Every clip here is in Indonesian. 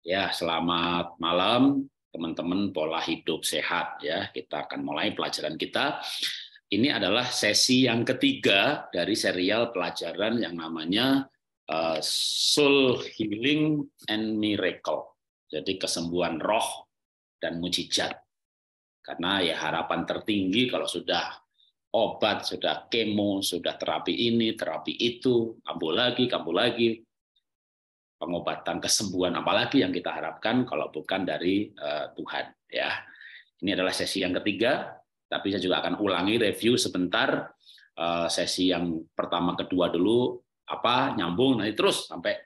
Ya, selamat malam teman-teman pola hidup sehat ya. Kita akan mulai pelajaran kita. Ini adalah sesi yang ketiga dari serial pelajaran yang namanya eh, Soul Healing and Miracle. Jadi kesembuhan roh dan mujizat. Karena ya harapan tertinggi kalau sudah obat, sudah kemo, sudah terapi ini, terapi itu, kambuh lagi, kambuh lagi, pengobatan kesembuhan apalagi yang kita harapkan kalau bukan dari uh, Tuhan ya. Ini adalah sesi yang ketiga, tapi saya juga akan ulangi review sebentar uh, sesi yang pertama kedua dulu apa nyambung nanti terus sampai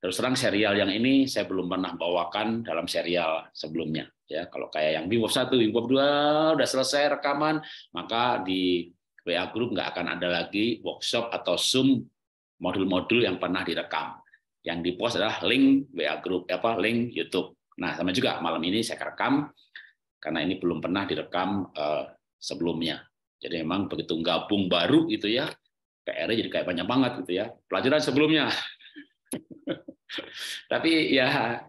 terus terang serial yang ini saya belum pernah bawakan dalam serial sebelumnya ya kalau kayak yang Bimbo 1, Bimbo 2 udah selesai rekaman maka di WA group nggak akan ada lagi workshop atau Zoom modul-modul yang pernah direkam yang di post adalah link WA group apa link YouTube. Nah sama juga malam ini saya rekam karena ini belum pernah direkam uh, sebelumnya. Jadi memang begitu gabung baru gitu ya pr jadi kayak banyak banget gitu ya. Pelajaran sebelumnya. Tapi ya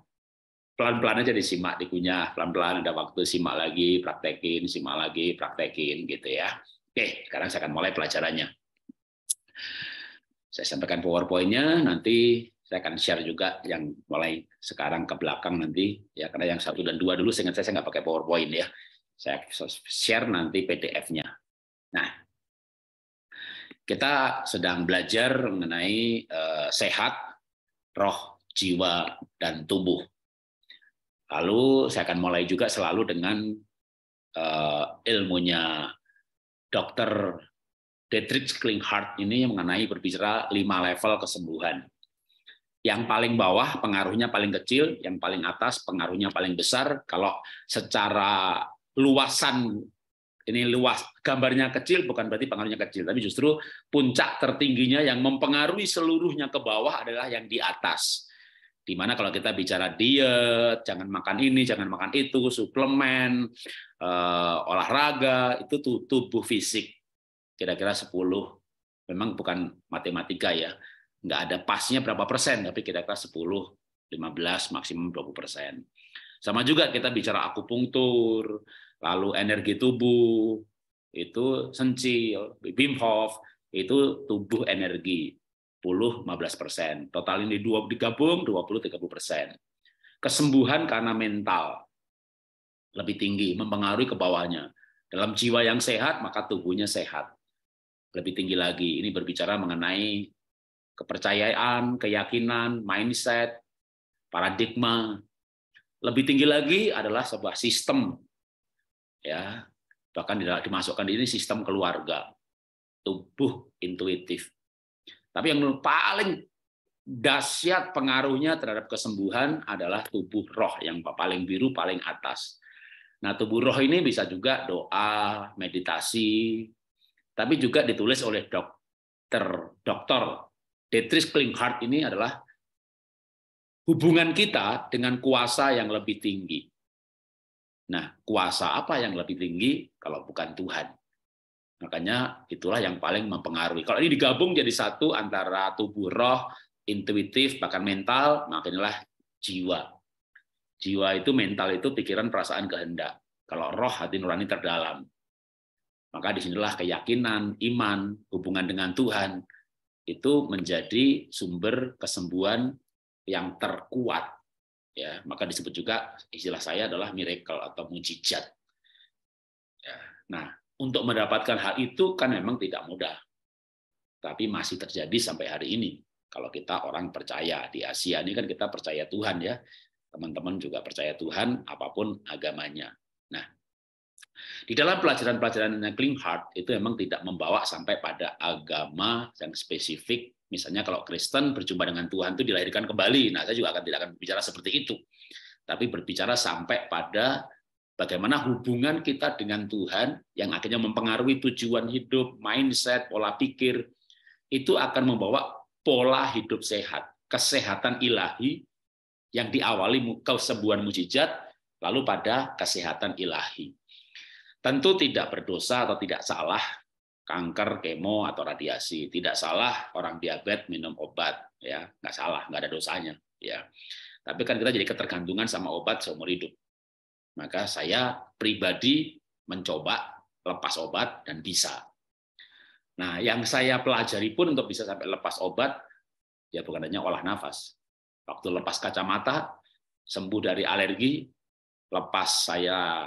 pelan-pelan aja disimak, dikunyah, pelan-pelan ada waktu simak lagi, praktekin, simak lagi, praktekin gitu ya. Oke, sekarang saya akan mulai pelajarannya. Saya sampaikan PowerPoint-nya, nanti saya akan share juga yang mulai sekarang ke belakang nanti ya karena yang satu dan dua dulu saya saya nggak pakai powerpoint ya saya share nanti PDF-nya nah kita sedang belajar mengenai uh, sehat roh jiwa dan tubuh lalu saya akan mulai juga selalu dengan uh, ilmunya Dr. Dietrich Klinghardt ini yang mengenai berbicara lima level kesembuhan yang paling bawah pengaruhnya paling kecil, yang paling atas pengaruhnya paling besar. Kalau secara luasan ini luas gambarnya kecil bukan berarti pengaruhnya kecil, tapi justru puncak tertingginya yang mempengaruhi seluruhnya ke bawah adalah yang di atas. Di mana kalau kita bicara diet, jangan makan ini, jangan makan itu, suplemen, eh, olahraga, itu tubuh fisik. Kira-kira 10, memang bukan matematika ya, nggak ada pasnya berapa persen, tapi kira-kira 10, 15, maksimum 20 persen. Sama juga kita bicara akupunktur, lalu energi tubuh, itu sencil, Wim Hof, itu tubuh energi, 10-15 persen. Total ini dua digabung 20-30 persen. Kesembuhan karena mental lebih tinggi, mempengaruhi ke bawahnya. Dalam jiwa yang sehat, maka tubuhnya sehat. Lebih tinggi lagi. Ini berbicara mengenai kepercayaan, keyakinan, mindset, paradigma. Lebih tinggi lagi adalah sebuah sistem. Ya, bahkan dimasukkan di ini sistem keluarga, tubuh intuitif. Tapi yang paling dahsyat pengaruhnya terhadap kesembuhan adalah tubuh roh yang paling biru paling atas. Nah, tubuh roh ini bisa juga doa, meditasi, tapi juga ditulis oleh dokter, dokter Dietrich Klinghardt ini adalah hubungan kita dengan kuasa yang lebih tinggi. Nah, kuasa apa yang lebih tinggi kalau bukan Tuhan? Makanya itulah yang paling mempengaruhi. Kalau ini digabung jadi satu antara tubuh roh, intuitif, bahkan mental, maka inilah jiwa. Jiwa itu mental itu pikiran, perasaan, kehendak. Kalau roh, hati nurani terdalam. Maka disinilah keyakinan, iman, hubungan dengan Tuhan, itu menjadi sumber kesembuhan yang terkuat ya maka disebut juga istilah saya adalah miracle atau mujizat ya, nah untuk mendapatkan hal itu kan memang tidak mudah tapi masih terjadi sampai hari ini kalau kita orang percaya di Asia ini kan kita percaya Tuhan ya teman-teman juga percaya Tuhan apapun agamanya nah di dalam pelajaran-pelajaran Klinghart itu memang tidak membawa sampai pada agama yang spesifik. Misalnya kalau Kristen berjumpa dengan Tuhan itu dilahirkan kembali. Nah, saya juga akan tidak akan berbicara seperti itu. Tapi berbicara sampai pada bagaimana hubungan kita dengan Tuhan yang akhirnya mempengaruhi tujuan hidup, mindset, pola pikir, itu akan membawa pola hidup sehat, kesehatan ilahi yang diawali kesembuhan mujizat, lalu pada kesehatan ilahi tentu tidak berdosa atau tidak salah kanker, kemo atau radiasi, tidak salah orang diabetes minum obat, ya nggak salah, nggak ada dosanya, ya. Tapi kan kita jadi ketergantungan sama obat seumur hidup. Maka saya pribadi mencoba lepas obat dan bisa. Nah, yang saya pelajari pun untuk bisa sampai lepas obat, ya bukan hanya olah nafas. Waktu lepas kacamata, sembuh dari alergi, lepas saya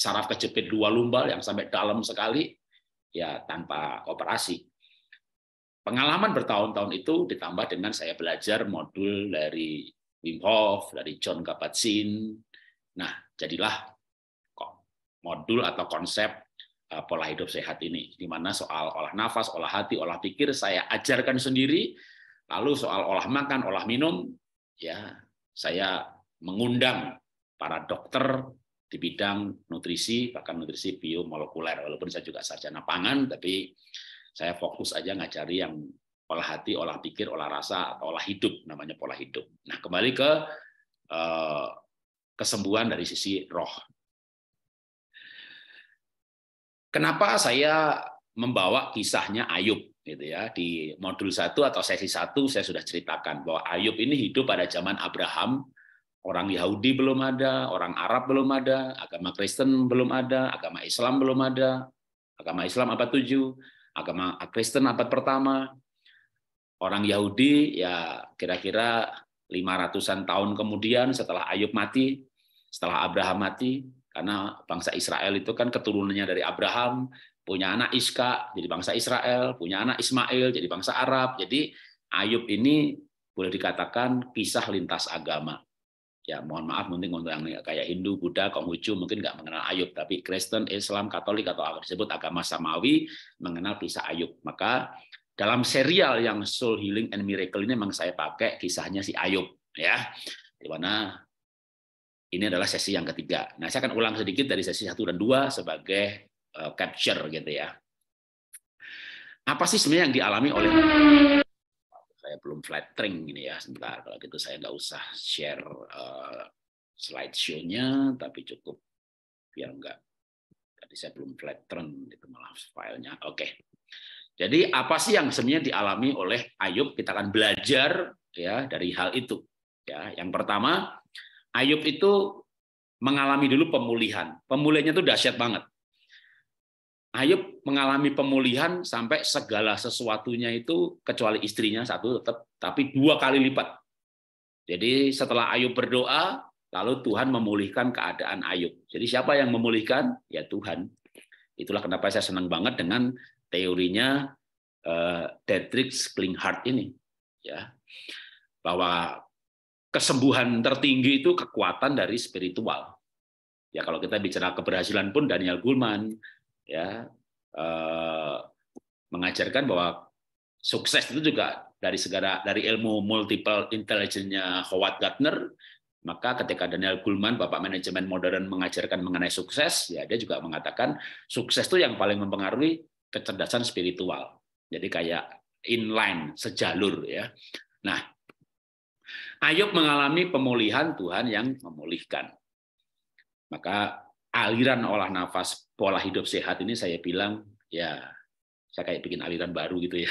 saraf kejepit dua lumbal yang sampai dalam sekali, ya tanpa operasi. Pengalaman bertahun-tahun itu ditambah dengan saya belajar modul dari Wim Hof, dari John Kabat-Zinn. Nah, jadilah modul atau konsep e, pola hidup sehat ini, di mana soal olah nafas, olah hati, olah pikir saya ajarkan sendiri, lalu soal olah makan, olah minum, ya saya mengundang para dokter, di bidang nutrisi, bahkan nutrisi biomolekuler. Walaupun saya juga sarjana pangan, tapi saya fokus aja ngajari yang olah hati, olah pikir, olah rasa, atau olah hidup, namanya pola hidup. Nah, kembali ke eh, kesembuhan dari sisi roh. Kenapa saya membawa kisahnya Ayub gitu ya di modul 1 atau sesi 1 saya sudah ceritakan bahwa Ayub ini hidup pada zaman Abraham Orang Yahudi belum ada, orang Arab belum ada, agama Kristen belum ada, agama Islam belum ada. Agama Islam abad tujuh, agama Kristen abad pertama. Orang Yahudi ya kira-kira 500 ratusan tahun kemudian setelah Ayub mati, setelah Abraham mati, karena bangsa Israel itu kan keturunannya dari Abraham, punya anak Iska jadi bangsa Israel, punya anak Ismail jadi bangsa Arab. Jadi Ayub ini boleh dikatakan kisah lintas agama ya mohon maaf mungkin untuk yang kayak Hindu, Buddha, Konghucu mungkin nggak mengenal Ayub, tapi Kristen, Islam, Katolik atau apa disebut agama samawi mengenal kisah Ayub. Maka dalam serial yang Soul Healing and Miracle ini memang saya pakai kisahnya si Ayub ya. Di mana ini adalah sesi yang ketiga. Nah, saya akan ulang sedikit dari sesi satu dan dua sebagai eh, capture gitu ya. Apa sih sebenarnya yang dialami oleh saya belum flattering ini ya sebentar kalau gitu saya nggak usah share uh, slideshow-nya tapi cukup biar nggak tadi saya belum flattering itu malah filenya oke jadi apa sih yang sebenarnya dialami oleh Ayub kita akan belajar ya dari hal itu ya yang pertama Ayub itu mengalami dulu pemulihan pemulihannya itu dahsyat banget Ayub mengalami pemulihan sampai segala sesuatunya itu kecuali istrinya satu tetap tapi dua kali lipat. Jadi setelah Ayub berdoa, lalu Tuhan memulihkan keadaan Ayub. Jadi siapa yang memulihkan? Ya Tuhan. Itulah kenapa saya senang banget dengan teorinya uh, eh, Dietrich Klinghardt ini, ya bahwa kesembuhan tertinggi itu kekuatan dari spiritual. Ya kalau kita bicara keberhasilan pun Daniel Gulman ya eh, mengajarkan bahwa sukses itu juga dari segala dari ilmu multiple intelligence-nya Howard Gardner maka ketika Daniel Goleman, Bapak Manajemen Modern mengajarkan mengenai sukses, ya dia juga mengatakan sukses itu yang paling mempengaruhi kecerdasan spiritual. Jadi kayak inline, sejalur ya. Nah, Ayub mengalami pemulihan Tuhan yang memulihkan. Maka aliran olah nafas pola hidup sehat ini saya bilang ya saya kayak bikin aliran baru gitu ya.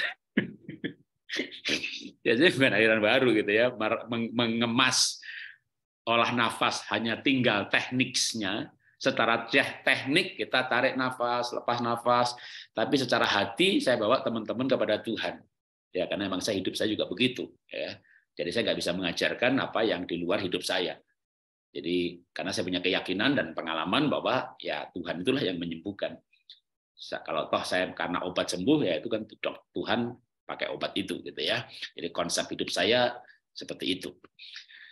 Jadi bukan aliran baru gitu ya, mengemas olah nafas hanya tinggal tekniknya. Secara teknik kita tarik nafas, lepas nafas, tapi secara hati saya bawa teman-teman kepada Tuhan. Ya karena memang saya hidup saya juga begitu ya. Jadi saya nggak bisa mengajarkan apa yang di luar hidup saya. Jadi karena saya punya keyakinan dan pengalaman bahwa ya Tuhan itulah yang menyembuhkan. Kalau toh saya karena obat sembuh ya itu kan Tuhan pakai obat itu gitu ya. Jadi konsep hidup saya seperti itu.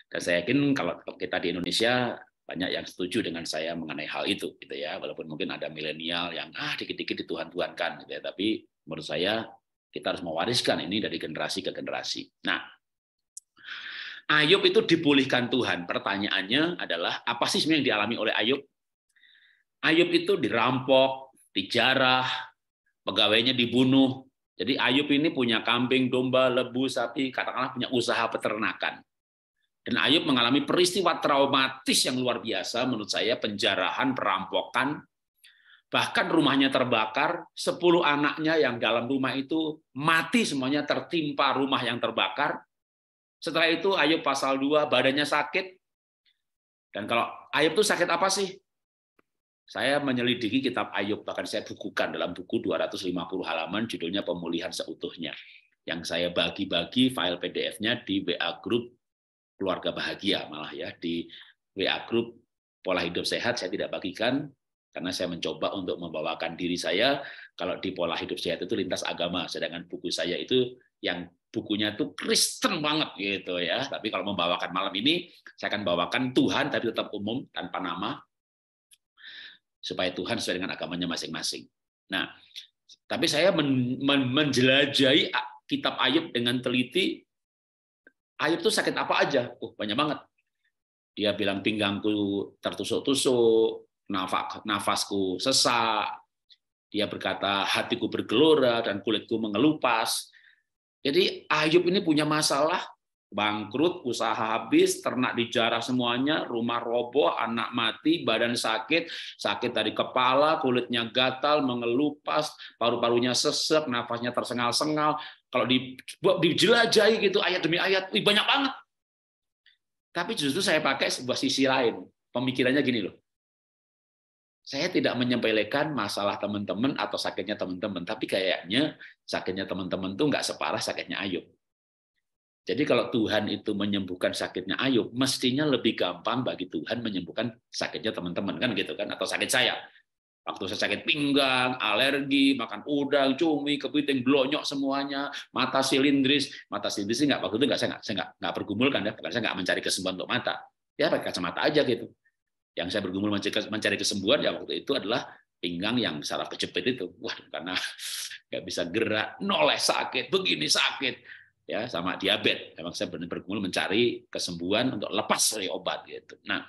Dan saya yakin kalau kita di Indonesia banyak yang setuju dengan saya mengenai hal itu gitu ya walaupun mungkin ada milenial yang ah dikit-dikit dituhan-tuhankan gitu ya tapi menurut saya kita harus mewariskan ini dari generasi ke generasi. Nah, Ayub itu dipulihkan Tuhan. Pertanyaannya adalah apa sih sebenarnya yang dialami oleh Ayub? Ayub itu dirampok, dijarah, pegawainya dibunuh. Jadi Ayub ini punya kambing, domba, lebu, sapi, katakanlah punya usaha peternakan. Dan Ayub mengalami peristiwa traumatis yang luar biasa menurut saya, penjarahan, perampokan, bahkan rumahnya terbakar, 10 anaknya yang dalam rumah itu mati semuanya tertimpa rumah yang terbakar, setelah itu Ayub pasal 2 badannya sakit. Dan kalau Ayub itu sakit apa sih? Saya menyelidiki kitab Ayub bahkan saya bukukan dalam buku 250 halaman judulnya Pemulihan Seutuhnya. Yang saya bagi-bagi file PDF-nya di WA group keluarga bahagia malah ya di WA group pola hidup sehat saya tidak bagikan karena saya mencoba untuk membawakan diri saya kalau di pola hidup sehat itu lintas agama sedangkan buku saya itu yang bukunya itu Kristen banget gitu ya. Tapi kalau membawakan malam ini, saya akan bawakan Tuhan tapi tetap umum tanpa nama supaya Tuhan sesuai dengan agamanya masing-masing. Nah, tapi saya men, men, menjelajahi kitab Ayub dengan teliti. Ayub tuh sakit apa aja? Oh, banyak banget. Dia bilang pinggangku tertusuk-tusuk, nafasku sesak. Dia berkata hatiku bergelora dan kulitku mengelupas jadi Ayub ini punya masalah, bangkrut, usaha habis, ternak dijarah semuanya, rumah roboh, anak mati, badan sakit, sakit dari kepala, kulitnya gatal, mengelupas, paru-parunya sesek, nafasnya tersengal-sengal. Kalau di, dijelajahi gitu ayat demi ayat, wih banyak banget. Tapi justru saya pakai sebuah sisi lain. Pemikirannya gini loh saya tidak menyempelekan masalah teman-teman atau sakitnya teman-teman, tapi kayaknya sakitnya teman-teman tuh nggak separah sakitnya Ayub. Jadi kalau Tuhan itu menyembuhkan sakitnya Ayub, mestinya lebih gampang bagi Tuhan menyembuhkan sakitnya teman-teman kan gitu kan atau sakit saya. Waktu saya sakit pinggang, alergi, makan udang, cumi, kepiting, blonyok semuanya, mata silindris, mata silindris nggak waktu itu nggak saya nggak saya nggak, nggak pergumulkan ya, karena saya nggak mencari kesembuhan untuk mata. Ya pakai kacamata aja gitu yang saya bergumul mencari kesembuhan ya waktu itu adalah pinggang yang secara kejepit itu. Wah, karena nggak bisa gerak, noleh sakit, begini sakit. Ya, sama diabetes. Memang saya benar bergumul mencari kesembuhan untuk lepas dari obat gitu. Nah,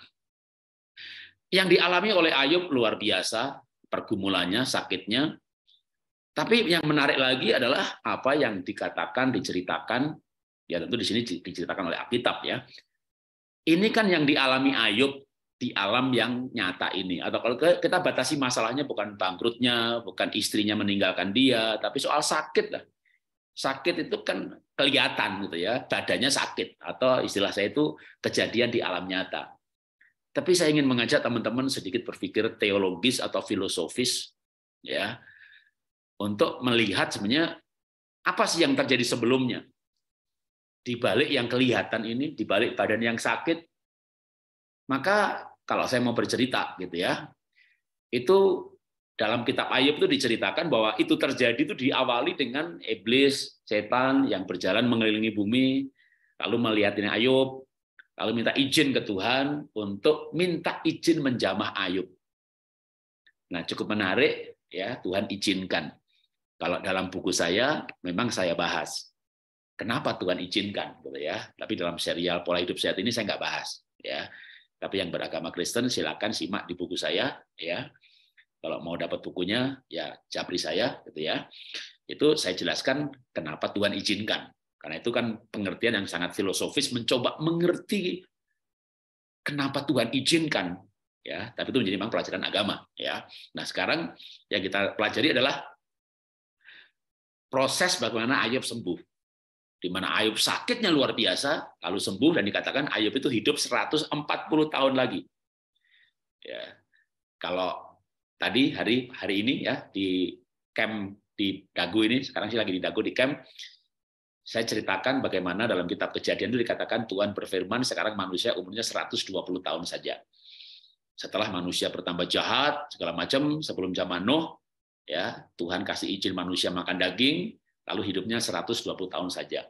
yang dialami oleh Ayub luar biasa pergumulannya, sakitnya. Tapi yang menarik lagi adalah apa yang dikatakan, diceritakan, ya tentu di sini diceritakan oleh Alkitab ya. Ini kan yang dialami Ayub di alam yang nyata ini. Atau kalau kita batasi masalahnya bukan bangkrutnya, bukan istrinya meninggalkan dia, tapi soal sakit lah. Sakit itu kan kelihatan gitu ya, badannya sakit atau istilah saya itu kejadian di alam nyata. Tapi saya ingin mengajak teman-teman sedikit berpikir teologis atau filosofis ya untuk melihat sebenarnya apa sih yang terjadi sebelumnya. Di balik yang kelihatan ini, di balik badan yang sakit, maka kalau saya mau bercerita gitu ya itu dalam kitab Ayub itu diceritakan bahwa itu terjadi itu diawali dengan iblis setan yang berjalan mengelilingi bumi lalu melihat ini Ayub lalu minta izin ke Tuhan untuk minta izin menjamah Ayub nah cukup menarik ya Tuhan izinkan kalau dalam buku saya memang saya bahas kenapa Tuhan izinkan gitu ya tapi dalam serial pola hidup sehat ini saya nggak bahas ya tapi yang beragama Kristen silakan simak di buku saya ya. Kalau mau dapat bukunya ya japri saya gitu ya. Itu saya jelaskan kenapa Tuhan izinkan. Karena itu kan pengertian yang sangat filosofis mencoba mengerti kenapa Tuhan izinkan ya, tapi itu menjadi memang pelajaran agama ya. Nah, sekarang yang kita pelajari adalah proses bagaimana Ayub sembuh di mana Ayub sakitnya luar biasa, lalu sembuh dan dikatakan Ayub itu hidup 140 tahun lagi. Ya. Kalau tadi hari hari ini ya di camp di Dagu ini, sekarang sih lagi di Dagu di camp, saya ceritakan bagaimana dalam kitab kejadian itu dikatakan Tuhan berfirman sekarang manusia umurnya 120 tahun saja. Setelah manusia bertambah jahat, segala macam, sebelum zaman Nuh, ya Tuhan kasih izin manusia makan daging, lalu hidupnya 120 tahun saja.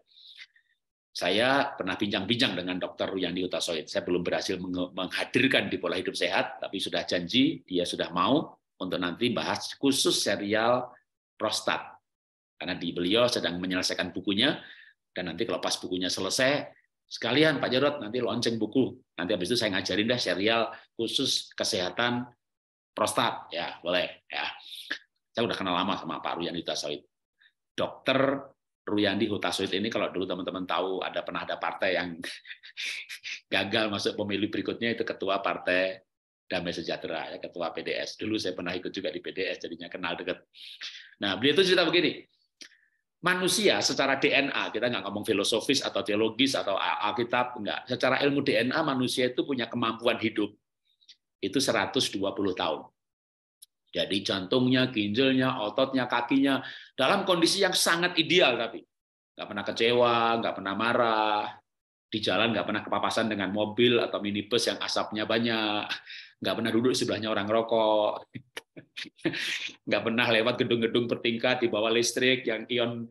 Saya pernah bincang-bincang dengan Dr. Ruyandi Utasoid. Saya belum berhasil menghadirkan di pola hidup sehat, tapi sudah janji dia sudah mau untuk nanti bahas khusus serial prostat. Karena di beliau sedang menyelesaikan bukunya dan nanti kalau pas bukunya selesai sekalian Pak Jarot nanti lonceng buku. Nanti habis itu saya ngajarin dah serial khusus kesehatan prostat ya, boleh ya. Saya udah kenal lama sama Pak Ruyandi Utasoid. Dokter Ruyandi Hutasuit ini kalau dulu teman-teman tahu ada pernah ada partai yang gagal masuk pemilu berikutnya itu ketua partai Damai Sejahtera ya ketua PDS. Dulu saya pernah ikut juga di PDS jadinya kenal dekat. Nah, beliau itu cerita begini. Manusia secara DNA, kita nggak ngomong filosofis atau teologis atau Alkitab, enggak. Secara ilmu DNA manusia itu punya kemampuan hidup itu 120 tahun. Jadi jantungnya, ginjalnya, ototnya, kakinya dalam kondisi yang sangat ideal tapi nggak pernah kecewa, nggak pernah marah, di jalan nggak pernah kepapasan dengan mobil atau minibus yang asapnya banyak, nggak pernah duduk sebelahnya orang rokok, nggak pernah lewat gedung-gedung bertingkat di bawah listrik yang ion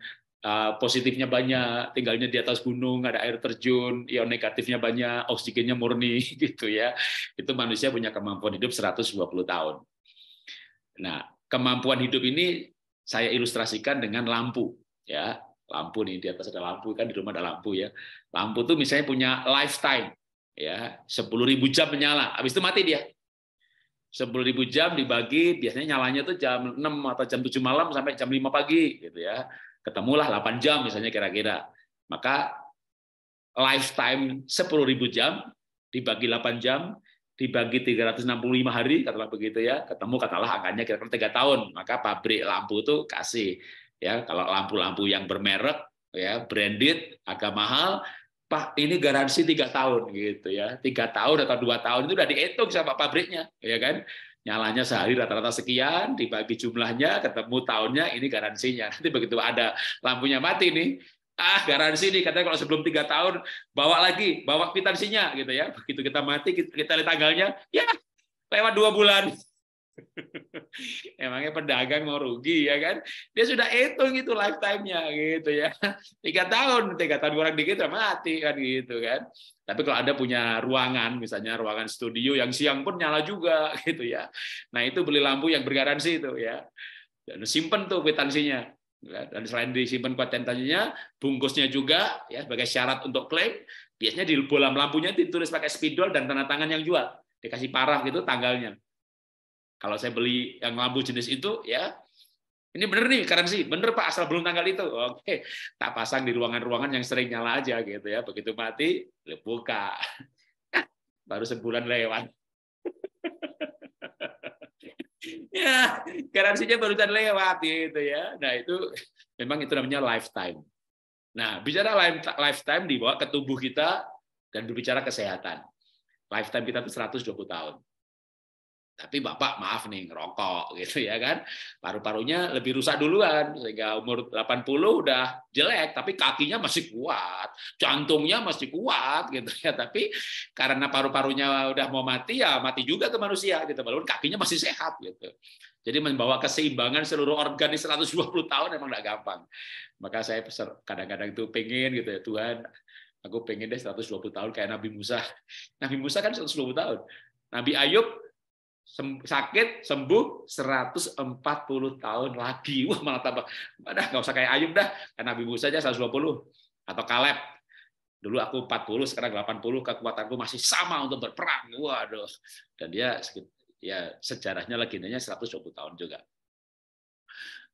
eh, positifnya banyak, tinggalnya di atas gunung, ada air terjun, ion negatifnya banyak, oksigennya murni gitu ya. Itu manusia punya kemampuan hidup 120 tahun. Nah, kemampuan hidup ini saya ilustrasikan dengan lampu, ya. Lampu nih di atas ada lampu kan di rumah ada lampu ya. Lampu tuh misalnya punya lifetime ya, 10.000 jam menyala, habis itu mati dia. 10.000 jam dibagi biasanya nyalanya tuh jam 6 atau jam 7 malam sampai jam 5 pagi gitu ya. Ketemulah 8 jam misalnya kira-kira. Maka lifetime 10.000 jam dibagi 8 jam dibagi 365 hari, katalah begitu ya, ketemu katalah angkanya kira-kira tiga tahun, maka pabrik lampu itu kasih ya kalau lampu-lampu yang bermerek ya branded agak mahal Pak ini garansi tiga tahun gitu ya tiga tahun atau dua tahun itu udah dihitung sama pabriknya ya kan nyalanya sehari rata-rata sekian dibagi jumlahnya ketemu tahunnya ini garansinya nanti begitu ada lampunya mati nih ah garansi nih katanya kalau sebelum tiga tahun bawa lagi bawa kwitansinya gitu ya begitu kita mati kita lihat tanggalnya ya lewat dua bulan Emangnya pedagang mau rugi ya kan? Dia sudah hitung itu lifetime-nya gitu ya. Tiga tahun, tiga tahun kurang dikit mati kan gitu kan. Tapi kalau ada punya ruangan, misalnya ruangan studio yang siang pun nyala juga gitu ya. Nah itu beli lampu yang bergaransi itu ya. Dan simpen tuh kwitansinya. Dan selain disimpan kuat tendanya, bungkusnya juga ya sebagai syarat untuk klaim, biasanya di bolam lampunya ditulis pakai spidol dan tanda tangan yang jual. Dikasih parah gitu tanggalnya. Kalau saya beli yang lampu jenis itu ya ini bener nih sih bener Pak asal belum tanggal itu. Oke, tak pasang di ruangan-ruangan yang sering nyala aja gitu ya. Begitu mati, buka. Baru sebulan lewat ya garansinya barusan lewat gitu ya nah itu memang itu namanya lifetime nah bicara lifetime dibawa ke tubuh kita dan berbicara kesehatan lifetime kita itu 120 tahun tapi bapak maaf nih ngerokok gitu ya kan paru-parunya lebih rusak duluan sehingga umur 80 udah jelek tapi kakinya masih kuat jantungnya masih kuat gitu ya tapi karena paru-parunya udah mau mati ya mati juga ke manusia gitu walaupun kakinya masih sehat gitu jadi membawa keseimbangan seluruh organ di 120 tahun emang nggak gampang maka saya kadang-kadang itu pengen gitu ya Tuhan aku pengen deh 120 tahun kayak Nabi Musa Nabi Musa kan 120 tahun Nabi Ayub Sem sakit sembuh 140 tahun lagi. Wah, malah tambah. Padahal nggak usah kayak Ayub dah, karena Nabi Musa aja 120 atau Kaleb. Dulu aku 40, sekarang 80, kekuatanku masih sama untuk berperang. Waduh. Dan dia ya sejarahnya legendanya 120 tahun juga.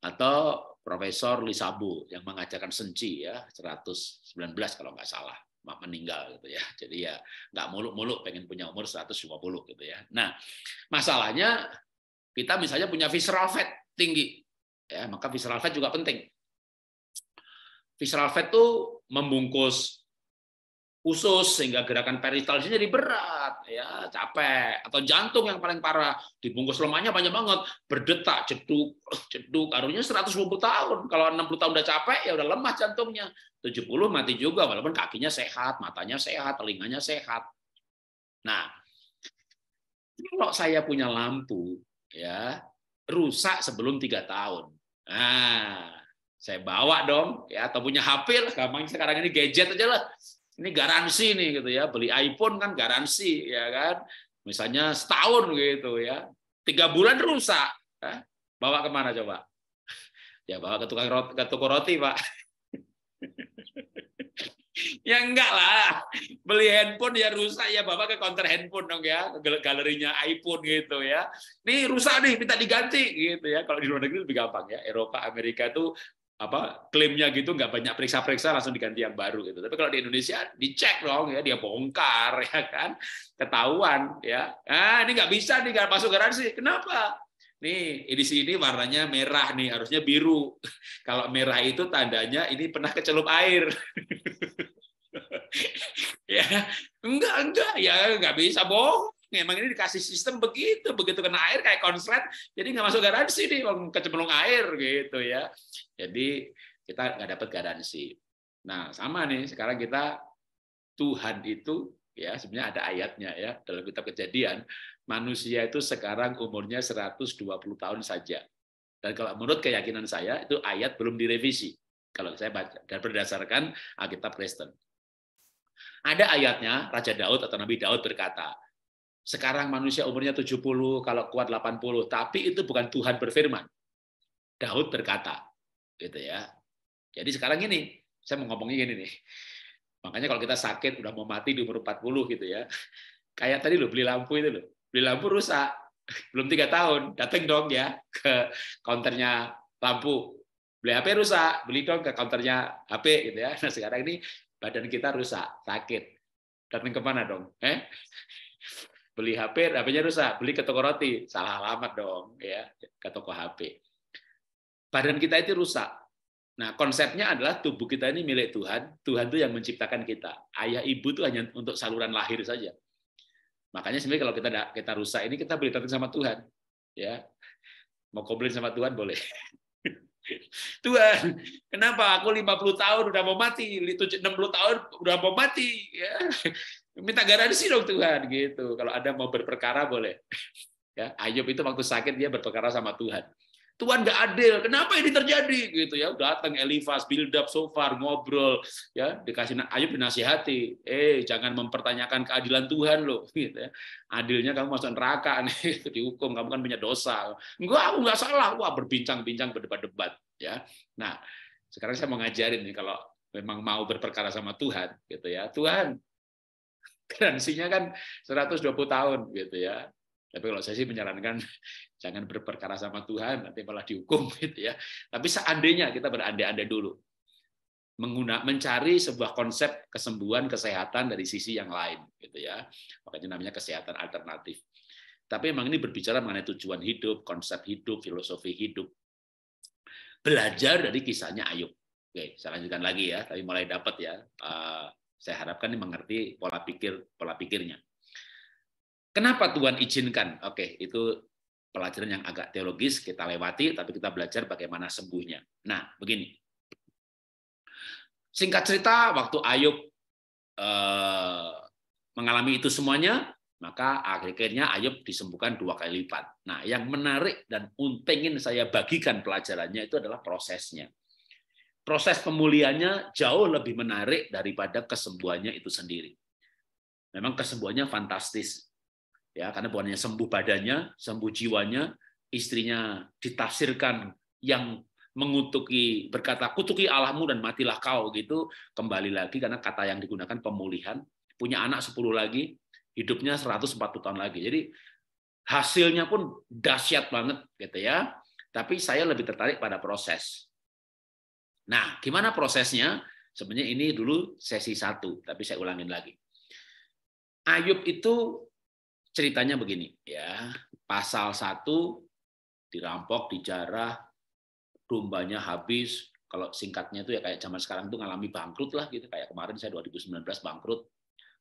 Atau Profesor Lisabu yang mengajarkan senci ya 119 kalau nggak salah meninggal gitu ya. Jadi ya nggak muluk-muluk pengen punya umur 150 gitu ya. Nah, masalahnya kita misalnya punya visceral fat tinggi. Ya, maka visceral fat juga penting. Visceral fat tuh membungkus usus sehingga gerakan peristalsis jadi berat ya capek atau jantung yang paling parah dibungkus lemahnya banyak banget berdetak jeduk jeduk arunya 120 tahun kalau 60 tahun udah capek ya udah lemah jantungnya 70 mati juga walaupun kakinya sehat matanya sehat telinganya sehat nah kalau saya punya lampu ya rusak sebelum tiga tahun nah saya bawa dong ya atau punya HP lah gampang sekarang ini gadget aja lah ini garansi nih gitu ya. Beli iPhone kan garansi ya kan. Misalnya setahun gitu ya. Tiga bulan rusak. Hah? Ya. Bawa kemana coba? Ya bawa ke tukang roti, ke toko roti pak. ya enggak lah. Beli handphone ya rusak ya bawa ke counter handphone dong ya. Galerinya iPhone gitu ya. ini rusak nih minta diganti gitu ya. Kalau di luar negeri lebih gampang ya. Eropa, Amerika tuh apa klaimnya gitu nggak banyak periksa-periksa langsung diganti yang baru gitu. Tapi kalau di Indonesia dicek dong ya dia bongkar ya kan ketahuan ya. Ah ini nggak bisa nih nggak masuk garansi. Kenapa? Nih di sini warnanya merah nih harusnya biru. Kalau merah itu tandanya ini pernah kecelup air. ya enggak enggak ya nggak bisa bohong Emang ini dikasih sistem begitu, begitu kena air kayak konslet, jadi nggak masuk garansi nih, kecemplung air gitu ya. Jadi kita nggak dapat garansi. Nah sama nih, sekarang kita Tuhan itu ya sebenarnya ada ayatnya ya dalam kitab kejadian manusia itu sekarang umurnya 120 tahun saja dan kalau menurut keyakinan saya itu ayat belum direvisi kalau saya baca dan berdasarkan Alkitab Kristen ada ayatnya Raja Daud atau Nabi Daud berkata sekarang manusia umurnya 70, kalau kuat 80, tapi itu bukan Tuhan berfirman. Daud berkata, gitu ya. Jadi sekarang ini saya mau ngomongin gini nih. Makanya kalau kita sakit udah mau mati di umur 40 gitu ya. Kayak tadi lo beli lampu itu lo Beli lampu rusak. Belum tiga tahun, datang dong ya ke counternya lampu. Beli HP rusak, beli dong ke counternya HP gitu ya. Nah sekarang ini badan kita rusak, sakit. Datang kemana dong? Eh? beli HP, HP-nya rusak, beli ke toko roti, salah alamat dong, ya, ke toko HP. Badan kita itu rusak. Nah, konsepnya adalah tubuh kita ini milik Tuhan, Tuhan itu yang menciptakan kita. Ayah ibu itu hanya untuk saluran lahir saja. Makanya sebenarnya kalau kita kita rusak ini kita beritahu sama Tuhan, ya. Mau komplain sama Tuhan boleh. Tuhan, kenapa aku 50 tahun udah mau mati, 60 tahun udah mau mati, ya minta garansi dong Tuhan gitu. Kalau ada mau berperkara boleh. Ya, Ayub itu waktu sakit dia berperkara sama Tuhan. Tuhan nggak adil, kenapa ini terjadi gitu ya? Datang Elifas, build up so far, ngobrol ya, dikasih Ayub dinasihati, eh jangan mempertanyakan keadilan Tuhan loh, gitu ya. Adilnya kamu masuk neraka nih, dihukum kamu kan punya dosa. Enggak, aku nggak salah, wah berbincang-bincang berdebat-debat ya. Nah, sekarang saya mau ngajarin nih kalau memang mau berperkara sama Tuhan gitu ya. Tuhan, Garansinya kan 120 tahun gitu ya. Tapi kalau saya sih menyarankan jangan berperkara sama Tuhan, nanti malah dihukum gitu ya. Tapi seandainya kita berandai-andai dulu, mengguna, mencari sebuah konsep kesembuhan kesehatan dari sisi yang lain gitu ya makanya namanya kesehatan alternatif tapi memang ini berbicara mengenai tujuan hidup konsep hidup filosofi hidup belajar dari kisahnya Ayub oke saya lanjutkan lagi ya tapi mulai dapat ya ah, saya harapkan ini mengerti pola pikir pola pikirnya. Kenapa Tuhan izinkan? Oke, itu pelajaran yang agak teologis kita lewati, tapi kita belajar bagaimana sembuhnya. Nah, begini. Singkat cerita, waktu Ayub eh, mengalami itu semuanya, maka akhirnya Ayub disembuhkan dua kali lipat. Nah, yang menarik dan untengin saya bagikan pelajarannya itu adalah prosesnya proses pemulihannya jauh lebih menarik daripada kesembuhannya itu sendiri. Memang kesembuhannya fantastis. Ya, karena bukan sembuh badannya, sembuh jiwanya, istrinya ditafsirkan yang mengutuki berkata kutuki Allahmu dan matilah kau gitu kembali lagi karena kata yang digunakan pemulihan punya anak 10 lagi hidupnya 140 tahun lagi jadi hasilnya pun dahsyat banget gitu ya tapi saya lebih tertarik pada proses Nah, gimana prosesnya? Sebenarnya ini dulu sesi satu, tapi saya ulangin lagi. Ayub itu ceritanya begini, ya. Pasal satu dirampok, dijarah, dombanya habis. Kalau singkatnya itu ya kayak zaman sekarang itu ngalami bangkrut lah gitu. Kayak kemarin saya 2019 bangkrut,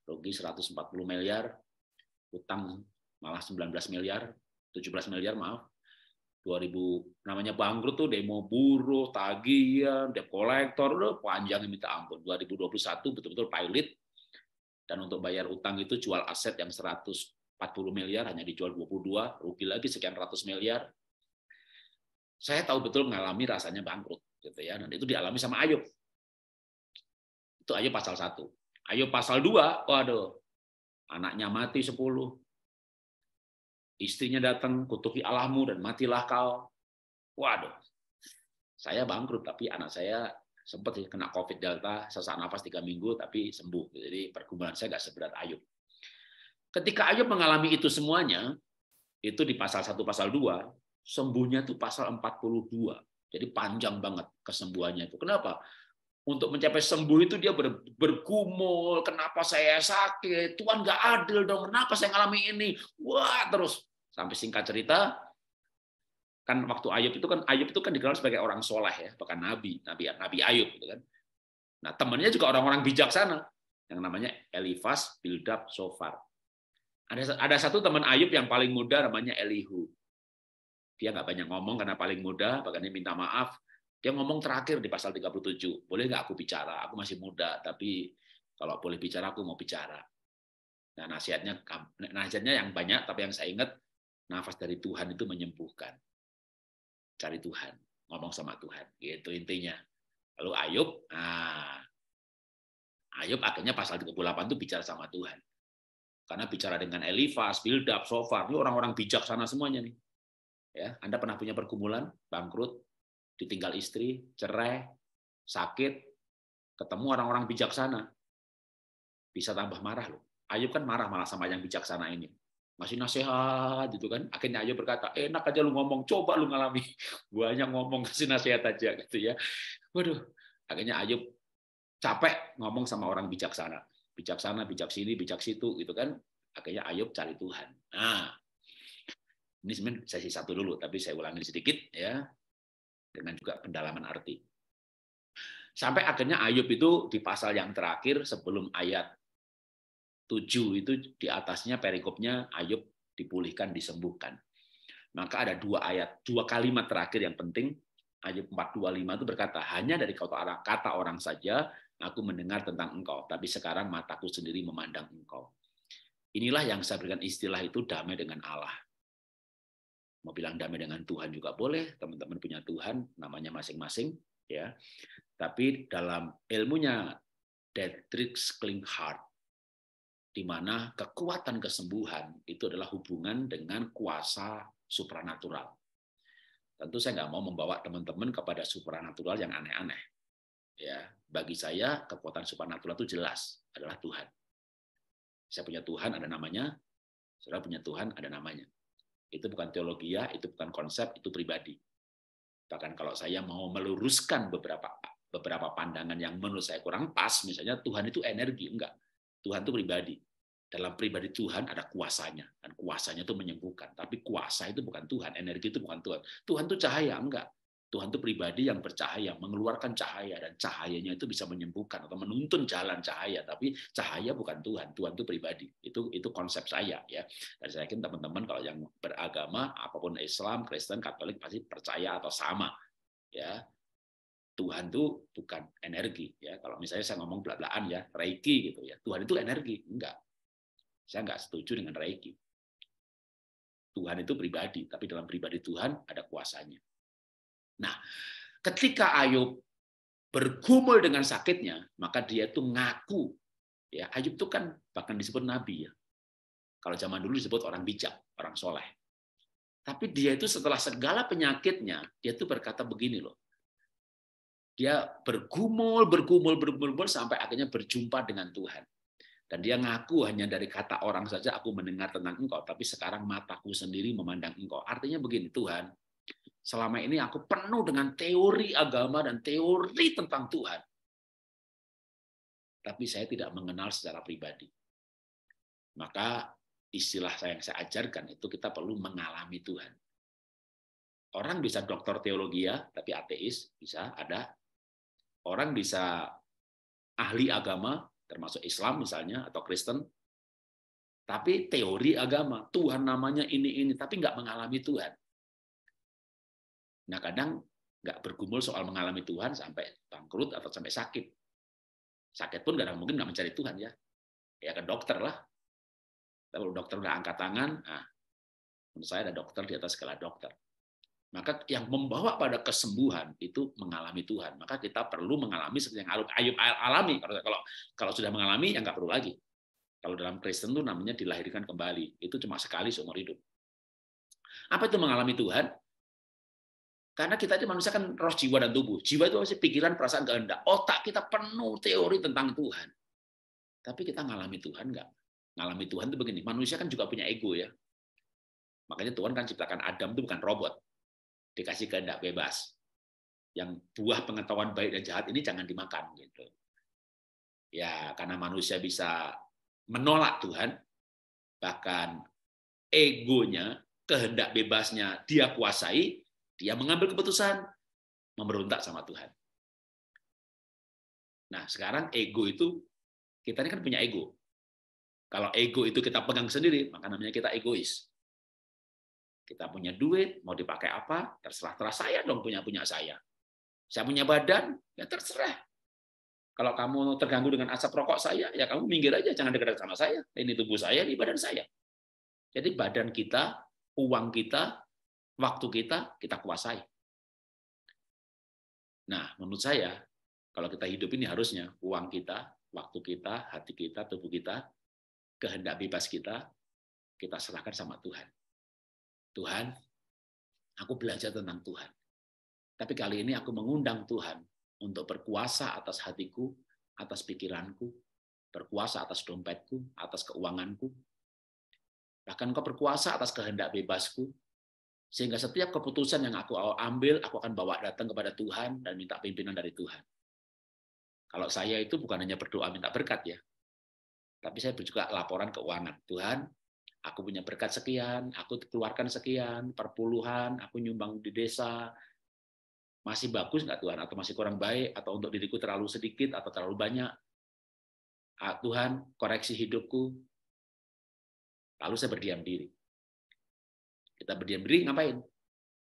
rugi 140 miliar, utang malah 19 miliar, 17 miliar maaf. 2000 namanya bangkrut tuh demo buruh, tagihan, debt collector udah panjang ya, minta ampun. 2021 betul-betul pilot dan untuk bayar utang itu jual aset yang 140 miliar hanya dijual 22, rugi lagi sekian ratus miliar. Saya tahu betul mengalami rasanya bangkrut gitu ya dan itu dialami sama Ayub. Itu Ayub pasal 1. Ayub pasal 2, waduh. Anaknya mati 10, Istrinya datang, kutuki Allahmu dan matilah kau. Waduh, saya bangkrut tapi anak saya sempat kena COVID Delta, sesak nafas tiga minggu tapi sembuh. Jadi pergumulan saya nggak seberat Ayub. Ketika Ayub mengalami itu semuanya, itu di pasal 1 pasal 2, sembuhnya itu pasal 42. Jadi panjang banget kesembuhannya itu. Kenapa? untuk mencapai sembuh itu dia ber, bergumul, kenapa saya sakit, Tuhan gak adil dong, kenapa saya ngalami ini, wah terus. Sampai singkat cerita, kan waktu Ayub itu kan Ayub itu kan dikenal sebagai orang soleh ya, bahkan Nabi, Nabi Nabi Ayub gitu kan. Nah temannya juga orang-orang bijaksana yang namanya Elifas, Bildab, Sofar. Ada ada satu teman Ayub yang paling muda namanya Elihu. Dia nggak banyak ngomong karena paling muda, bahkan dia minta maaf dia ngomong terakhir di pasal 37, boleh nggak aku bicara? Aku masih muda, tapi kalau boleh bicara aku mau bicara. Nah, nasihatnya nasihatnya yang banyak tapi yang saya ingat nafas dari Tuhan itu menyembuhkan. Cari Tuhan, ngomong sama Tuhan, Itu intinya. Lalu Ayub, nah, Ayub akhirnya pasal 38 itu bicara sama Tuhan. Karena bicara dengan Elifas, Bildab, Sofar, ini orang-orang bijak sana semuanya nih. Ya, Anda pernah punya pergumulan, bangkrut, ditinggal istri, cerai, sakit, ketemu orang-orang bijaksana, bisa tambah marah loh. Ayub kan marah malah sama yang bijaksana ini. Masih nasihat gitu kan. Akhirnya Ayub berkata, enak aja lu ngomong, coba lu ngalami. Gua hanya ngomong kasih nasihat aja gitu ya. Waduh, akhirnya Ayub capek ngomong sama orang bijaksana. Bijaksana, bijak sini, bijak situ gitu kan. Akhirnya Ayub cari Tuhan. Nah, ini sebenarnya sesi satu dulu, tapi saya ulangi sedikit ya dengan juga pendalaman arti. Sampai akhirnya Ayub itu di pasal yang terakhir sebelum ayat 7 itu di atasnya perikopnya Ayub dipulihkan, disembuhkan. Maka ada dua ayat, dua kalimat terakhir yang penting. Ayub 425 itu berkata, hanya dari kata, kata orang saja aku mendengar tentang engkau, tapi sekarang mataku sendiri memandang engkau. Inilah yang saya berikan istilah itu damai dengan Allah mau bilang damai dengan Tuhan juga boleh, teman-teman punya Tuhan namanya masing-masing ya. Tapi dalam ilmunya Dietrich Klinghardt di mana kekuatan kesembuhan itu adalah hubungan dengan kuasa supranatural. Tentu saya nggak mau membawa teman-teman kepada supranatural yang aneh-aneh. Ya, bagi saya kekuatan supranatural itu jelas adalah Tuhan. Saya punya Tuhan ada namanya, saudara punya Tuhan ada namanya. Itu bukan teologi ya, itu bukan konsep, itu pribadi. Bahkan kalau saya mau meluruskan beberapa beberapa pandangan yang menurut saya kurang pas, misalnya Tuhan itu energi, enggak. Tuhan itu pribadi. Dalam pribadi Tuhan ada kuasanya, dan kuasanya itu menyembuhkan. Tapi kuasa itu bukan Tuhan, energi itu bukan Tuhan. Tuhan itu cahaya, enggak. Tuhan itu pribadi yang bercahaya, mengeluarkan cahaya, dan cahayanya itu bisa menyembuhkan atau menuntun jalan cahaya. Tapi cahaya bukan Tuhan, Tuhan itu pribadi. Itu itu konsep saya ya. Dan saya yakin teman-teman kalau yang beragama apapun Islam, Kristen, Katolik pasti percaya atau sama ya. Tuhan itu bukan energi ya. Kalau misalnya saya ngomong belak-belakan, ya, reiki gitu ya. Tuhan itu energi, enggak. Saya enggak setuju dengan reiki. Tuhan itu pribadi, tapi dalam pribadi Tuhan ada kuasanya Nah, ketika Ayub bergumul dengan sakitnya, maka dia itu ngaku. Ya, Ayub itu kan bahkan disebut nabi ya. Kalau zaman dulu disebut orang bijak, orang soleh. Tapi dia itu setelah segala penyakitnya, dia itu berkata begini loh. Dia bergumul, bergumul, bergumul, bergumul sampai akhirnya berjumpa dengan Tuhan. Dan dia ngaku hanya dari kata orang saja aku mendengar tentang engkau, tapi sekarang mataku sendiri memandang engkau. Artinya begini, Tuhan, Selama ini aku penuh dengan teori agama dan teori tentang Tuhan. Tapi saya tidak mengenal secara pribadi. Maka istilah saya yang saya ajarkan itu kita perlu mengalami Tuhan. Orang bisa doktor teologi ya, tapi ateis bisa ada. Orang bisa ahli agama, termasuk Islam misalnya, atau Kristen, tapi teori agama Tuhan namanya ini ini tapi nggak mengalami Tuhan Nah kadang nggak bergumul soal mengalami Tuhan sampai bangkrut atau sampai sakit. Sakit pun kadang mungkin nggak mencari Tuhan ya. Ya ke dokter lah. Kalau dokter udah angkat tangan, nah, menurut saya ada dokter di atas segala dokter. Maka yang membawa pada kesembuhan itu mengalami Tuhan. Maka kita perlu mengalami seperti yang Ayub alami. Kalau kalau sudah mengalami ya nggak perlu lagi. Kalau dalam Kristen itu namanya dilahirkan kembali. Itu cuma sekali seumur hidup. Apa itu mengalami Tuhan? Karena kita itu manusia kan roh jiwa dan tubuh. Jiwa itu masih pikiran, perasaan, kehendak. Otak kita penuh teori tentang Tuhan. Tapi kita ngalami Tuhan nggak? Ngalami Tuhan itu begini. Manusia kan juga punya ego ya. Makanya Tuhan kan ciptakan Adam itu bukan robot. Dikasih kehendak bebas. Yang buah pengetahuan baik dan jahat ini jangan dimakan gitu. Ya, karena manusia bisa menolak Tuhan, bahkan egonya, kehendak bebasnya dia kuasai, dia mengambil keputusan memberontak sama Tuhan. Nah, sekarang ego itu kita ini kan punya ego. Kalau ego itu kita pegang sendiri, maka namanya kita egois. Kita punya duit, mau dipakai apa, terserah terserah saya dong punya punya saya. Saya punya badan, ya terserah. Kalau kamu terganggu dengan asap rokok saya, ya kamu minggir aja, jangan dekat sama saya. Ini tubuh saya, ini badan saya. Jadi badan kita, uang kita, waktu kita kita kuasai. Nah, menurut saya kalau kita hidup ini harusnya uang kita, waktu kita, hati kita, tubuh kita, kehendak bebas kita, kita serahkan sama Tuhan. Tuhan, aku belajar tentang Tuhan. Tapi kali ini aku mengundang Tuhan untuk berkuasa atas hatiku, atas pikiranku, berkuasa atas dompetku, atas keuanganku. Bahkan kau berkuasa atas kehendak bebasku, sehingga setiap keputusan yang aku ambil, aku akan bawa datang kepada Tuhan dan minta pimpinan dari Tuhan. Kalau saya itu bukan hanya berdoa minta berkat ya, tapi saya juga laporan keuangan. Tuhan, aku punya berkat sekian, aku keluarkan sekian, perpuluhan, aku nyumbang di desa, masih bagus nggak Tuhan? Atau masih kurang baik? Atau untuk diriku terlalu sedikit atau terlalu banyak? Tuhan, koreksi hidupku. Lalu saya berdiam diri kita berdiam diri ngapain?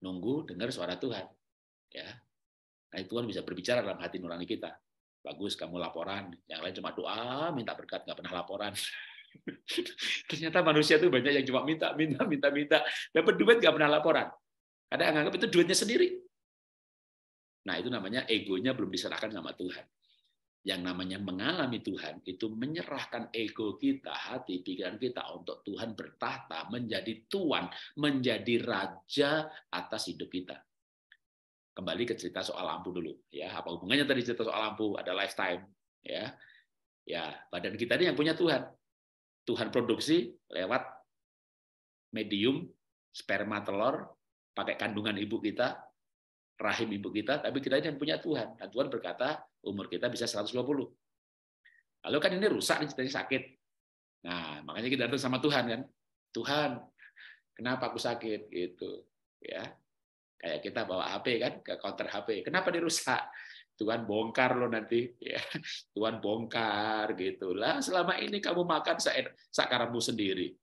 Nunggu dengar suara Tuhan. Ya. Nah, Tuhan bisa berbicara dalam hati nurani kita. Bagus kamu laporan, yang lain cuma doa, minta berkat, nggak pernah laporan. Ternyata manusia tuh banyak yang cuma minta, minta, minta, minta. Dapat duit nggak pernah laporan. yang anggap itu duitnya sendiri. Nah itu namanya egonya belum diserahkan sama Tuhan yang namanya mengalami Tuhan itu menyerahkan ego kita, hati, pikiran kita untuk Tuhan bertahta, menjadi tuan, menjadi raja atas hidup kita. Kembali ke cerita soal lampu dulu, ya. Apa hubungannya tadi cerita soal lampu? Ada lifetime, ya. Ya, badan kita ini yang punya Tuhan. Tuhan produksi lewat medium sperma telur pakai kandungan ibu kita rahim ibu kita, tapi kita ini punya Tuhan. Dan Tuhan berkata, umur kita bisa 120. Lalu kan ini rusak, ceritanya sakit. Nah, makanya kita datang sama Tuhan kan. Tuhan, kenapa aku sakit? Gitu. ya Kayak kita bawa HP kan, ke counter HP. Kenapa dirusak? Tuhan bongkar loh nanti. Ya. Tuhan bongkar gitulah. selama ini kamu makan sakaramu sendiri.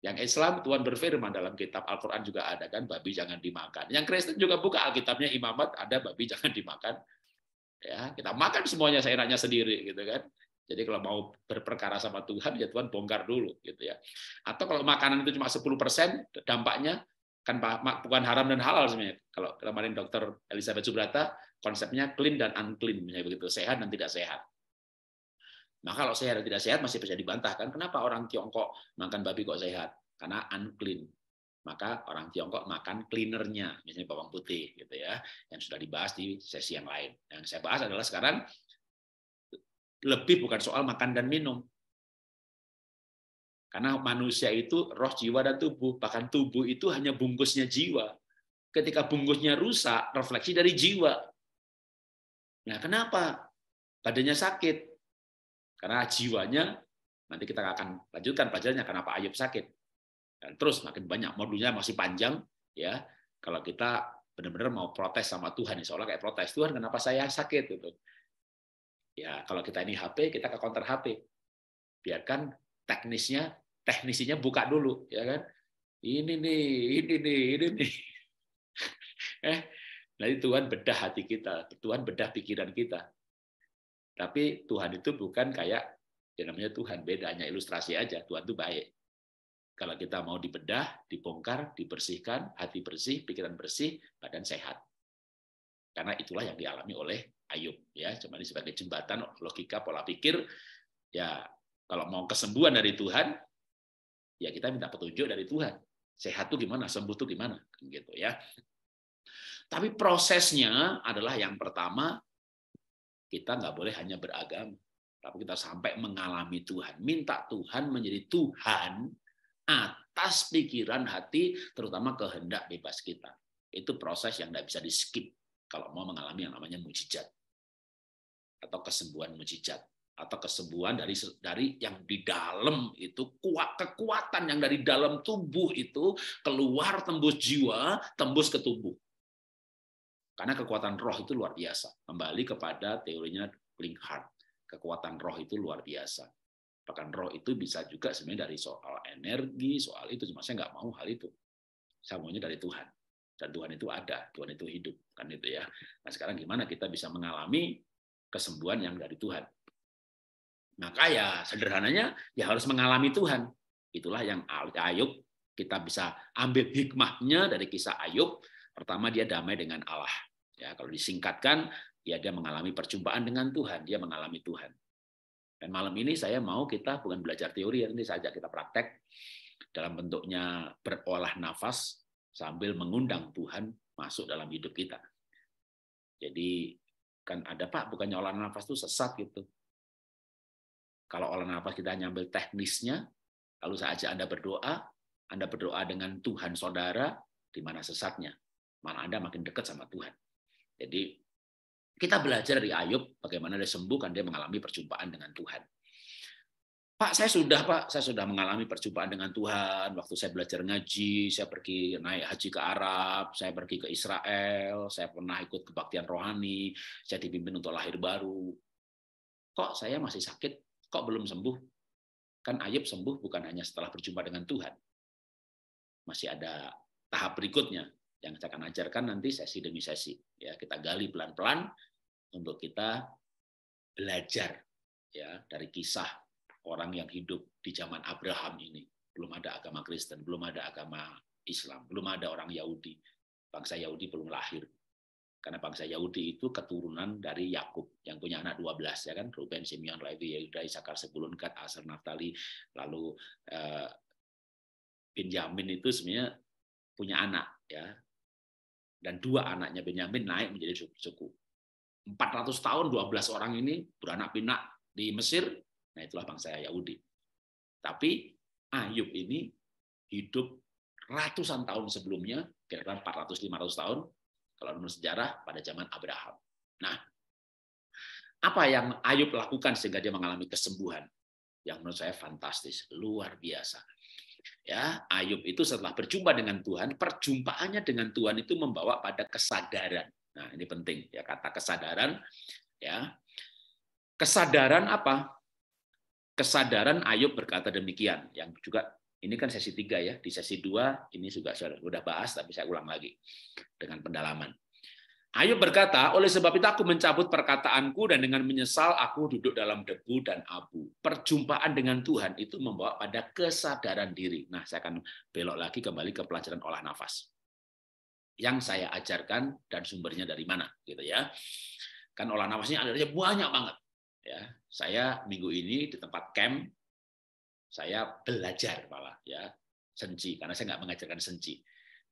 Yang Islam Tuhan berfirman dalam kitab Al-Qur'an juga ada kan babi jangan dimakan. Yang Kristen juga buka Alkitabnya Imamat ada babi jangan dimakan. Ya, kita makan semuanya seenaknya sendiri gitu kan. Jadi kalau mau berperkara sama Tuhan ya Tuhan bongkar dulu gitu ya. Atau kalau makanan itu cuma 10% dampaknya kan bukan haram dan halal sebenarnya. Kalau kemarin dokter Elizabeth Subrata konsepnya clean dan unclean begitu, sehat dan tidak sehat. Maka nah, kalau sehat tidak sehat masih bisa dibantahkan. Kenapa orang Tiongkok makan babi kok sehat? Karena unclean. Maka orang Tiongkok makan cleanernya, misalnya bawang putih, gitu ya, yang sudah dibahas di sesi yang lain. Yang saya bahas adalah sekarang lebih bukan soal makan dan minum, karena manusia itu roh jiwa dan tubuh, bahkan tubuh itu hanya bungkusnya jiwa. Ketika bungkusnya rusak, refleksi dari jiwa. Nah, kenapa? Badannya sakit. Karena jiwanya nanti kita akan lanjutkan pelajarannya kenapa Ayub sakit. Dan terus makin banyak modulnya masih panjang ya. Kalau kita benar-benar mau protes sama Tuhan, seolah kayak protes Tuhan kenapa saya sakit gitu. Ya kalau kita ini HP kita ke counter HP. Biarkan teknisnya teknisinya buka dulu ya kan. Ini nih, ini nih, ini nih. eh, nanti Tuhan bedah hati kita, Tuhan bedah pikiran kita. Tapi Tuhan itu bukan kayak yang namanya Tuhan, bedanya ilustrasi aja. Tuhan itu baik. Kalau kita mau dibedah, dibongkar, dibersihkan, hati bersih, pikiran bersih, badan sehat. Karena itulah yang dialami oleh Ayub ya, cuma ini sebagai jembatan logika pola pikir ya kalau mau kesembuhan dari Tuhan ya kita minta petunjuk dari Tuhan. Sehat tuh gimana, sembuh tuh gimana gitu ya. Tapi prosesnya adalah yang pertama kita nggak boleh hanya beragama, tapi kita sampai mengalami Tuhan. Minta Tuhan menjadi Tuhan atas pikiran hati, terutama kehendak bebas kita. Itu proses yang nggak bisa di-skip kalau mau mengalami yang namanya mujizat atau kesembuhan mujizat atau kesembuhan dari dari yang di dalam itu kuat kekuatan yang dari dalam tubuh itu keluar tembus jiwa tembus ke tubuh karena kekuatan roh itu luar biasa. Kembali kepada teorinya Blinkhart. Kekuatan roh itu luar biasa. Bahkan roh itu bisa juga sebenarnya dari soal energi, soal itu. Cuma saya nggak mau hal itu. Semuanya dari Tuhan. Dan Tuhan itu ada, Tuhan itu hidup. Kan itu ya. Nah sekarang gimana kita bisa mengalami kesembuhan yang dari Tuhan. Maka ya sederhananya ya harus mengalami Tuhan. Itulah yang Ayub kita bisa ambil hikmahnya dari kisah Ayub. Pertama dia damai dengan Allah. Ya, kalau disingkatkan, ya dia mengalami perjumpaan dengan Tuhan, dia mengalami Tuhan. Dan malam ini saya mau kita bukan belajar teori, ini ya, saja kita praktek dalam bentuknya berolah nafas sambil mengundang Tuhan masuk dalam hidup kita. Jadi kan ada Pak, bukannya olah nafas itu sesat gitu. Kalau olah nafas kita hanya teknisnya, lalu saja Anda berdoa, Anda berdoa dengan Tuhan saudara, di mana sesatnya. Mana Anda makin dekat sama Tuhan. Jadi kita belajar dari Ayub bagaimana dia sembuh kan dia mengalami perjumpaan dengan Tuhan. Pak, saya sudah Pak, saya sudah mengalami perjumpaan dengan Tuhan. Waktu saya belajar ngaji, saya pergi naik haji ke Arab, saya pergi ke Israel, saya pernah ikut kebaktian rohani, saya dipimpin untuk lahir baru. Kok saya masih sakit? Kok belum sembuh? Kan Ayub sembuh bukan hanya setelah berjumpa dengan Tuhan. Masih ada tahap berikutnya yang saya akan ajarkan nanti sesi demi sesi ya kita gali pelan-pelan untuk kita belajar ya dari kisah orang yang hidup di zaman Abraham ini belum ada agama Kristen belum ada agama Islam belum ada orang Yahudi bangsa Yahudi belum lahir karena bangsa Yahudi itu keturunan dari Yakub yang punya anak 12 ya kan Ruben, Simeon, Levi, Yehuda, Isakar, Sebulun, Kat, Aser, Naftali, lalu eh, Benjamin itu sebenarnya punya anak ya dan dua anaknya Benyamin naik menjadi suku. 400 tahun 12 orang ini beranak pinak di Mesir, nah itulah bangsa Yahudi. Tapi Ayub ini hidup ratusan tahun sebelumnya, kira-kira 400-500 tahun, kalau menurut sejarah pada zaman Abraham. Nah, apa yang Ayub lakukan sehingga dia mengalami kesembuhan? Yang menurut saya fantastis, luar biasa. Ya, Ayub itu setelah berjumpa dengan Tuhan, perjumpaannya dengan Tuhan itu membawa pada kesadaran. Nah, ini penting ya kata kesadaran ya. Kesadaran apa? Kesadaran Ayub berkata demikian yang juga ini kan sesi tiga ya, di sesi dua ini juga sudah bahas tapi saya ulang lagi dengan pendalaman. Ayub berkata, oleh sebab itu aku mencabut perkataanku dan dengan menyesal aku duduk dalam debu dan abu. Perjumpaan dengan Tuhan itu membawa pada kesadaran diri. Nah, saya akan belok lagi kembali ke pelajaran olah nafas. Yang saya ajarkan dan sumbernya dari mana, gitu ya. Kan olah nafasnya ada banyak banget. Ya, saya minggu ini di tempat camp saya belajar malah ya senci karena saya nggak mengajarkan senci.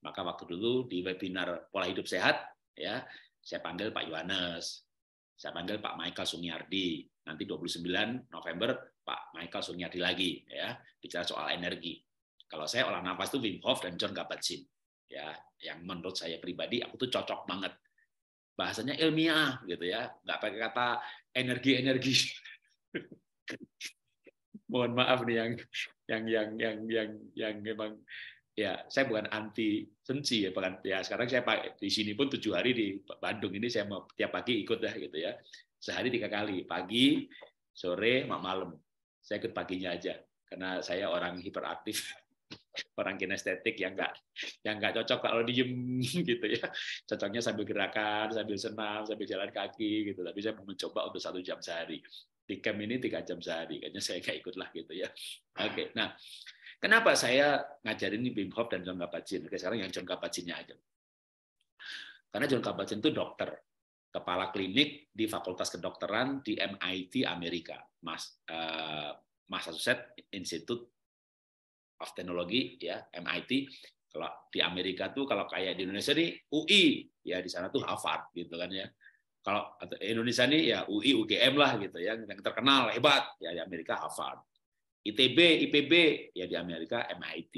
Maka waktu dulu di webinar pola hidup sehat ya saya panggil Pak Yohanes saya panggil Pak Michael Sumiardi nanti 29 November Pak Michael Sumiardi lagi ya bicara soal energi kalau saya olah nafas itu Wim Hof dan John Kabat-Zinn ya yang menurut saya pribadi aku tuh cocok banget bahasanya ilmiah gitu ya nggak pakai kata energi energi mohon maaf nih yang yang yang yang yang yang memang ya saya bukan anti senci ya bukan ya sekarang saya di sini pun tujuh hari di Bandung ini saya mau tiap pagi ikut ya gitu ya sehari tiga kali pagi sore malam saya ikut paginya aja karena saya orang hiperaktif orang kinestetik yang nggak yang nggak cocok kalau diem gitu ya cocoknya sambil gerakan sambil senam sambil jalan kaki gitu tapi saya mencoba untuk satu jam sehari di camp ini tiga jam sehari kayaknya saya nggak ikut lah gitu ya oke okay. nah Kenapa saya ngajarin ini Wim Hof dan John Kabat-Zinn? Oke, sekarang yang John Kabat-Zinnnya aja. Karena John Kabat-Zinn itu dokter, kepala klinik di Fakultas Kedokteran di MIT Amerika, Mas, uh, Massachusetts Institute of Technology ya MIT. Kalau di Amerika tuh kalau kayak di Indonesia nih UI ya di sana tuh Harvard gitu kan ya. Kalau Indonesia nih ya UI UGM lah gitu ya yang terkenal hebat ya di Amerika Harvard. ITB, IPB, ya di Amerika MIT.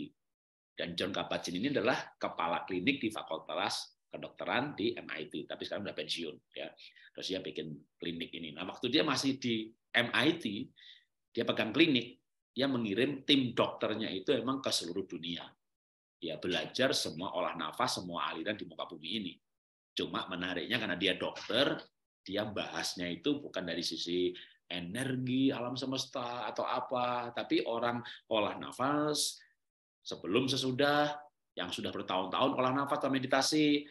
Dan John kabat ini adalah kepala klinik di Fakultas Kedokteran di MIT, tapi sekarang sudah pensiun. Ya. Terus dia bikin klinik ini. Nah, waktu dia masih di MIT, dia pegang klinik, dia mengirim tim dokternya itu emang ke seluruh dunia. Ya, belajar semua olah nafas, semua aliran di muka bumi ini. Cuma menariknya karena dia dokter, dia bahasnya itu bukan dari sisi energi alam semesta atau apa, tapi orang olah nafas sebelum sesudah yang sudah bertahun-tahun olah nafas atau meditasi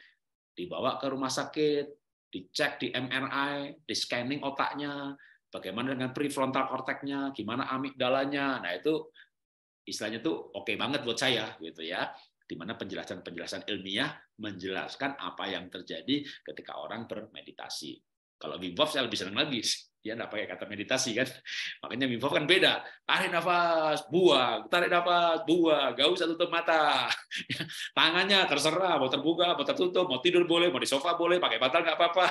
dibawa ke rumah sakit, dicek di MRI, di scanning otaknya, bagaimana dengan prefrontal korteknya, gimana amigdalanya. Nah, itu istilahnya tuh oke okay banget buat saya gitu ya di mana penjelasan-penjelasan ilmiah menjelaskan apa yang terjadi ketika orang bermeditasi. Kalau Wim Hof saya lebih senang lagi dia nggak pakai kata meditasi kan makanya Hof kan beda tarik nafas buang tarik nafas buang gak usah tutup mata tangannya terserah mau terbuka mau tertutup mau tidur boleh mau di sofa boleh pakai bantal nggak apa-apa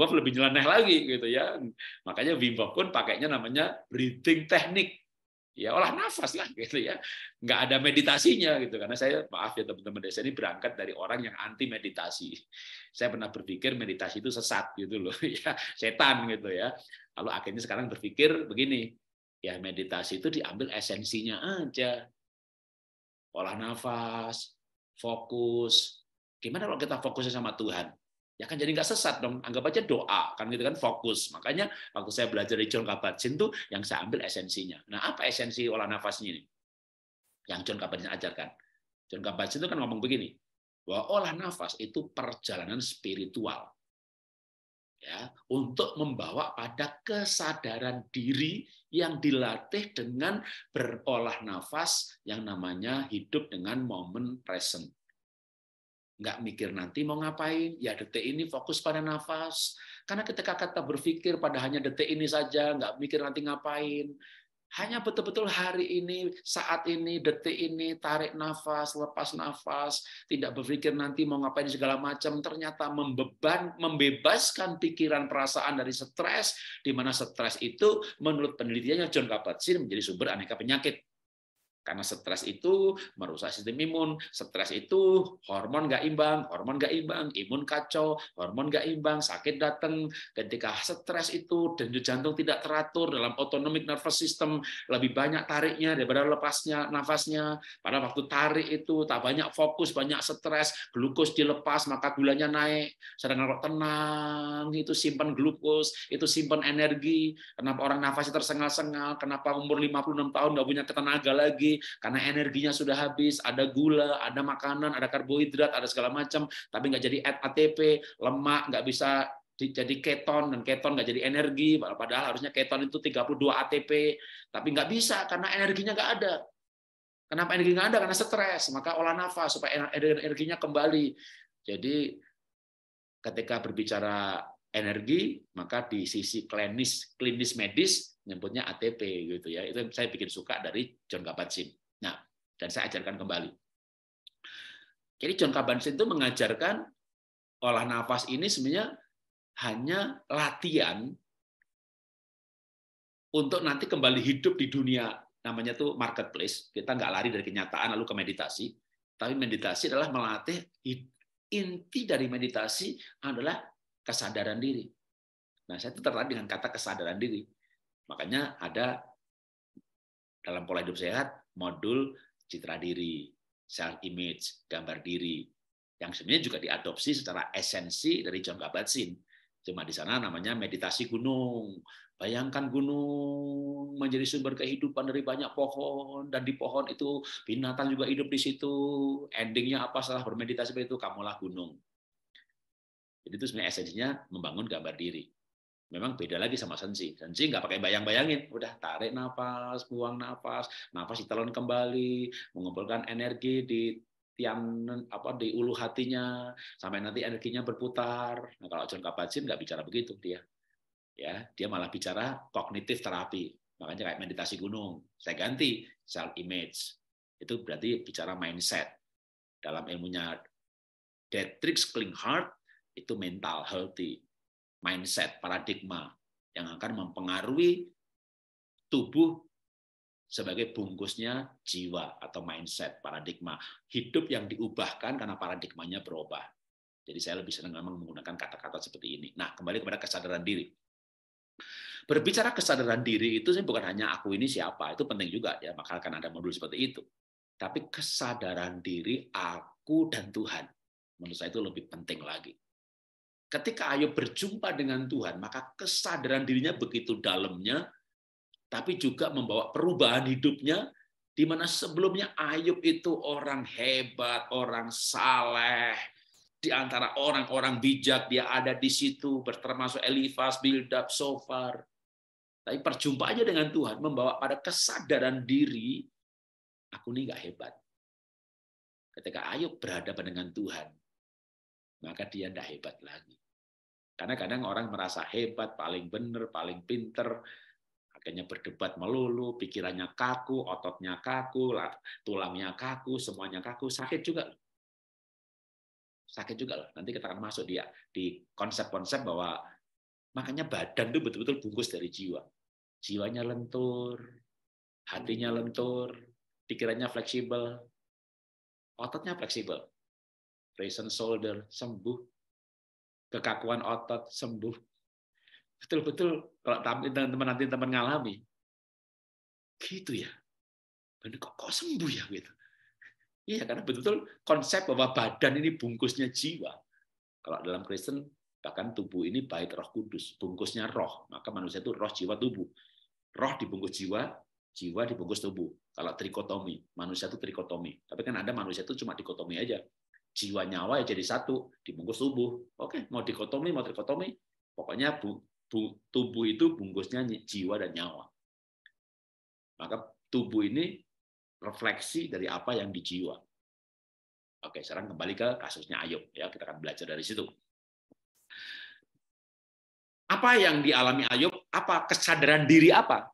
Hof lebih nyeleneh lagi gitu ya makanya Hof pun pakainya namanya breathing technique ya olah nafas lah gitu ya nggak ada meditasinya gitu karena saya maaf ya teman-teman desa ini berangkat dari orang yang anti meditasi saya pernah berpikir meditasi itu sesat gitu loh ya setan gitu ya lalu akhirnya sekarang berpikir begini ya meditasi itu diambil esensinya aja olah nafas fokus gimana kalau kita fokusnya sama Tuhan ya kan jadi nggak sesat dong anggap aja doa kan gitu kan fokus makanya waktu saya belajar di John Kabat-Zinn tuh yang saya ambil esensinya nah apa esensi olah nafasnya ini yang John Kabat-Zinn ajarkan John Kabat-Zinn itu kan ngomong begini bahwa olah nafas itu perjalanan spiritual ya untuk membawa pada kesadaran diri yang dilatih dengan berolah nafas yang namanya hidup dengan momen present nggak mikir nanti mau ngapain, ya detik ini fokus pada nafas. Karena ketika kata berpikir pada hanya detik ini saja, nggak mikir nanti ngapain, hanya betul-betul hari ini, saat ini, detik ini, tarik nafas, lepas nafas, tidak berpikir nanti mau ngapain segala macam, ternyata membeban, membebaskan pikiran perasaan dari stres, di mana stres itu menurut penelitiannya John Kabat-Zinn menjadi sumber aneka penyakit. Karena stres itu merusak sistem imun, stres itu hormon nggak imbang, hormon nggak imbang, imun kacau, hormon nggak imbang, sakit datang. Ketika stres itu denyut jantung tidak teratur dalam autonomic nervous system, lebih banyak tariknya daripada lepasnya nafasnya. Pada waktu tarik itu tak banyak fokus, banyak stres, glukos dilepas maka gulanya naik. Sedangkan kalau tenang itu simpan glukos, itu simpan energi. Kenapa orang nafasnya tersengal-sengal? Kenapa umur 56 tahun nggak punya ketenaga lagi? karena energinya sudah habis, ada gula, ada makanan, ada karbohidrat, ada segala macam, tapi nggak jadi ATP, lemak, nggak bisa jadi keton dan keton nggak jadi energi padahal harusnya keton itu 32 ATP tapi nggak bisa karena energinya nggak ada kenapa energi nggak ada karena stres maka olah nafas supaya energinya kembali jadi ketika berbicara energi maka di sisi klinis klinis medis nyebutnya ATP gitu ya. Itu saya bikin suka dari John Kabat-Zinn. Nah, dan saya ajarkan kembali. Jadi John Kabat-Zinn itu mengajarkan olah nafas ini sebenarnya hanya latihan untuk nanti kembali hidup di dunia namanya tuh marketplace. Kita nggak lari dari kenyataan lalu ke meditasi, tapi meditasi adalah melatih inti dari meditasi adalah kesadaran diri. Nah, saya tertarik dengan kata kesadaran diri. Makanya ada dalam pola hidup sehat modul citra diri, self image, gambar diri yang sebenarnya juga diadopsi secara esensi dari John Kabat-Zinn. Cuma di sana namanya meditasi gunung. Bayangkan gunung menjadi sumber kehidupan dari banyak pohon dan di pohon itu binatang juga hidup di situ. Endingnya apa setelah bermeditasi itu? Kamulah gunung. Jadi itu sebenarnya esensinya membangun gambar diri. Memang beda lagi sama sensi. Sensi nggak pakai bayang-bayangin. Udah tarik nafas, buang nafas, nafas ditelan kembali, mengumpulkan energi di tiang apa di ulu hatinya sampai nanti energinya berputar. Nah, kalau John Kabat-Zinn nggak bicara begitu dia. Ya, dia malah bicara kognitif terapi. Makanya kayak meditasi gunung. Saya ganti self image. Itu berarti bicara mindset. Dalam ilmunya Dietrich Klinghardt itu mental healthy mindset, paradigma yang akan mempengaruhi tubuh sebagai bungkusnya jiwa atau mindset, paradigma. Hidup yang diubahkan karena paradigmanya berubah. Jadi saya lebih senang memang menggunakan kata-kata seperti ini. Nah, kembali kepada kesadaran diri. Berbicara kesadaran diri itu saya bukan hanya aku ini siapa, itu penting juga ya, maka akan ada modul seperti itu. Tapi kesadaran diri aku dan Tuhan menurut saya itu lebih penting lagi ketika Ayub berjumpa dengan Tuhan, maka kesadaran dirinya begitu dalamnya, tapi juga membawa perubahan hidupnya, di mana sebelumnya Ayub itu orang hebat, orang saleh, di antara orang-orang bijak dia ada di situ, termasuk Elifas, Bildab, Sofar. Tapi perjumpaannya dengan Tuhan membawa pada kesadaran diri, aku ini nggak hebat. Ketika Ayub berhadapan dengan Tuhan, maka dia tidak hebat lagi. Karena kadang orang merasa hebat, paling benar, paling pinter, akhirnya berdebat melulu, pikirannya kaku, ototnya kaku, tulangnya kaku, semuanya kaku, sakit juga. Sakit juga loh. Nanti kita akan masuk dia di konsep-konsep bahwa makanya badan itu betul-betul bungkus dari jiwa. Jiwanya lentur, hatinya hmm. lentur, pikirannya fleksibel, ototnya fleksibel. Raise and shoulder, sembuh, kekakuan otot sembuh. Betul-betul kalau teman-teman nanti teman ngalami, gitu ya. Benar kok, kok sembuh ya gitu. Iya karena betul-betul konsep bahwa badan ini bungkusnya jiwa. Kalau dalam Kristen bahkan tubuh ini bait Roh Kudus, bungkusnya roh. Maka manusia itu roh, jiwa, tubuh. Roh dibungkus jiwa, jiwa dibungkus tubuh. Kalau trikotomi, manusia itu trikotomi. Tapi kan ada manusia itu cuma dikotomi aja jiwa nyawa ya jadi satu, dibungkus tubuh. Oke, mau dikotomi, mau trikotomi, pokoknya bu, bu, tubuh itu bungkusnya jiwa dan nyawa. Maka tubuh ini refleksi dari apa yang di jiwa. Oke, sekarang kembali ke kasusnya Ayub. Ya, kita akan belajar dari situ. Apa yang dialami Ayub? Apa kesadaran diri apa?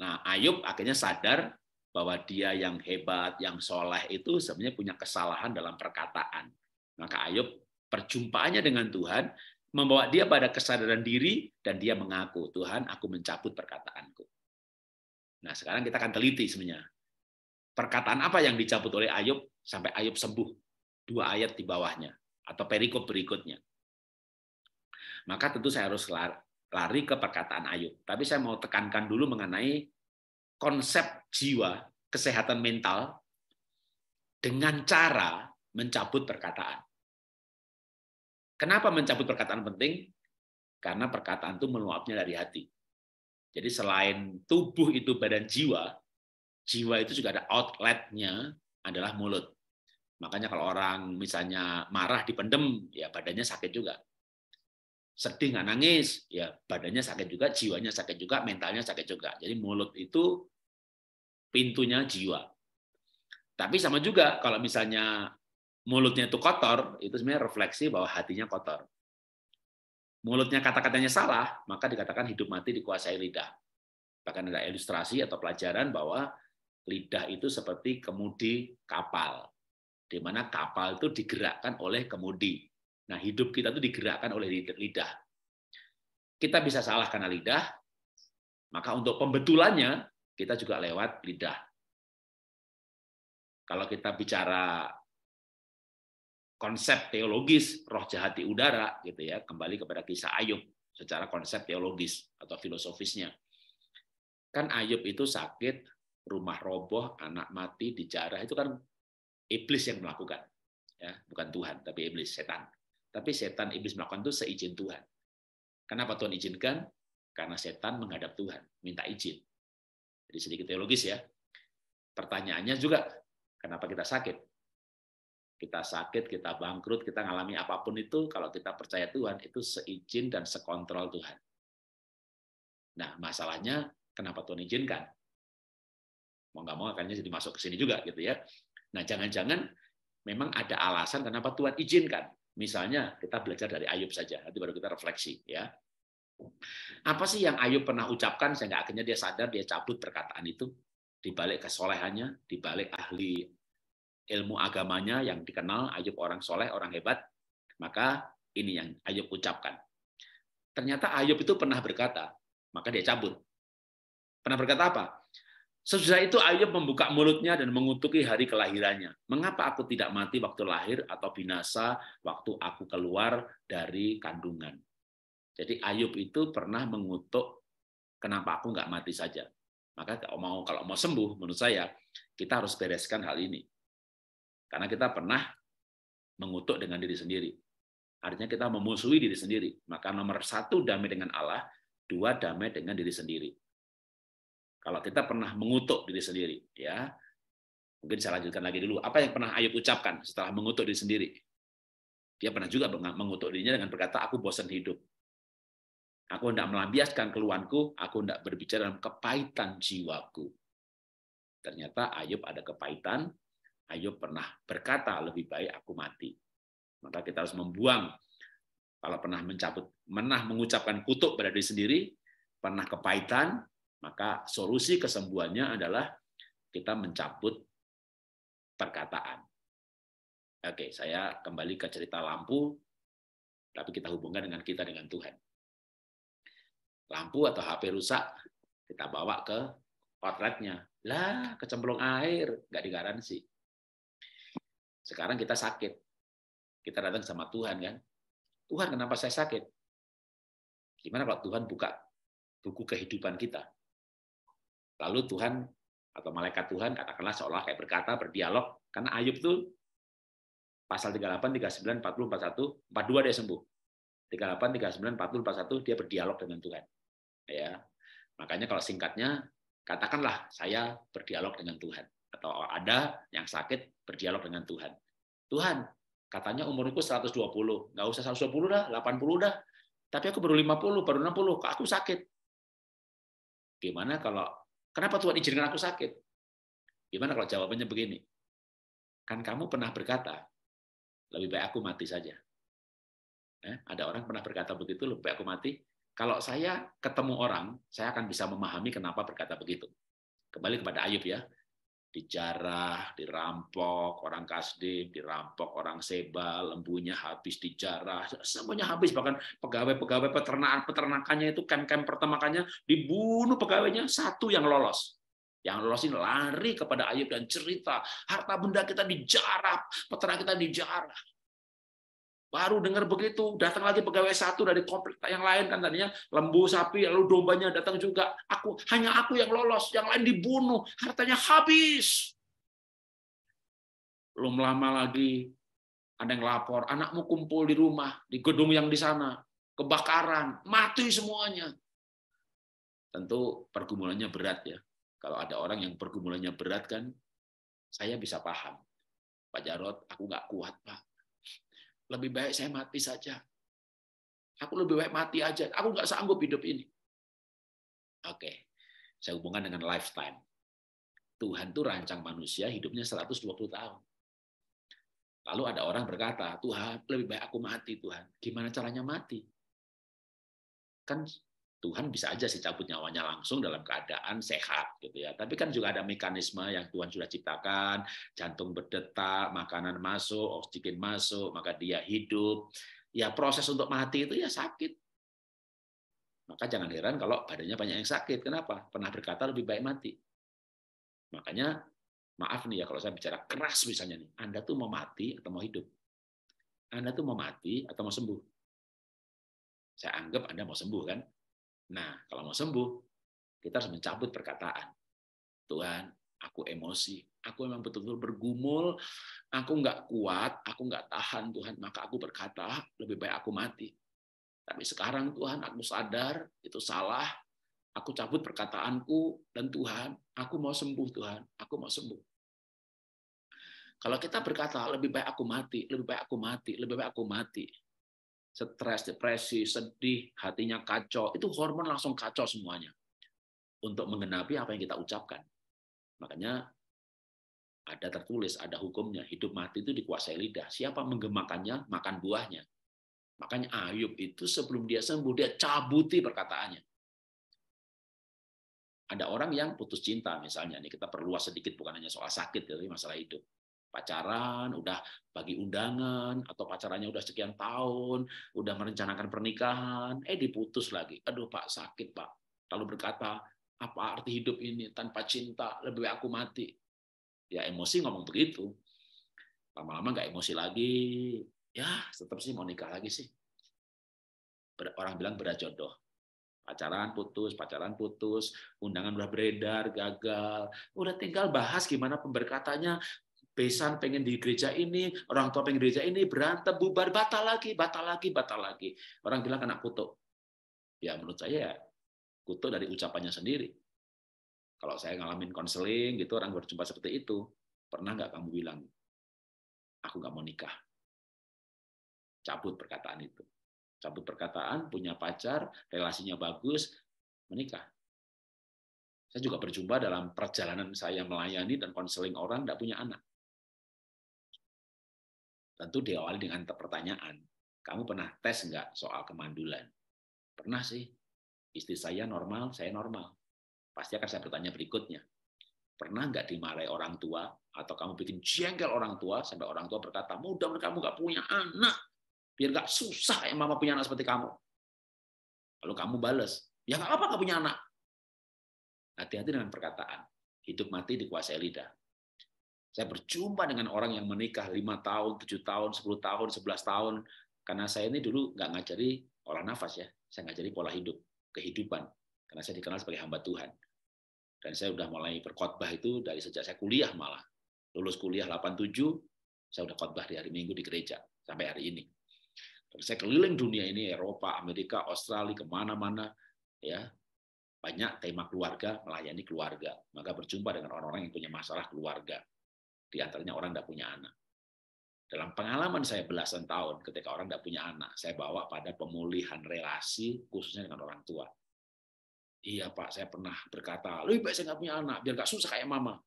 Nah, Ayub akhirnya sadar bahwa dia yang hebat, yang soleh itu sebenarnya punya kesalahan dalam perkataan. Maka Ayub perjumpaannya dengan Tuhan membawa dia pada kesadaran diri dan dia mengaku, Tuhan aku mencabut perkataanku. Nah sekarang kita akan teliti sebenarnya. Perkataan apa yang dicabut oleh Ayub sampai Ayub sembuh? Dua ayat di bawahnya atau perikop berikutnya. Maka tentu saya harus lari ke perkataan Ayub. Tapi saya mau tekankan dulu mengenai konsep jiwa, kesehatan mental dengan cara mencabut perkataan. Kenapa mencabut perkataan penting? Karena perkataan itu meluapnya dari hati. Jadi selain tubuh itu badan jiwa, jiwa itu juga ada outletnya adalah mulut. Makanya kalau orang misalnya marah dipendem, ya badannya sakit juga sedih nggak nangis ya badannya sakit juga jiwanya sakit juga mentalnya sakit juga jadi mulut itu pintunya jiwa tapi sama juga kalau misalnya mulutnya itu kotor itu sebenarnya refleksi bahwa hatinya kotor mulutnya kata-katanya salah maka dikatakan hidup mati dikuasai lidah bahkan ada ilustrasi atau pelajaran bahwa lidah itu seperti kemudi kapal di mana kapal itu digerakkan oleh kemudi Nah, hidup kita itu digerakkan oleh lidah. Kita bisa salah karena lidah, maka untuk pembetulannya kita juga lewat lidah. Kalau kita bicara konsep teologis roh jahat di udara gitu ya, kembali kepada kisah Ayub secara konsep teologis atau filosofisnya. Kan Ayub itu sakit, rumah roboh, anak mati, dijarah itu kan iblis yang melakukan. Ya, bukan Tuhan, tapi iblis, setan tapi setan iblis melakukan itu seizin Tuhan. Kenapa Tuhan izinkan? Karena setan menghadap Tuhan, minta izin. Jadi sedikit teologis ya. Pertanyaannya juga, kenapa kita sakit? Kita sakit, kita bangkrut, kita ngalami apapun itu, kalau kita percaya Tuhan, itu seizin dan sekontrol Tuhan. Nah, masalahnya kenapa Tuhan izinkan? Mau nggak mau akhirnya jadi masuk ke sini juga gitu ya. Nah, jangan-jangan memang ada alasan kenapa Tuhan izinkan. Misalnya kita belajar dari Ayub saja, nanti baru kita refleksi ya. Apa sih yang Ayub pernah ucapkan sehingga akhirnya dia sadar dia cabut perkataan itu di balik kesolehannya, di balik ahli ilmu agamanya yang dikenal Ayub orang soleh, orang hebat, maka ini yang Ayub ucapkan. Ternyata Ayub itu pernah berkata, maka dia cabut. Pernah berkata apa? Sesudah itu Ayub membuka mulutnya dan mengutuki hari kelahirannya. Mengapa aku tidak mati waktu lahir atau binasa waktu aku keluar dari kandungan? Jadi Ayub itu pernah mengutuk kenapa aku nggak mati saja. Maka kalau mau kalau mau sembuh menurut saya kita harus bereskan hal ini. Karena kita pernah mengutuk dengan diri sendiri. Artinya kita memusuhi diri sendiri. Maka nomor satu damai dengan Allah, dua damai dengan diri sendiri. Kalau kita pernah mengutuk diri sendiri, ya mungkin saya lanjutkan lagi dulu. Apa yang pernah Ayub ucapkan setelah mengutuk diri sendiri? Dia pernah juga mengutuk dirinya dengan berkata, aku bosan hidup. Aku hendak melampiaskan keluhanku, aku hendak berbicara dalam kepahitan jiwaku. Ternyata Ayub ada kepahitan, Ayub pernah berkata, lebih baik aku mati. Maka kita harus membuang, kalau pernah mencabut, pernah mengucapkan kutuk pada diri sendiri, pernah kepahitan, maka solusi kesembuhannya adalah kita mencabut perkataan. Oke, saya kembali ke cerita lampu, tapi kita hubungkan dengan kita dengan Tuhan. Lampu atau HP rusak, kita bawa ke outletnya. Lah, kecemplung air, nggak digaransi. Sekarang kita sakit. Kita datang sama Tuhan kan. Tuhan, kenapa saya sakit? Gimana kalau Tuhan buka buku kehidupan kita? Lalu Tuhan atau malaikat Tuhan katakanlah seolah kayak berkata, berdialog, karena Ayub tuh pasal 38, 39, 40, 41, 42 dia sembuh. 38, 39, 40, 41 dia berdialog dengan Tuhan. Ya. Makanya kalau singkatnya katakanlah saya berdialog dengan Tuhan atau ada yang sakit berdialog dengan Tuhan. Tuhan, katanya umurku 120, nggak usah 120 dah, 80 dah. Tapi aku baru 50, baru 60, aku sakit. Gimana kalau Kenapa Tuhan izinkan aku sakit? Gimana kalau jawabannya begini? Kan kamu pernah berkata, lebih baik aku mati saja. Eh, ada orang pernah berkata begitu, lebih baik aku mati. Kalau saya ketemu orang, saya akan bisa memahami kenapa berkata begitu. Kembali kepada Ayub ya dijarah, dirampok, orang Kasdim, dirampok orang Seba, lembunya habis dijarah, semuanya habis bahkan pegawai-pegawai peternakan peternakannya itu kem-kem pertemakannya dibunuh pegawainya satu yang lolos. Yang lolos ini lari kepada Ayub dan cerita harta benda kita dijarah, peternak kita dijarah. Baru dengar begitu, datang lagi pegawai satu dari komplek yang lain kan tadinya lembu, sapi, lalu dombanya datang juga. Aku hanya aku yang lolos, yang lain dibunuh, hartanya habis. Belum lama lagi ada yang lapor, anakmu kumpul di rumah, di gedung yang di sana, kebakaran, mati semuanya. Tentu pergumulannya berat ya. Kalau ada orang yang pergumulannya berat kan, saya bisa paham. Pak Jarot, aku nggak kuat, Pak lebih baik saya mati saja. Aku lebih baik mati aja. Aku nggak sanggup hidup ini. Oke. Okay. Saya hubungkan dengan lifetime. Tuhan tuh rancang manusia hidupnya 120 tahun. Lalu ada orang berkata, Tuhan lebih baik aku mati Tuhan. Gimana caranya mati? Kan Tuhan bisa aja sih cabut nyawanya langsung dalam keadaan sehat gitu ya. Tapi kan juga ada mekanisme yang Tuhan sudah ciptakan, jantung berdetak, makanan masuk, oksigen masuk, maka dia hidup. Ya proses untuk mati itu ya sakit. Maka jangan heran kalau badannya banyak yang sakit. Kenapa? Pernah berkata lebih baik mati. Makanya maaf nih ya kalau saya bicara keras misalnya nih, Anda tuh mau mati atau mau hidup? Anda tuh mau mati atau mau sembuh? Saya anggap Anda mau sembuh kan? Nah, kalau mau sembuh, kita harus mencabut perkataan. Tuhan, aku emosi, aku memang betul-betul bergumul, aku nggak kuat, aku nggak tahan Tuhan, maka aku berkata, lebih baik aku mati. Tapi sekarang Tuhan, aku sadar itu salah, aku cabut perkataanku, dan Tuhan, aku mau sembuh Tuhan, aku mau sembuh. Kalau kita berkata, lebih baik aku mati, lebih baik aku mati, lebih baik aku mati, stres, depresi, sedih, hatinya kacau, itu hormon langsung kacau semuanya untuk menggenapi apa yang kita ucapkan. Makanya ada tertulis, ada hukumnya, hidup mati itu dikuasai lidah. Siapa menggemakannya, makan buahnya. Makanya Ayub itu sebelum dia sembuh, dia cabuti perkataannya. Ada orang yang putus cinta misalnya, ini kita perluas sedikit, bukan hanya soal sakit, tapi masalah hidup pacaran, udah bagi undangan, atau pacarannya udah sekian tahun, udah merencanakan pernikahan, eh diputus lagi. Aduh Pak, sakit Pak. Lalu berkata, apa arti hidup ini tanpa cinta, lebih baik aku mati. Ya emosi ngomong begitu. Lama-lama nggak emosi lagi, ya tetap sih mau nikah lagi sih. Orang bilang berat jodoh pacaran putus, pacaran putus, undangan udah beredar, gagal, udah tinggal bahas gimana pemberkatannya, pesan pengen di gereja ini, orang tua pengen di gereja ini, berantem, bubar, batal lagi, batal lagi, batal lagi. Orang bilang kena kutuk. Ya menurut saya ya, kutuk dari ucapannya sendiri. Kalau saya ngalamin konseling gitu, orang berjumpa seperti itu. Pernah nggak kamu bilang, aku nggak mau nikah? Cabut perkataan itu. Cabut perkataan, punya pacar, relasinya bagus, menikah. Saya juga berjumpa dalam perjalanan saya melayani dan konseling orang tidak punya anak. Tentu diawali dengan pertanyaan. Kamu pernah tes nggak soal kemandulan? Pernah sih. Istri saya normal, saya normal. Pasti akan saya bertanya berikutnya. Pernah nggak dimarahi orang tua? Atau kamu bikin jengkel orang tua sampai orang tua berkata, mudah-mudahan kamu nggak punya anak. Biar nggak susah yang mama punya anak seperti kamu. Lalu kamu bales, ya nggak apa-apa nggak punya anak. Hati-hati dengan perkataan. Hidup mati dikuasai lidah. Saya berjumpa dengan orang yang menikah lima tahun, tujuh tahun, sepuluh tahun, sebelas tahun. Karena saya ini dulu nggak ngajari olah nafas ya. Saya ngajari pola hidup, kehidupan. Karena saya dikenal sebagai hamba Tuhan. Dan saya udah mulai berkhotbah itu dari sejak saya kuliah malah. Lulus kuliah 87, saya udah khotbah di hari Minggu di gereja sampai hari ini. Dan saya keliling dunia ini, Eropa, Amerika, Australia, kemana-mana. ya Banyak tema keluarga, melayani keluarga. Maka berjumpa dengan orang-orang yang punya masalah keluarga. Di antaranya orang tidak punya anak. Dalam pengalaman saya belasan tahun ketika orang tidak punya anak, saya bawa pada pemulihan relasi khususnya dengan orang tua. Iya Pak, saya pernah berkata, lebih baik saya nggak punya anak, biar nggak susah kayak mama.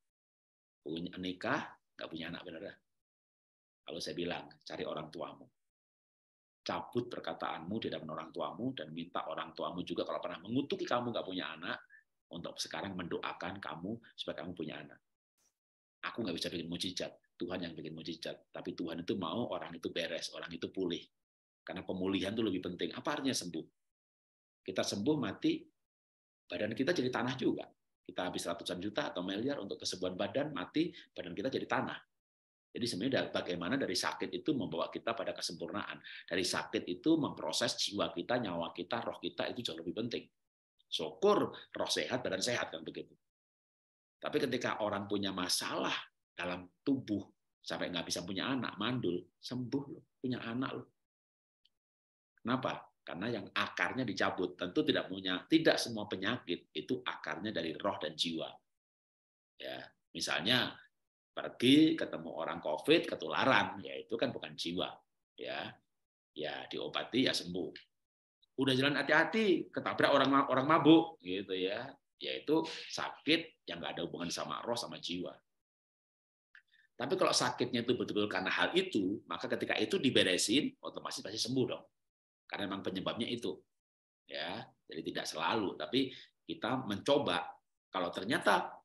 Punya nikah, nggak punya anak benar Kalau saya bilang, cari orang tuamu. Cabut perkataanmu di depan orang tuamu dan minta orang tuamu juga kalau pernah mengutuki kamu nggak punya anak, untuk sekarang mendoakan kamu supaya kamu punya anak. Aku nggak bisa bikin mujizat, Tuhan yang bikin mujizat. Tapi Tuhan itu mau orang itu beres, orang itu pulih. Karena pemulihan itu lebih penting. Apa artinya sembuh? Kita sembuh mati, badan kita jadi tanah juga. Kita habis ratusan juta atau miliar untuk kesembuhan badan, mati, badan kita jadi tanah. Jadi sebenarnya bagaimana dari sakit itu membawa kita pada kesempurnaan. Dari sakit itu memproses jiwa kita, nyawa kita, roh kita itu jauh lebih penting. Syukur roh sehat, badan sehat kan begitu. Tapi ketika orang punya masalah dalam tubuh, sampai nggak bisa punya anak, mandul, sembuh loh, punya anak loh. Kenapa? Karena yang akarnya dicabut. Tentu tidak punya, tidak semua penyakit itu akarnya dari roh dan jiwa. Ya, misalnya pergi ketemu orang COVID ketularan, ya itu kan bukan jiwa. Ya, ya diobati ya sembuh udah jalan hati-hati ketabrak orang orang mabuk gitu ya yaitu sakit yang nggak ada hubungan sama roh sama jiwa. Tapi kalau sakitnya itu betul-betul karena hal itu, maka ketika itu diberesin, otomatis pasti sembuh dong. Karena memang penyebabnya itu. Ya, jadi tidak selalu, tapi kita mencoba kalau ternyata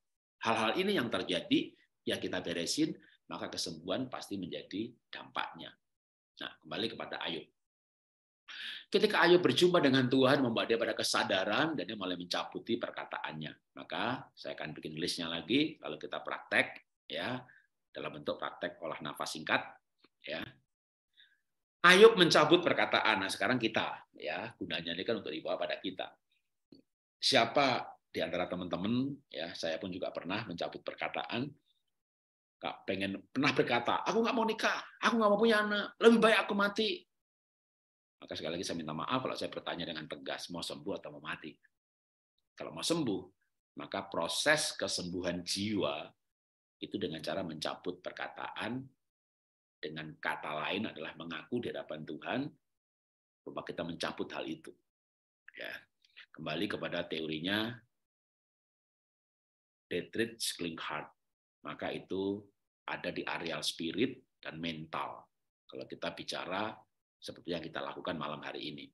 hal-hal ini yang terjadi ya kita beresin, maka kesembuhan pasti menjadi dampaknya. Nah, kembali kepada Ayub. Ketika Ayub berjumpa dengan Tuhan, membawa dia pada kesadaran, dan dia mulai mencabuti perkataannya. Maka saya akan bikin listnya lagi, lalu kita praktek, ya dalam bentuk praktek olah nafas singkat. ya Ayub mencabut perkataan. Nah sekarang kita, ya gunanya ini kan untuk dibawa pada kita. Siapa di antara teman-teman, ya saya pun juga pernah mencabut perkataan, pengen pernah berkata, aku nggak mau nikah, aku nggak mau punya anak, lebih baik aku mati, maka sekali lagi saya minta maaf kalau saya bertanya dengan tegas, mau sembuh atau mau mati. Kalau mau sembuh, maka proses kesembuhan jiwa itu dengan cara mencabut perkataan, dengan kata lain adalah mengaku di hadapan Tuhan, bahwa kita mencabut hal itu. Ya. Kembali kepada teorinya Dietrich Klinghardt. Maka itu ada di areal spirit dan mental. Kalau kita bicara seperti yang kita lakukan malam hari ini.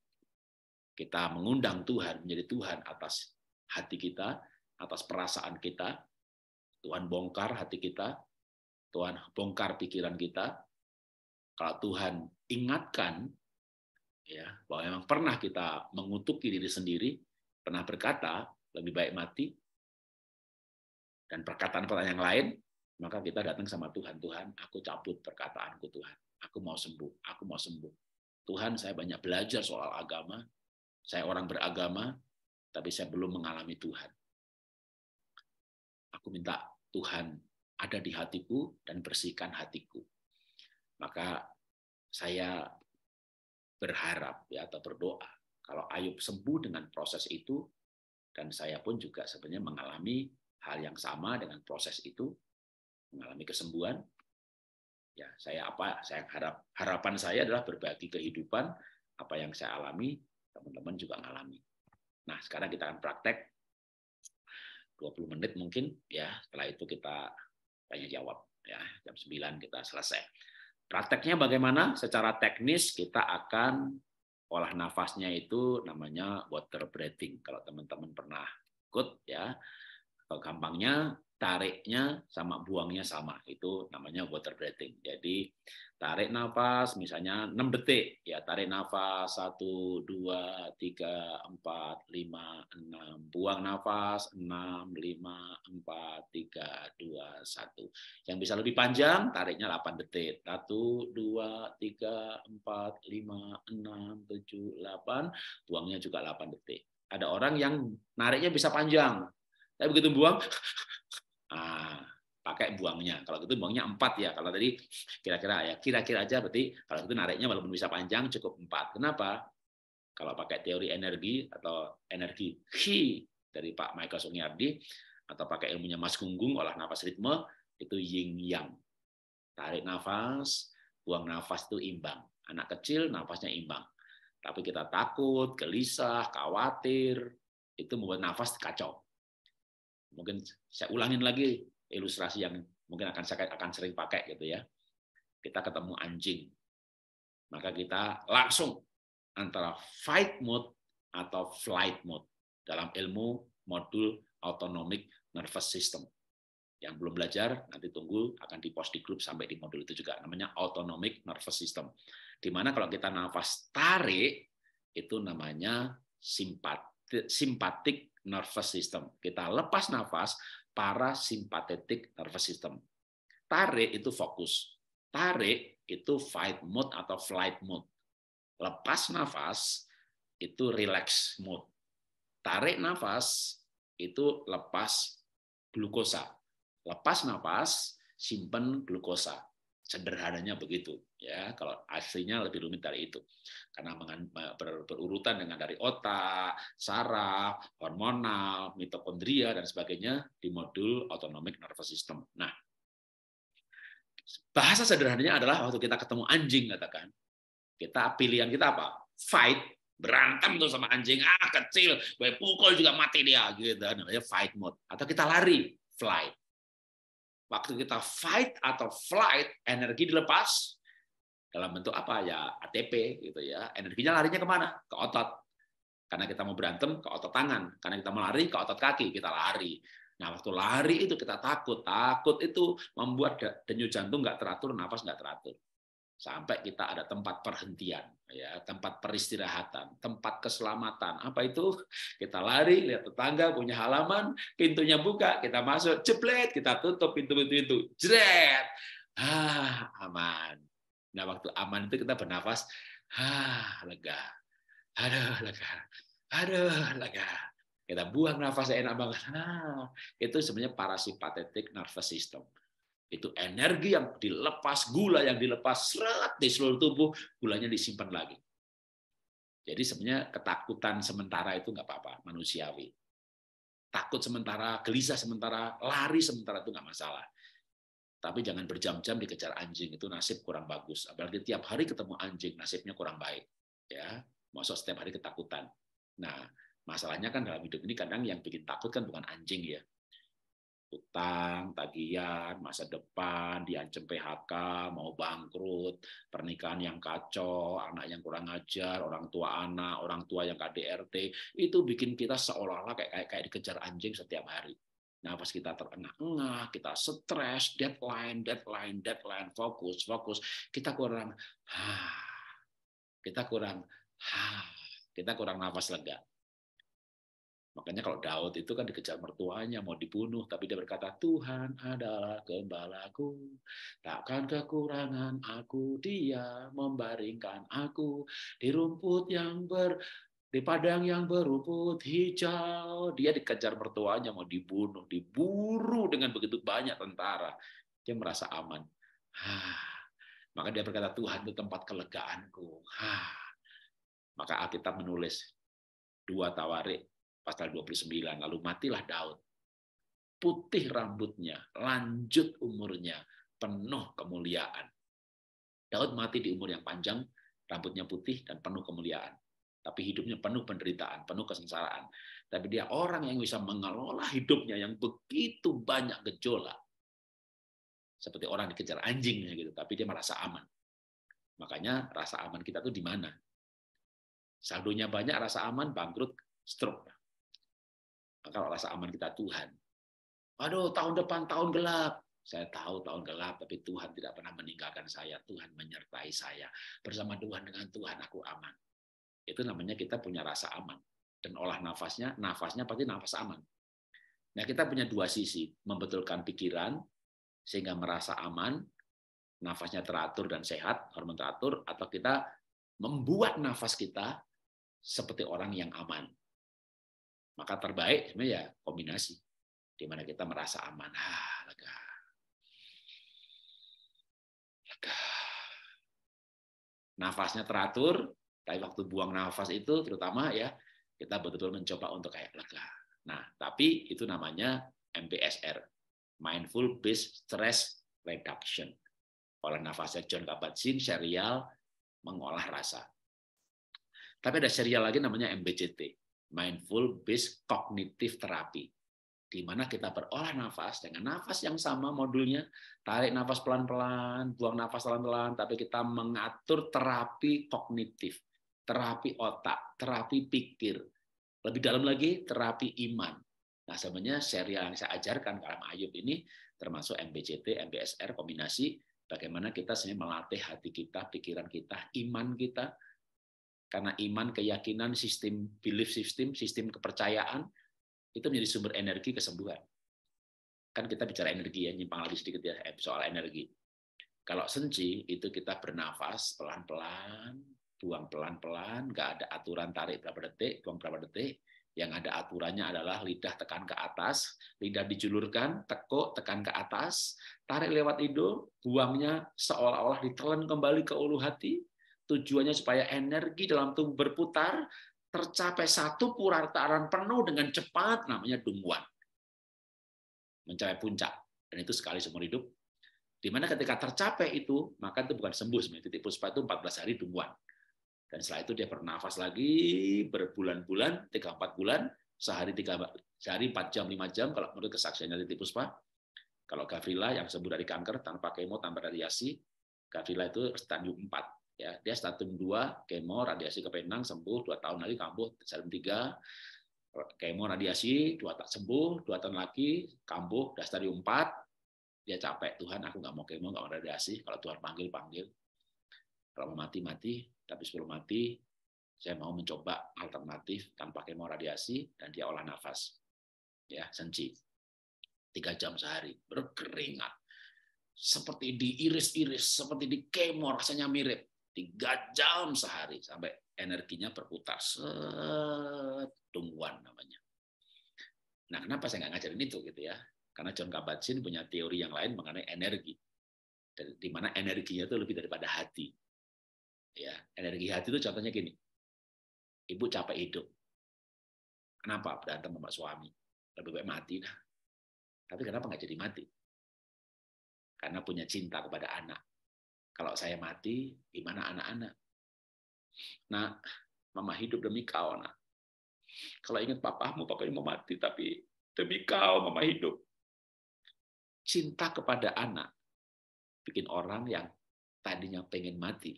Kita mengundang Tuhan menjadi Tuhan atas hati kita, atas perasaan kita. Tuhan bongkar hati kita, Tuhan bongkar pikiran kita. Kalau Tuhan ingatkan ya bahwa memang pernah kita mengutuki diri sendiri, pernah berkata lebih baik mati dan perkataan-perkataan yang lain, maka kita datang sama Tuhan, Tuhan, aku cabut perkataanku Tuhan. Aku mau sembuh, aku mau sembuh. Tuhan saya banyak belajar soal agama, saya orang beragama, tapi saya belum mengalami Tuhan. Aku minta Tuhan ada di hatiku dan bersihkan hatiku. Maka saya berharap ya atau berdoa kalau Ayub sembuh dengan proses itu dan saya pun juga sebenarnya mengalami hal yang sama dengan proses itu mengalami kesembuhan Ya, saya apa? Saya harap harapan saya adalah berbagi kehidupan apa yang saya alami, teman-teman juga ngalami Nah, sekarang kita akan praktek 20 menit mungkin ya. Setelah itu kita tanya jawab ya. Jam 9 kita selesai. Prakteknya bagaimana? Secara teknis kita akan olah nafasnya itu namanya water breathing. Kalau teman-teman pernah ikut ya, gampangnya tariknya sama buangnya sama. Itu namanya water breathing. Jadi tarik nafas misalnya 6 detik. Ya, tarik nafas 1 2 3 4 5 6. Buang nafas 6 5 4 3 2 1. Yang bisa lebih panjang tariknya 8 detik. 1 2 3 4 5 6 7 8. Buangnya juga 8 detik. Ada orang yang nariknya bisa panjang. Tapi begitu buang Ah, pakai buangnya. Kalau gitu buangnya empat ya. Kalau tadi kira-kira ya, kira-kira aja berarti kalau itu nariknya walaupun bisa panjang cukup empat Kenapa? Kalau pakai teori energi atau energi Qi dari Pak Michael Sungiardi atau pakai ilmunya Mas Gunggung olah nafas ritme itu yin yang. Tarik nafas, buang nafas itu imbang. Anak kecil nafasnya imbang. Tapi kita takut, gelisah, khawatir, itu membuat nafas kacau. Mungkin saya ulangin lagi ilustrasi yang mungkin akan saya akan sering pakai gitu ya. Kita ketemu anjing, maka kita langsung antara fight mode atau flight mode dalam ilmu modul autonomic nervous system. Yang belum belajar, nanti tunggu akan di post di grup sampai di modul itu juga. Namanya autonomic nervous system. Dimana kalau kita nafas tarik, itu namanya simpatik nervous system. Kita lepas nafas, para parasimpatetik nervous system. Tarik itu fokus. Tarik itu fight mode atau flight mode. Lepas nafas itu relax mode. Tarik nafas itu lepas glukosa. Lepas nafas, simpan glukosa. Sederhananya begitu ya. Kalau aslinya lebih rumit dari itu. Karena berurutan dengan dari otak, saraf, hormonal, mitokondria dan sebagainya di modul autonomic nervous system. Nah, bahasa sederhananya adalah waktu kita ketemu anjing katakan, kita pilihan kita apa? Fight berantem tuh sama anjing ah kecil gue pukul juga mati dia gitu namanya fight mode atau kita lari flight Waktu kita fight atau flight, energi dilepas dalam bentuk apa ya ATP gitu ya. Energinya larinya kemana? Ke otot. Karena kita mau berantem ke otot tangan, karena kita mau lari ke otot kaki, kita lari. Nah, waktu lari itu kita takut. Takut itu membuat denyut jantung nggak teratur, nafas nggak teratur sampai kita ada tempat perhentian ya tempat peristirahatan tempat keselamatan apa itu kita lari lihat tetangga punya halaman pintunya buka kita masuk jeblet kita tutup pintu-pintu itu jret ah aman nah waktu aman itu kita bernafas ah lega aduh lega aduh lega kita buang nafasnya enak banget nah itu sebenarnya parasimpatetik nervous system itu energi yang dilepas, gula yang dilepas, seret di seluruh tubuh, gulanya disimpan lagi. Jadi sebenarnya ketakutan sementara itu nggak apa-apa, manusiawi. Takut sementara, gelisah sementara, lari sementara itu nggak masalah. Tapi jangan berjam-jam dikejar anjing, itu nasib kurang bagus. Apalagi tiap hari ketemu anjing, nasibnya kurang baik. Ya, Masuk setiap hari ketakutan. Nah, masalahnya kan dalam hidup ini kadang yang bikin takut kan bukan anjing ya, utang, tagihan, masa depan, diancam PHK, mau bangkrut, pernikahan yang kacau, anak yang kurang ajar, orang tua anak, orang tua yang KDRT, itu bikin kita seolah-olah kayak, kayak kayak dikejar anjing setiap hari. Nah, pas kita terengah-engah, kita stres, deadline, deadline, deadline, fokus, fokus, kita kurang, ha, kita kurang, ha, kita kurang nafas lega. Makanya kalau Daud itu kan dikejar mertuanya, mau dibunuh, tapi dia berkata, Tuhan adalah gembalaku, takkan kekurangan aku, dia membaringkan aku di rumput yang ber di padang yang berumput hijau. Dia dikejar mertuanya, mau dibunuh, diburu dengan begitu banyak tentara. Dia merasa aman. Maka dia berkata, Tuhan itu tempat kelegaanku. Maka Alkitab menulis, dua tawarik pasal 29. Lalu matilah Daud. Putih rambutnya, lanjut umurnya, penuh kemuliaan. Daud mati di umur yang panjang, rambutnya putih dan penuh kemuliaan. Tapi hidupnya penuh penderitaan, penuh kesengsaraan. Tapi dia orang yang bisa mengelola hidupnya yang begitu banyak gejolak. Seperti orang dikejar anjing gitu, tapi dia merasa aman. Makanya rasa aman kita tuh di mana? Saldonya banyak, rasa aman, bangkrut, stroke. Kalau rasa aman kita Tuhan. Aduh, tahun depan tahun gelap. Saya tahu tahun gelap, tapi Tuhan tidak pernah meninggalkan saya. Tuhan menyertai saya. Bersama Tuhan dengan Tuhan, aku aman. Itu namanya kita punya rasa aman. Dan olah nafasnya, nafasnya pasti nafas aman. Nah, kita punya dua sisi. Membetulkan pikiran, sehingga merasa aman, nafasnya teratur dan sehat, hormon teratur, atau kita membuat nafas kita seperti orang yang aman. Maka terbaik sebenarnya ya kombinasi di mana kita merasa aman, ah, lega. Lega. Nafasnya teratur, tapi waktu buang nafas itu terutama ya kita betul-betul mencoba untuk kayak lega. Nah, tapi itu namanya MBSR, Mindful Based Stress Reduction. Pola nafasnya John Kabat-Zinn, serial mengolah rasa. Tapi ada serial lagi namanya MBCT, mindful based cognitive therapy di mana kita berolah nafas dengan nafas yang sama modulnya tarik nafas pelan-pelan buang nafas pelan-pelan tapi kita mengatur terapi kognitif terapi otak terapi pikir lebih dalam lagi terapi iman nah sebenarnya serial yang saya ajarkan dalam ayub ini termasuk MBCT MBSR kombinasi bagaimana kita sebenarnya melatih hati kita pikiran kita iman kita karena iman, keyakinan, sistem belief system, sistem kepercayaan itu menjadi sumber energi kesembuhan. Kan kita bicara energi ya, nyimpang lagi sedikit ya eh, soal energi. Kalau senji itu kita bernafas pelan-pelan, buang pelan-pelan, nggak ada aturan tarik berapa detik, buang berapa detik. Yang ada aturannya adalah lidah tekan ke atas, lidah dijulurkan, tekuk, tekan ke atas, tarik lewat hidung, buangnya seolah-olah ditelan kembali ke ulu hati, Tujuannya supaya energi dalam tubuh berputar, tercapai satu purataran penuh dengan cepat namanya dungguan. Mencapai puncak. Dan itu sekali seumur hidup. Di mana ketika tercapai itu, maka itu bukan sembuh. Sebenarnya titik puspa itu 14 hari dungguan. Dan setelah itu dia bernafas lagi berbulan-bulan, 3-4 bulan, sehari 3, sehari 4 jam, 5 jam, kalau menurut kesaksiannya titik puspa. Kalau Gavrila yang sembuh dari kanker tanpa kemo, tanpa radiasi, Gavrila itu stadium 4 ya dia stadium 2 kemo radiasi kepenang sembuh dua tahun lagi kambuh stadium 3 kemo radiasi dua tak sembuh dua tahun lagi kambuh udah stadium 4 dia capek Tuhan aku nggak mau kemo nggak mau radiasi kalau Tuhan panggil panggil kalau mau mati mati tapi sebelum mati saya mau mencoba alternatif tanpa kemo radiasi dan dia olah nafas ya senci tiga jam sehari berkeringat seperti diiris-iris seperti di kemo rasanya mirip Tiga jam sehari sampai energinya berputar. setumbuhan namanya. Nah, kenapa saya nggak ngajarin itu gitu ya? Karena John Kabat-Zinn punya teori yang lain mengenai energi. Dimana di mana energinya itu lebih daripada hati. Ya, energi hati itu contohnya gini. Ibu capek hidup. Kenapa berantem sama suami? Lebih baik mati dah. Tapi kenapa nggak jadi mati? Karena punya cinta kepada anak. Kalau saya mati, gimana anak-anak? Nah, mama hidup demi kau, nak. Kalau ingat papamu, papa mau mati, tapi demi kau, mama hidup. Cinta kepada anak bikin orang yang tadinya pengen mati.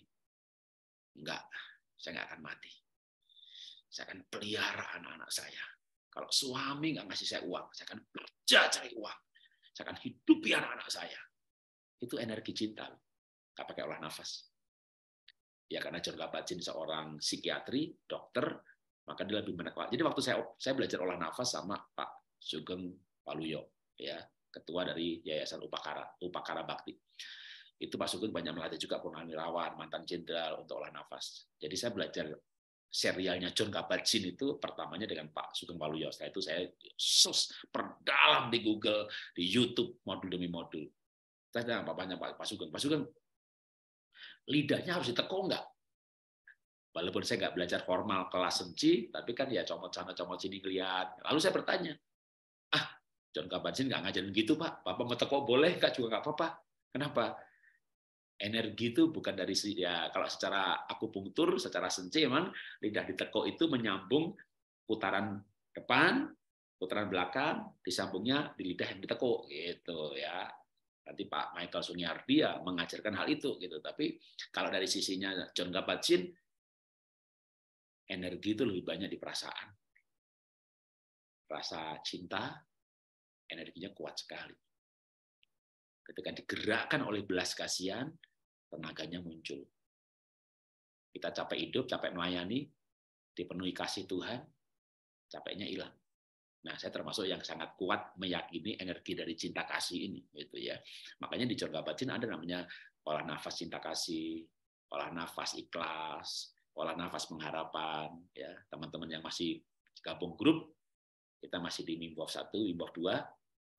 Enggak, saya nggak akan mati. Saya akan pelihara anak-anak saya. Kalau suami nggak ngasih saya uang, saya akan kerja cari uang. Saya akan hidupi anak-anak saya. Itu energi cinta. Loh nggak pakai olah nafas. Ya karena John Kabat-Zinn seorang psikiatri, dokter, maka dia lebih menekan. Jadi waktu saya saya belajar olah nafas sama Pak Sugeng Paluyo, ya ketua dari Yayasan Upakara, Upakara Bakti. Itu Pak Sugeng banyak melatih juga purnawirawan, mantan jenderal untuk olah nafas. Jadi saya belajar serialnya John Kabat-Zinn itu pertamanya dengan Pak Sugeng Paluyo. Setelah itu saya sus perdalam di Google, di YouTube modul demi modul. Saya tanya banyak Pak, Pak Sugeng, Pak Sugeng lidahnya harus ditekuk nggak? Walaupun saya nggak belajar formal kelas senci, tapi kan ya comot sana comot sini ngeliat. Lalu saya bertanya, ah John Kabat-Zinn nggak ngajarin gitu pak, papa mau tekuk boleh, kak juga nggak apa-apa. Kenapa? Energi itu bukan dari ya kalau secara akupunktur, secara senci emang lidah ditekuk itu menyambung putaran depan, putaran belakang, disambungnya di lidah yang ditekuk, gitu ya. Nanti Pak Michael Sunyardi ya mengajarkan hal itu gitu. Tapi kalau dari sisinya John Kabat-Zinn, energi itu lebih banyak di perasaan. Rasa cinta, energinya kuat sekali. Ketika digerakkan oleh belas kasihan, tenaganya muncul. Kita capek hidup, capek melayani, dipenuhi kasih Tuhan, capeknya hilang. Nah, saya termasuk yang sangat kuat meyakini energi dari cinta kasih ini, gitu ya. Makanya di Jorga Batin ada namanya olah nafas cinta kasih, olah nafas ikhlas, olah nafas pengharapan, ya. Teman-teman yang masih gabung grup, kita masih di Mimbov 1, Mimbov 2,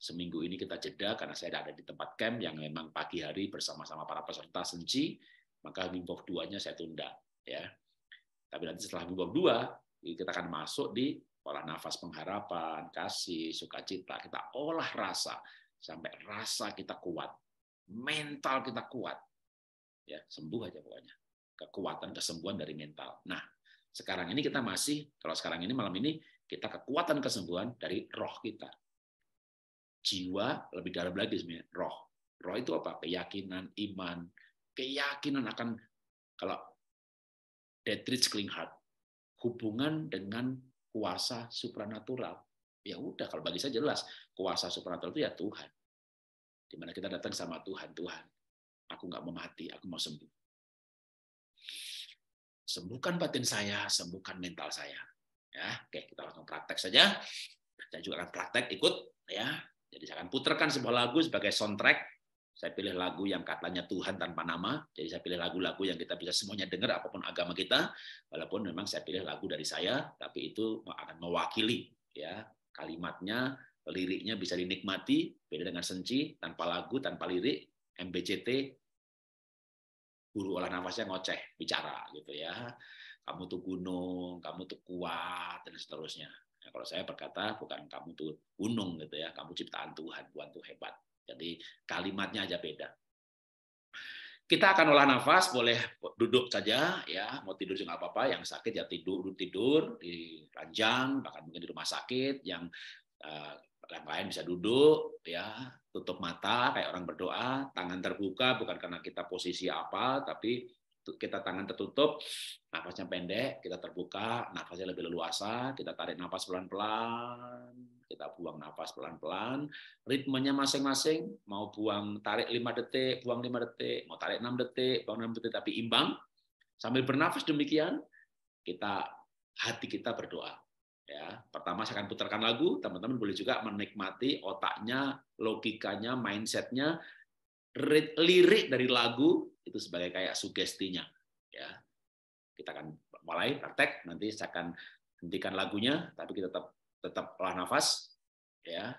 seminggu ini kita jeda karena saya ada di tempat camp yang memang pagi hari bersama-sama para peserta senci, maka Mimbov 2-nya saya tunda. ya. Tapi nanti setelah Mimbov 2, kita akan masuk di olah nafas pengharapan, kasih, sukacita, kita olah rasa sampai rasa kita kuat, mental kita kuat. Ya, sembuh aja pokoknya. Kekuatan kesembuhan dari mental. Nah, sekarang ini kita masih kalau sekarang ini malam ini kita kekuatan kesembuhan dari roh kita. Jiwa lebih dalam lagi sebenarnya roh. Roh itu apa? Keyakinan, iman, keyakinan akan kalau Dietrich Klinghardt hubungan dengan kuasa supranatural. Ya udah, kalau bagi saya jelas, kuasa supranatural itu ya Tuhan. Di mana kita datang sama Tuhan, Tuhan, aku nggak mau mati, aku mau sembuh. Sembuhkan batin saya, sembuhkan mental saya. Ya, oke, kita langsung praktek saja. Saya juga akan praktek ikut ya. Jadi saya akan putarkan sebuah lagu sebagai soundtrack saya pilih lagu yang katanya Tuhan tanpa nama. Jadi saya pilih lagu-lagu yang kita bisa semuanya dengar apapun agama kita. Walaupun memang saya pilih lagu dari saya, tapi itu akan mewakili ya kalimatnya, liriknya bisa dinikmati. Beda dengan senci, tanpa lagu, tanpa lirik, MBCT guru olah nafasnya ngoceh bicara gitu ya kamu tuh gunung kamu tuh kuat dan seterusnya nah, kalau saya berkata bukan kamu tuh gunung gitu ya kamu ciptaan Tuhan Tuhan tuh hebat jadi kalimatnya aja beda. Kita akan olah nafas, boleh duduk saja, ya mau tidur juga apa-apa. Yang sakit ya tidur, tidur di ranjang, bahkan mungkin di rumah sakit. Yang uh, yang lain bisa duduk, ya tutup mata kayak orang berdoa, tangan terbuka bukan karena kita posisi apa, tapi kita tangan tertutup, nafasnya pendek, kita terbuka, nafasnya lebih leluasa, kita tarik nafas pelan-pelan, kita buang nafas pelan-pelan, ritmenya masing-masing, mau buang tarik 5 detik, buang 5 detik, mau tarik 6 detik, buang 6 detik, tapi imbang. Sambil bernafas demikian, kita hati kita berdoa. Ya, pertama saya akan putarkan lagu, teman-teman boleh juga menikmati otaknya, logikanya, mindsetnya, lirik dari lagu itu sebagai kayak sugestinya ya kita akan mulai praktek nanti saya akan hentikan lagunya tapi kita tetap tetap olah nafas ya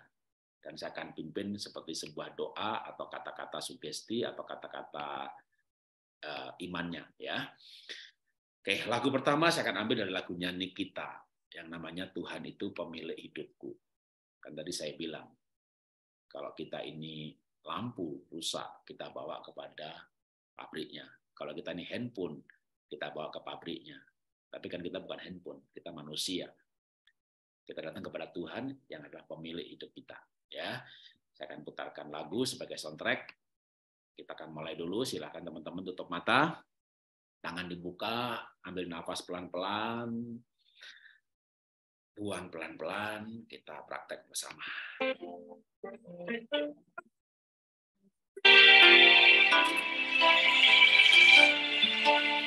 dan saya akan pimpin seperti sebuah doa atau kata-kata sugesti atau kata-kata uh, imannya ya oke lagu pertama saya akan ambil dari lagunya Nikita yang namanya Tuhan itu pemilik hidupku kan tadi saya bilang kalau kita ini lampu rusak kita bawa kepada pabriknya. Kalau kita ini handphone, kita bawa ke pabriknya. Tapi kan kita bukan handphone, kita manusia. Kita datang kepada Tuhan yang adalah pemilik hidup kita. Ya, saya akan putarkan lagu sebagai soundtrack. Kita akan mulai dulu. Silahkan teman-teman tutup mata, tangan dibuka, ambil nafas pelan-pelan, buang pelan-pelan, kita praktek bersama. Thank you. Thank you.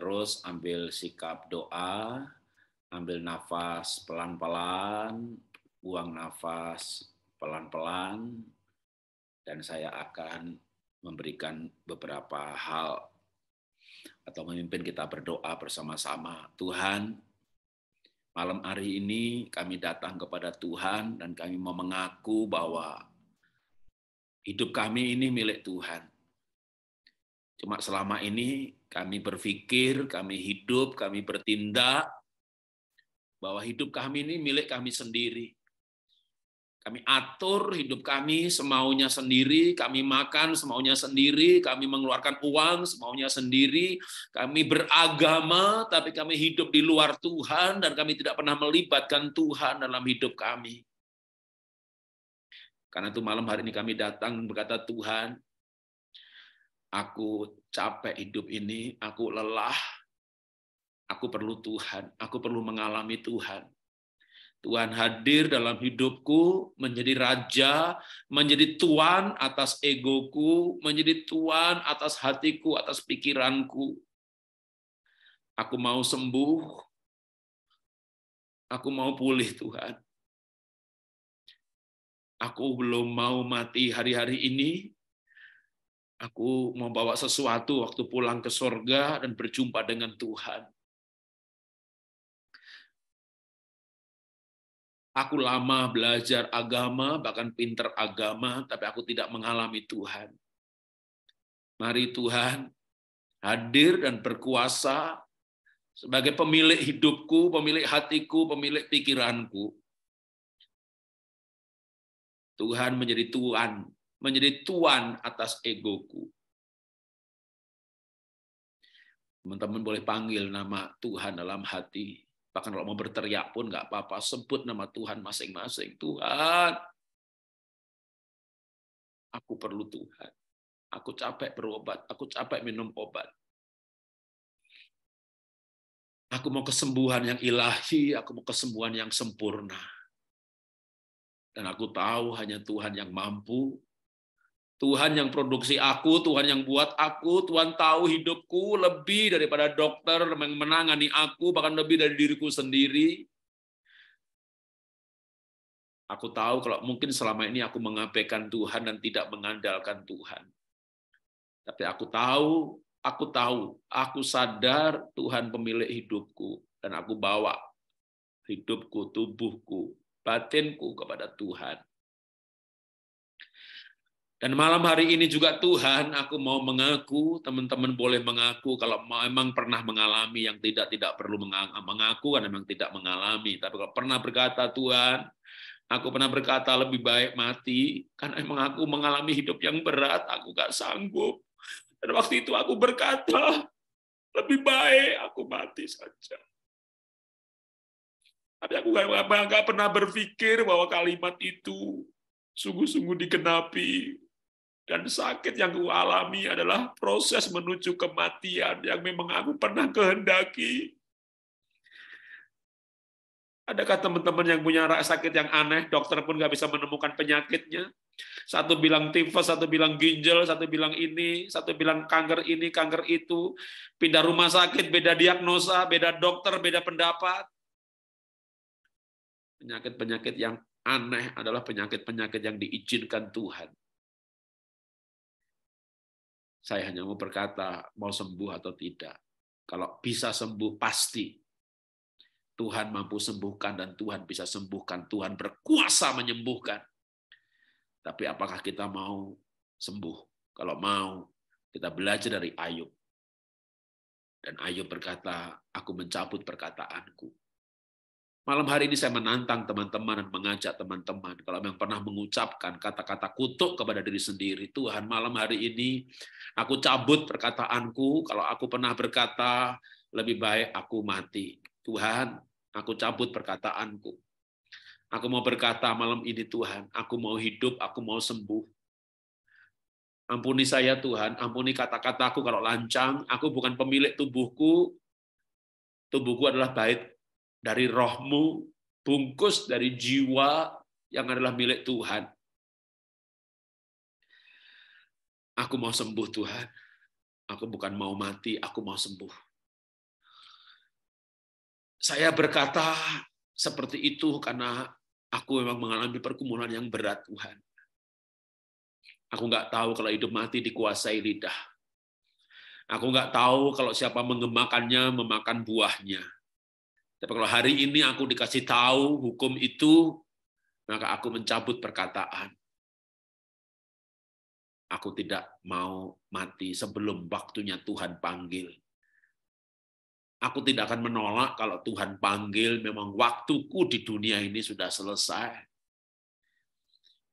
terus ambil sikap doa, ambil nafas pelan-pelan, buang nafas pelan-pelan, dan saya akan memberikan beberapa hal atau memimpin kita berdoa bersama-sama. Tuhan, malam hari ini kami datang kepada Tuhan dan kami mau mengaku bahwa hidup kami ini milik Tuhan. Cuma selama ini kami berpikir, kami hidup, kami bertindak bahwa hidup kami ini milik kami sendiri. Kami atur hidup kami semaunya sendiri, kami makan semaunya sendiri, kami mengeluarkan uang semaunya sendiri, kami beragama tapi kami hidup di luar Tuhan dan kami tidak pernah melibatkan Tuhan dalam hidup kami. Karena itu malam hari ini kami datang berkata Tuhan, aku capek hidup ini, aku lelah, aku perlu Tuhan, aku perlu mengalami Tuhan. Tuhan hadir dalam hidupku, menjadi raja, menjadi tuan atas egoku, menjadi tuan atas hatiku, atas pikiranku. Aku mau sembuh, aku mau pulih Tuhan. Aku belum mau mati hari-hari ini, Aku membawa sesuatu waktu pulang ke surga dan berjumpa dengan Tuhan. Aku lama belajar agama, bahkan pinter agama, tapi aku tidak mengalami Tuhan. Mari Tuhan hadir dan berkuasa sebagai pemilik hidupku, pemilik hatiku, pemilik pikiranku. Tuhan menjadi Tuhan menjadi tuan atas egoku. Teman-teman boleh panggil nama Tuhan dalam hati. Bahkan kalau mau berteriak pun nggak apa-apa. Sebut nama Tuhan masing-masing. Tuhan, aku perlu Tuhan. Aku capek berobat. Aku capek minum obat. Aku mau kesembuhan yang ilahi, aku mau kesembuhan yang sempurna. Dan aku tahu hanya Tuhan yang mampu Tuhan yang produksi aku, Tuhan yang buat aku, Tuhan tahu hidupku lebih daripada dokter yang menangani aku, bahkan lebih dari diriku sendiri. Aku tahu kalau mungkin selama ini aku mengabaikan Tuhan dan tidak mengandalkan Tuhan. Tapi aku tahu, aku tahu, aku sadar Tuhan pemilik hidupku. Dan aku bawa hidupku, tubuhku, batinku kepada Tuhan dan malam hari ini juga Tuhan, aku mau mengaku, teman-teman boleh mengaku kalau memang pernah mengalami yang tidak tidak perlu mengaku karena memang tidak mengalami. Tapi kalau pernah berkata Tuhan, aku pernah berkata lebih baik mati karena emang aku mengalami hidup yang berat, aku gak sanggup. Dan waktu itu aku berkata, lebih baik aku mati saja. Tapi aku gak, gak pernah berpikir bahwa kalimat itu sungguh-sungguh dikenapi dan sakit yang aku alami adalah proses menuju kematian yang memang aku pernah kehendaki. Adakah teman-teman yang punya rasa sakit yang aneh, dokter pun nggak bisa menemukan penyakitnya? Satu bilang tifus, satu bilang ginjal, satu bilang ini, satu bilang kanker ini, kanker itu. Pindah rumah sakit, beda diagnosa, beda dokter, beda pendapat. Penyakit-penyakit yang aneh adalah penyakit-penyakit yang diizinkan Tuhan. Saya hanya mau berkata mau sembuh atau tidak. Kalau bisa sembuh pasti. Tuhan mampu sembuhkan dan Tuhan bisa sembuhkan. Tuhan berkuasa menyembuhkan. Tapi apakah kita mau sembuh? Kalau mau, kita belajar dari Ayub. Dan Ayub berkata, aku mencabut perkataanku. Malam hari ini saya menantang teman-teman dan mengajak teman-teman kalau memang pernah mengucapkan kata-kata kutuk kepada diri sendiri, Tuhan malam hari ini aku cabut perkataanku, kalau aku pernah berkata lebih baik aku mati. Tuhan, aku cabut perkataanku. Aku mau berkata malam ini Tuhan, aku mau hidup, aku mau sembuh. Ampuni saya Tuhan, ampuni kata-kataku kalau lancang, aku bukan pemilik tubuhku. Tubuhku adalah bait dari rohmu, bungkus dari jiwa yang adalah milik Tuhan. Aku mau sembuh Tuhan. Aku bukan mau mati, aku mau sembuh. Saya berkata seperti itu karena aku memang mengalami pergumulan yang berat Tuhan. Aku nggak tahu kalau hidup mati dikuasai lidah. Aku nggak tahu kalau siapa mengemakannya, memakan buahnya. Tapi kalau hari ini aku dikasih tahu hukum itu, maka aku mencabut perkataan. Aku tidak mau mati sebelum waktunya Tuhan panggil. Aku tidak akan menolak kalau Tuhan panggil, memang waktuku di dunia ini sudah selesai.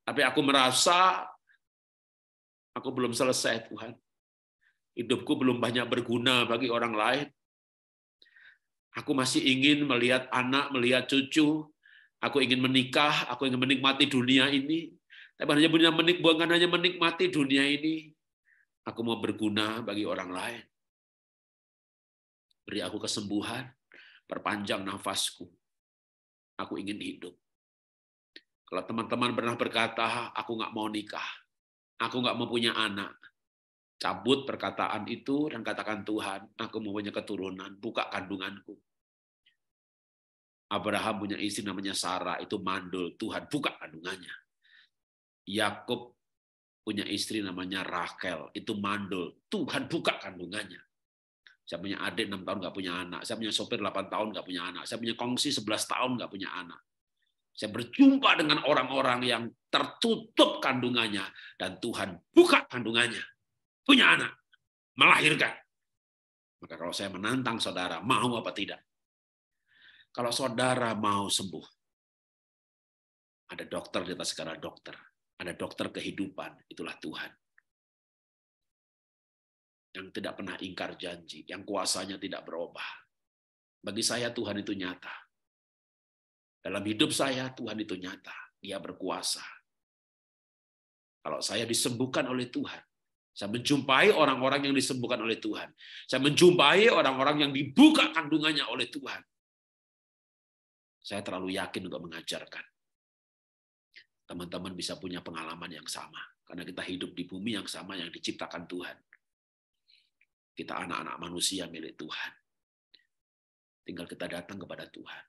Tapi aku merasa aku belum selesai Tuhan. Hidupku belum banyak berguna bagi orang lain. Aku masih ingin melihat anak, melihat cucu. Aku ingin menikah, aku ingin menikmati dunia ini. Tapi hanya punya menik, bukan hanya menikmati dunia ini. Aku mau berguna bagi orang lain. Beri aku kesembuhan, perpanjang nafasku. Aku ingin hidup. Kalau teman-teman pernah berkata, aku nggak mau nikah, aku nggak mau punya anak, Cabut perkataan itu dan katakan Tuhan, aku mau punya keturunan, buka kandunganku. Abraham punya istri namanya Sarah, itu mandul. Tuhan buka kandungannya. Yakub punya istri namanya Rachel, itu mandul. Tuhan buka kandungannya. Saya punya adik 6 tahun nggak punya anak. Saya punya sopir 8 tahun nggak punya anak. Saya punya kongsi 11 tahun nggak punya anak. Saya berjumpa dengan orang-orang yang tertutup kandungannya. Dan Tuhan buka kandungannya punya anak, melahirkan. Maka kalau saya menantang saudara, mau apa tidak? Kalau saudara mau sembuh, ada dokter di atas segala dokter. Ada dokter kehidupan, itulah Tuhan. Yang tidak pernah ingkar janji, yang kuasanya tidak berubah. Bagi saya Tuhan itu nyata. Dalam hidup saya Tuhan itu nyata. Dia berkuasa. Kalau saya disembuhkan oleh Tuhan, saya menjumpai orang-orang yang disembuhkan oleh Tuhan. Saya menjumpai orang-orang yang dibuka kandungannya oleh Tuhan. Saya terlalu yakin untuk mengajarkan. Teman-teman bisa punya pengalaman yang sama. Karena kita hidup di bumi yang sama yang diciptakan Tuhan. Kita anak-anak manusia milik Tuhan. Tinggal kita datang kepada Tuhan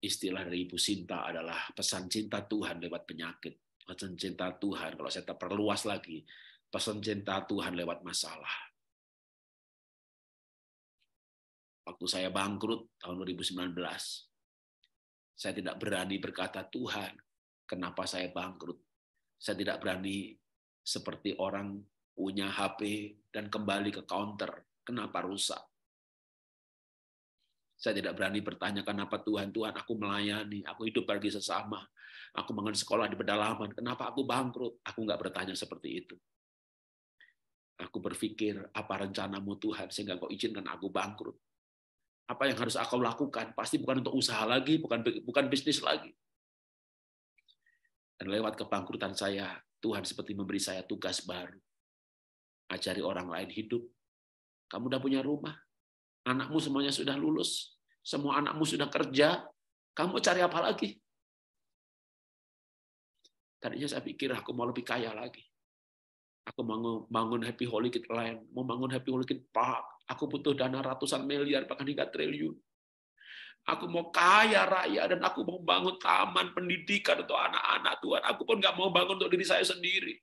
istilah dari Ibu Sinta adalah pesan cinta Tuhan lewat penyakit pesan cinta Tuhan kalau saya perluas lagi pesan cinta Tuhan lewat masalah waktu saya bangkrut tahun 2019 saya tidak berani berkata Tuhan kenapa saya bangkrut saya tidak berani seperti orang punya HP dan kembali ke counter kenapa rusak saya tidak berani bertanya kenapa Tuhan Tuhan aku melayani aku hidup bagi sesama Aku bangun sekolah di pedalaman. Kenapa aku bangkrut? Aku nggak bertanya seperti itu. Aku berpikir, apa rencanamu Tuhan sehingga kau izinkan aku bangkrut? Apa yang harus aku lakukan? Pasti bukan untuk usaha lagi, bukan bukan bisnis lagi. Dan lewat kebangkrutan saya, Tuhan seperti memberi saya tugas baru. Ajari orang lain hidup. Kamu udah punya rumah. Anakmu semuanya sudah lulus. Semua anakmu sudah kerja. Kamu cari apa lagi? Tadinya saya pikir aku mau lebih kaya lagi. Aku mau bangun Happy Holy Kid Land, mau bangun Happy Holy Kid Park. Aku butuh dana ratusan miliar, bahkan hingga triliun. Aku mau kaya raya dan aku mau bangun taman pendidikan untuk anak-anak Tuhan. Aku pun nggak mau bangun untuk diri saya sendiri.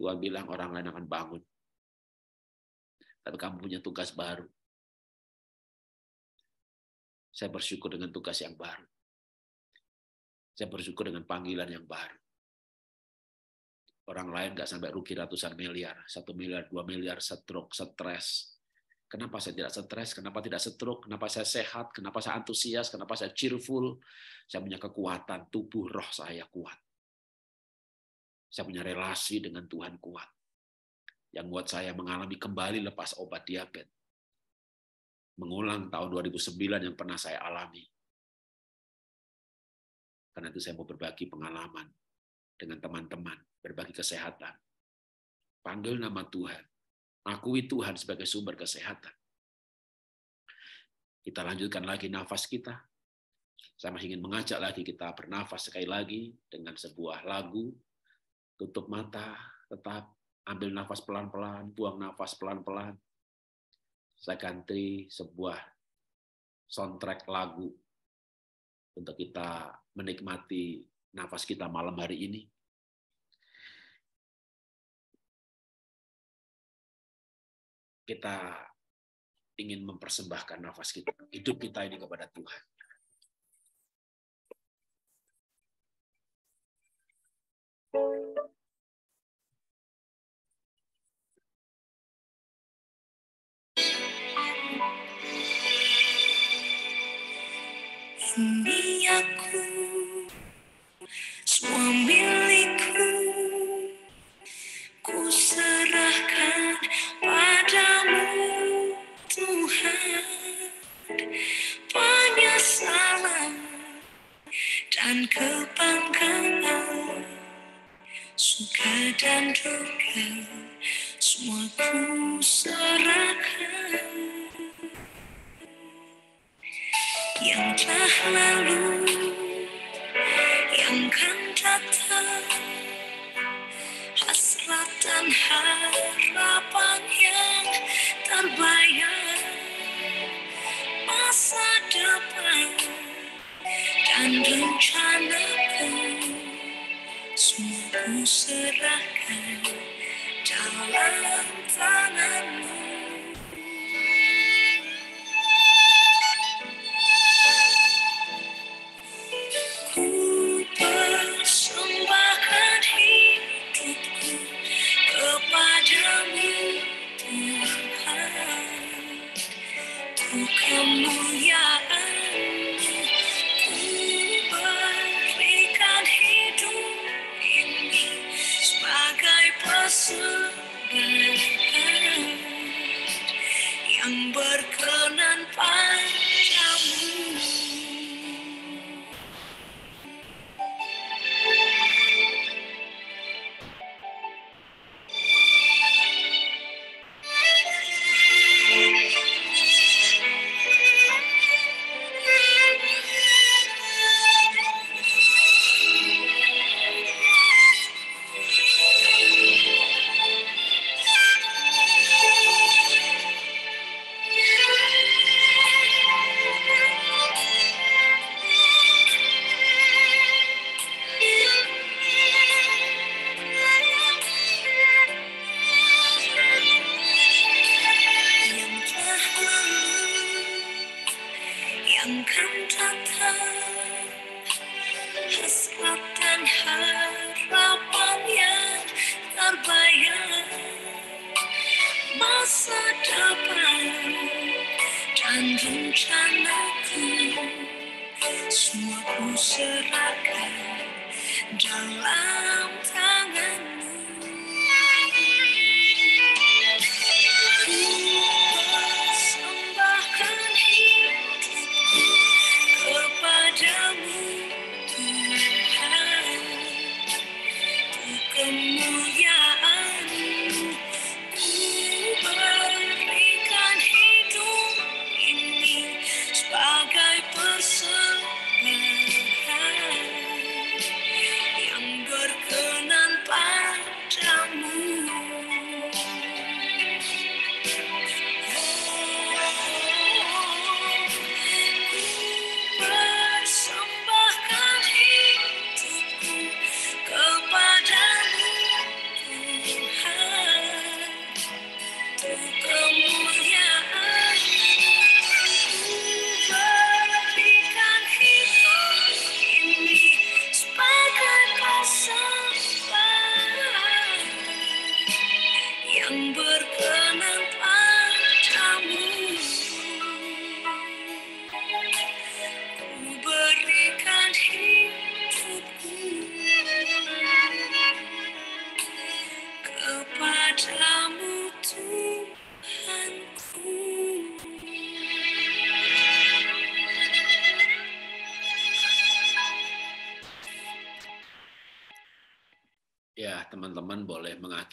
Tuhan bilang orang lain akan bangun. Tapi kamu punya tugas baru. Saya bersyukur dengan tugas yang baru. Saya bersyukur dengan panggilan yang baru. Orang lain nggak sampai rugi ratusan miliar, satu miliar, dua miliar, setruk, stres. Kenapa saya tidak stres? Kenapa tidak setruk? Kenapa saya sehat? Kenapa saya antusias? Kenapa saya cheerful? Saya punya kekuatan, tubuh roh saya kuat. Saya punya relasi dengan Tuhan kuat. Yang buat saya mengalami kembali lepas obat diabetes mengulang tahun 2009 yang pernah saya alami. Karena itu saya mau berbagi pengalaman dengan teman-teman, berbagi kesehatan. Panggil nama Tuhan. Akui Tuhan sebagai sumber kesehatan. Kita lanjutkan lagi nafas kita. Saya masih ingin mengajak lagi kita bernafas sekali lagi dengan sebuah lagu. Tutup mata, tetap ambil nafas pelan-pelan, buang nafas pelan-pelan. Saya ganti sebuah soundtrack lagu untuk kita menikmati nafas kita malam hari ini. Kita ingin mempersembahkan nafas kita, hidup kita ini kepada Tuhan. Thank you. Ini aku Semua milikku Ku serahkan padamu Tuhan Penyesalan Dan kebanggaan Suka dan duka Semua ku serahkan yang telah lalu yang kan datang hasrat dan harapan yang terbayang masa depan dan rencanaku semua ku serahkan dalam tanganmu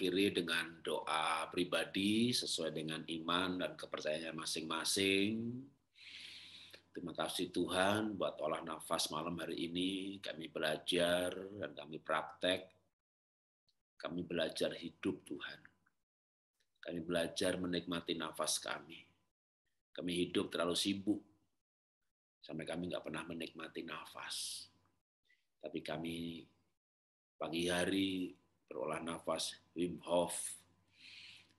kiri dengan doa pribadi sesuai dengan iman dan kepercayaannya masing-masing. Terima kasih Tuhan buat olah nafas malam hari ini. Kami belajar dan kami praktek. Kami belajar hidup Tuhan. Kami belajar menikmati nafas kami. Kami hidup terlalu sibuk. Sampai kami nggak pernah menikmati nafas. Tapi kami pagi hari berolah nafas Wim Hof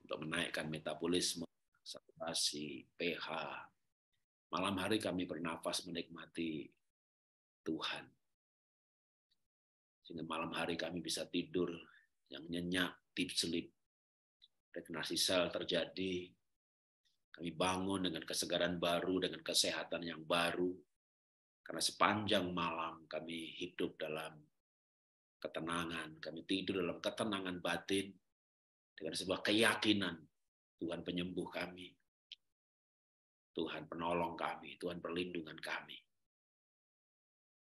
untuk menaikkan metabolisme, saturasi, pH. Malam hari kami bernafas menikmati Tuhan. Sehingga malam hari kami bisa tidur yang nyenyak, deep sleep. Regenerasi sel terjadi. Kami bangun dengan kesegaran baru, dengan kesehatan yang baru. Karena sepanjang malam kami hidup dalam ketenangan. Kami tidur dalam ketenangan batin dengan sebuah keyakinan Tuhan penyembuh kami. Tuhan penolong kami, Tuhan perlindungan kami.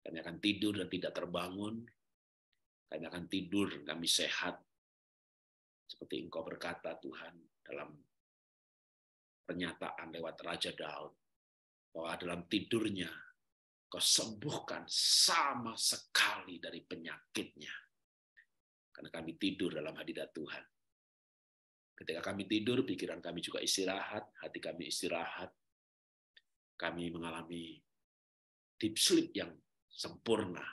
Kami akan tidur dan tidak terbangun. Kami akan tidur, kami sehat. Seperti engkau berkata Tuhan dalam pernyataan lewat Raja Daud. Bahwa dalam tidurnya Kau sembuhkan sama sekali dari penyakitnya. Karena kami tidur dalam hadirat Tuhan. Ketika kami tidur, pikiran kami juga istirahat, hati kami istirahat. Kami mengalami deep sleep yang sempurna.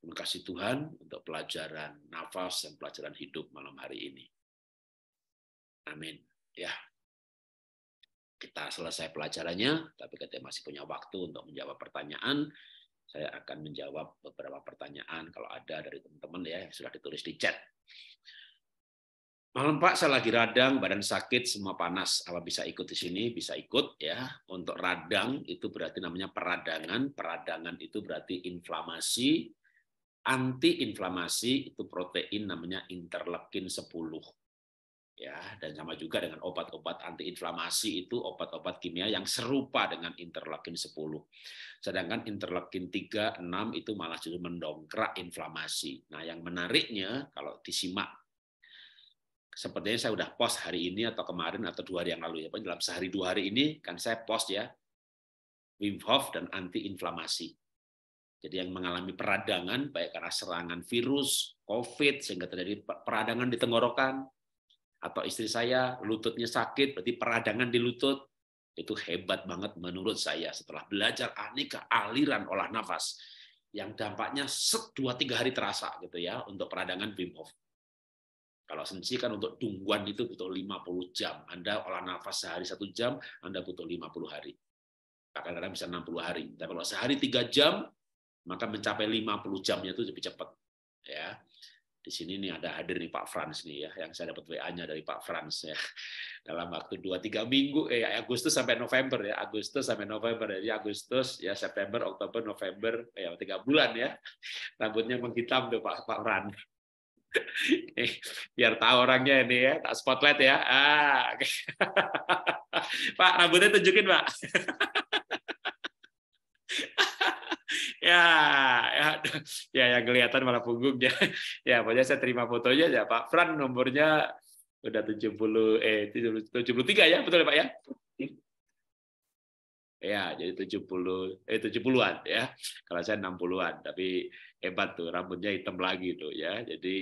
Terima kasih Tuhan untuk pelajaran nafas dan pelajaran hidup malam hari ini. Amin. Ya, kita selesai pelajarannya, tapi kita masih punya waktu untuk menjawab pertanyaan, saya akan menjawab beberapa pertanyaan kalau ada dari teman-teman ya yang sudah ditulis di chat. Malam Pak, saya lagi radang, badan sakit, semua panas. Apa bisa ikut di sini? Bisa ikut ya. Untuk radang itu berarti namanya peradangan. Peradangan itu berarti inflamasi. Antiinflamasi itu protein namanya interleukin 10 ya dan sama juga dengan obat-obat antiinflamasi itu obat-obat kimia yang serupa dengan interleukin 10. Sedangkan interleukin 3 6 itu malah justru mendongkrak inflamasi. Nah, yang menariknya kalau disimak sepertinya saya sudah post hari ini atau kemarin atau dua hari yang lalu ya. Dalam sehari dua hari ini kan saya post ya Wim Hof dan antiinflamasi. Jadi yang mengalami peradangan baik karena serangan virus, COVID sehingga terjadi peradangan di tenggorokan, atau istri saya lututnya sakit berarti peradangan di lutut itu hebat banget menurut saya setelah belajar aneka aliran olah nafas yang dampaknya set dua tiga hari terasa gitu ya untuk peradangan Wim Hof. Kalau sensi kan untuk tungguan itu butuh 50 jam. Anda olah nafas sehari satu jam, Anda butuh 50 hari. Bahkan kadang bisa 60 hari. Tapi kalau sehari tiga jam, maka mencapai 50 jamnya itu lebih cepat. Ya di sini nih ada hadir nih Pak Frans nih ya, yang saya dapat WA-nya dari Pak Frans ya. Dalam waktu dua tiga minggu, eh Agustus sampai November ya, Agustus sampai November. Jadi Agustus ya September, Oktober, November, ya eh, tiga bulan ya. Rambutnya menghitam tuh Pak Pak Frans eh, Biar tahu orangnya ini ya, tak spotlight ya. Ah. Pak, rambutnya tunjukin Pak ya ya, ya yang kelihatan malah punggungnya ya pokoknya saya terima fotonya ya Pak Fran nomornya udah 70 eh 73 ya betul ya Pak ya ya jadi 70 eh 70-an ya kalau saya 60-an tapi hebat tuh rambutnya hitam lagi tuh ya jadi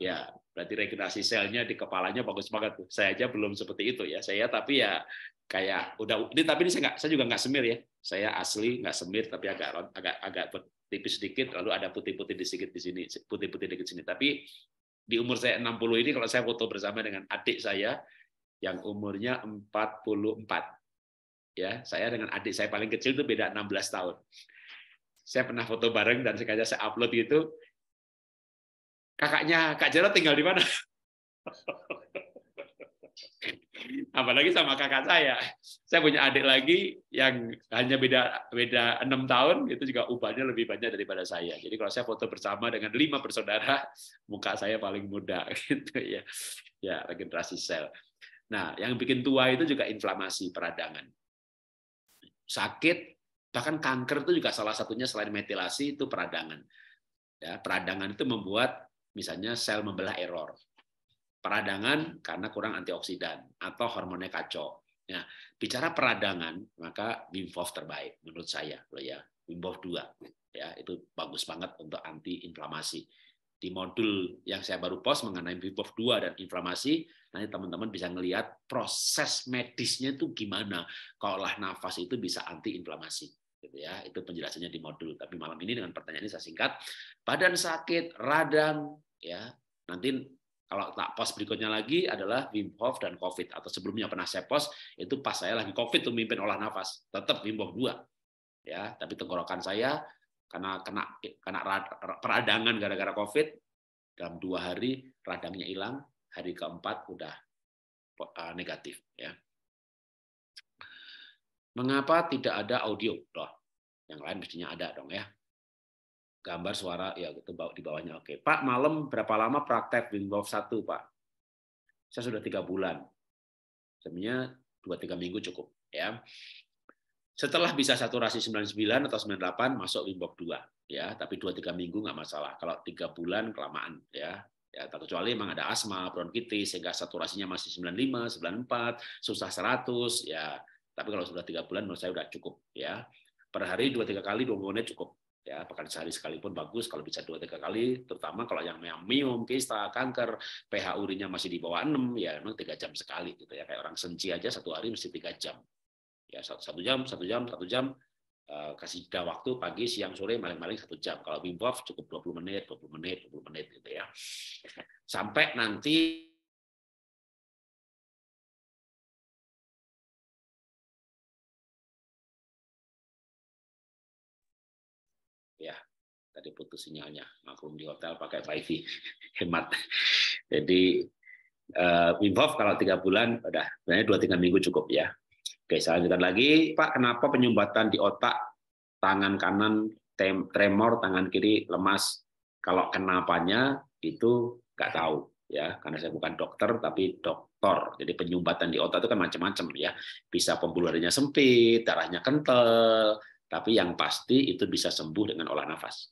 ya berarti regenerasi selnya di kepalanya bagus banget tuh saya aja belum seperti itu ya saya tapi ya kayak udah ini tapi ini saya nggak saya juga nggak semir ya saya asli nggak semir tapi agak agak agak tipis sedikit lalu ada putih-putih di sedikit di sini putih-putih di sini tapi di umur saya 60 ini kalau saya foto bersama dengan adik saya yang umurnya 44 ya saya dengan adik saya paling kecil itu beda 16 tahun saya pernah foto bareng dan sengaja saya upload itu kakaknya Kak Jero tinggal di mana Apalagi sama kakak saya. Saya punya adik lagi yang hanya beda beda enam tahun, itu juga ubahnya lebih banyak daripada saya. Jadi kalau saya foto bersama dengan lima bersaudara, muka saya paling muda gitu ya. Ya, regenerasi sel. Nah, yang bikin tua itu juga inflamasi, peradangan. Sakit, bahkan kanker itu juga salah satunya selain metilasi itu peradangan. Ya, peradangan itu membuat misalnya sel membelah error peradangan karena kurang antioksidan atau hormonnya kacau. Nah, bicara peradangan maka Wim Hof terbaik menurut saya loh ya. Wim Hof 2 ya itu bagus banget untuk antiinflamasi. Di modul yang saya baru post mengenai Wim Hof 2 dan inflamasi, nanti teman-teman bisa ngelihat proses medisnya itu gimana kalau olah nafas itu bisa antiinflamasi gitu ya. Itu penjelasannya di modul. Tapi malam ini dengan pertanyaan ini saya singkat, badan sakit, radang ya. Nanti kalau tak pos berikutnya lagi adalah Wim Hof dan COVID atau sebelumnya pernah saya pos itu pas saya lagi COVID tuh mimpin olah nafas tetap Wim Hof dua ya tapi tenggorokan saya karena kena kena peradangan gara-gara COVID dalam dua hari radangnya hilang hari keempat udah eh, negatif ya mengapa tidak ada audio? Loh, yang lain mestinya ada dong ya gambar suara ya gitu di bawahnya oke Pak malam berapa lama praktek Wim Hof satu Pak saya sudah tiga bulan sebenarnya dua tiga minggu cukup ya setelah bisa saturasi sembilan atau sembilan delapan masuk Wim Hof 2 ya tapi dua tiga minggu nggak masalah kalau tiga bulan kelamaan ya ya terkecuali emang ada asma bronkitis sehingga saturasinya masih 95 94 susah 100 ya tapi kalau sudah tiga bulan menurut saya sudah cukup ya per hari dua tiga kali dua menit cukup ya pekan sehari sekalipun bagus kalau bisa dua tiga kali terutama kalau yang miom kista kanker pH urinnya masih di bawah enam, ya memang tiga jam sekali gitu ya kayak orang senci aja satu hari mesti tiga jam ya satu jam satu jam satu jam eh, kasih jeda waktu pagi siang sore maling-maling satu jam kalau Wim Hof cukup 20 menit 20 menit 20 menit gitu ya sampai nanti Tadi putus sinyalnya. Maklum di hotel pakai wifi. Hemat. Jadi uh, Wim kalau tiga bulan udah sebenarnya dua tiga minggu cukup ya. Oke, saya lanjutkan lagi, Pak. Kenapa penyumbatan di otak tangan kanan tremor, tangan kiri lemas? Kalau kenapanya itu nggak tahu ya, karena saya bukan dokter tapi doktor Jadi penyumbatan di otak itu kan macam-macam ya. Bisa pembuluh sempit, darahnya kental, tapi yang pasti itu bisa sembuh dengan olah nafas.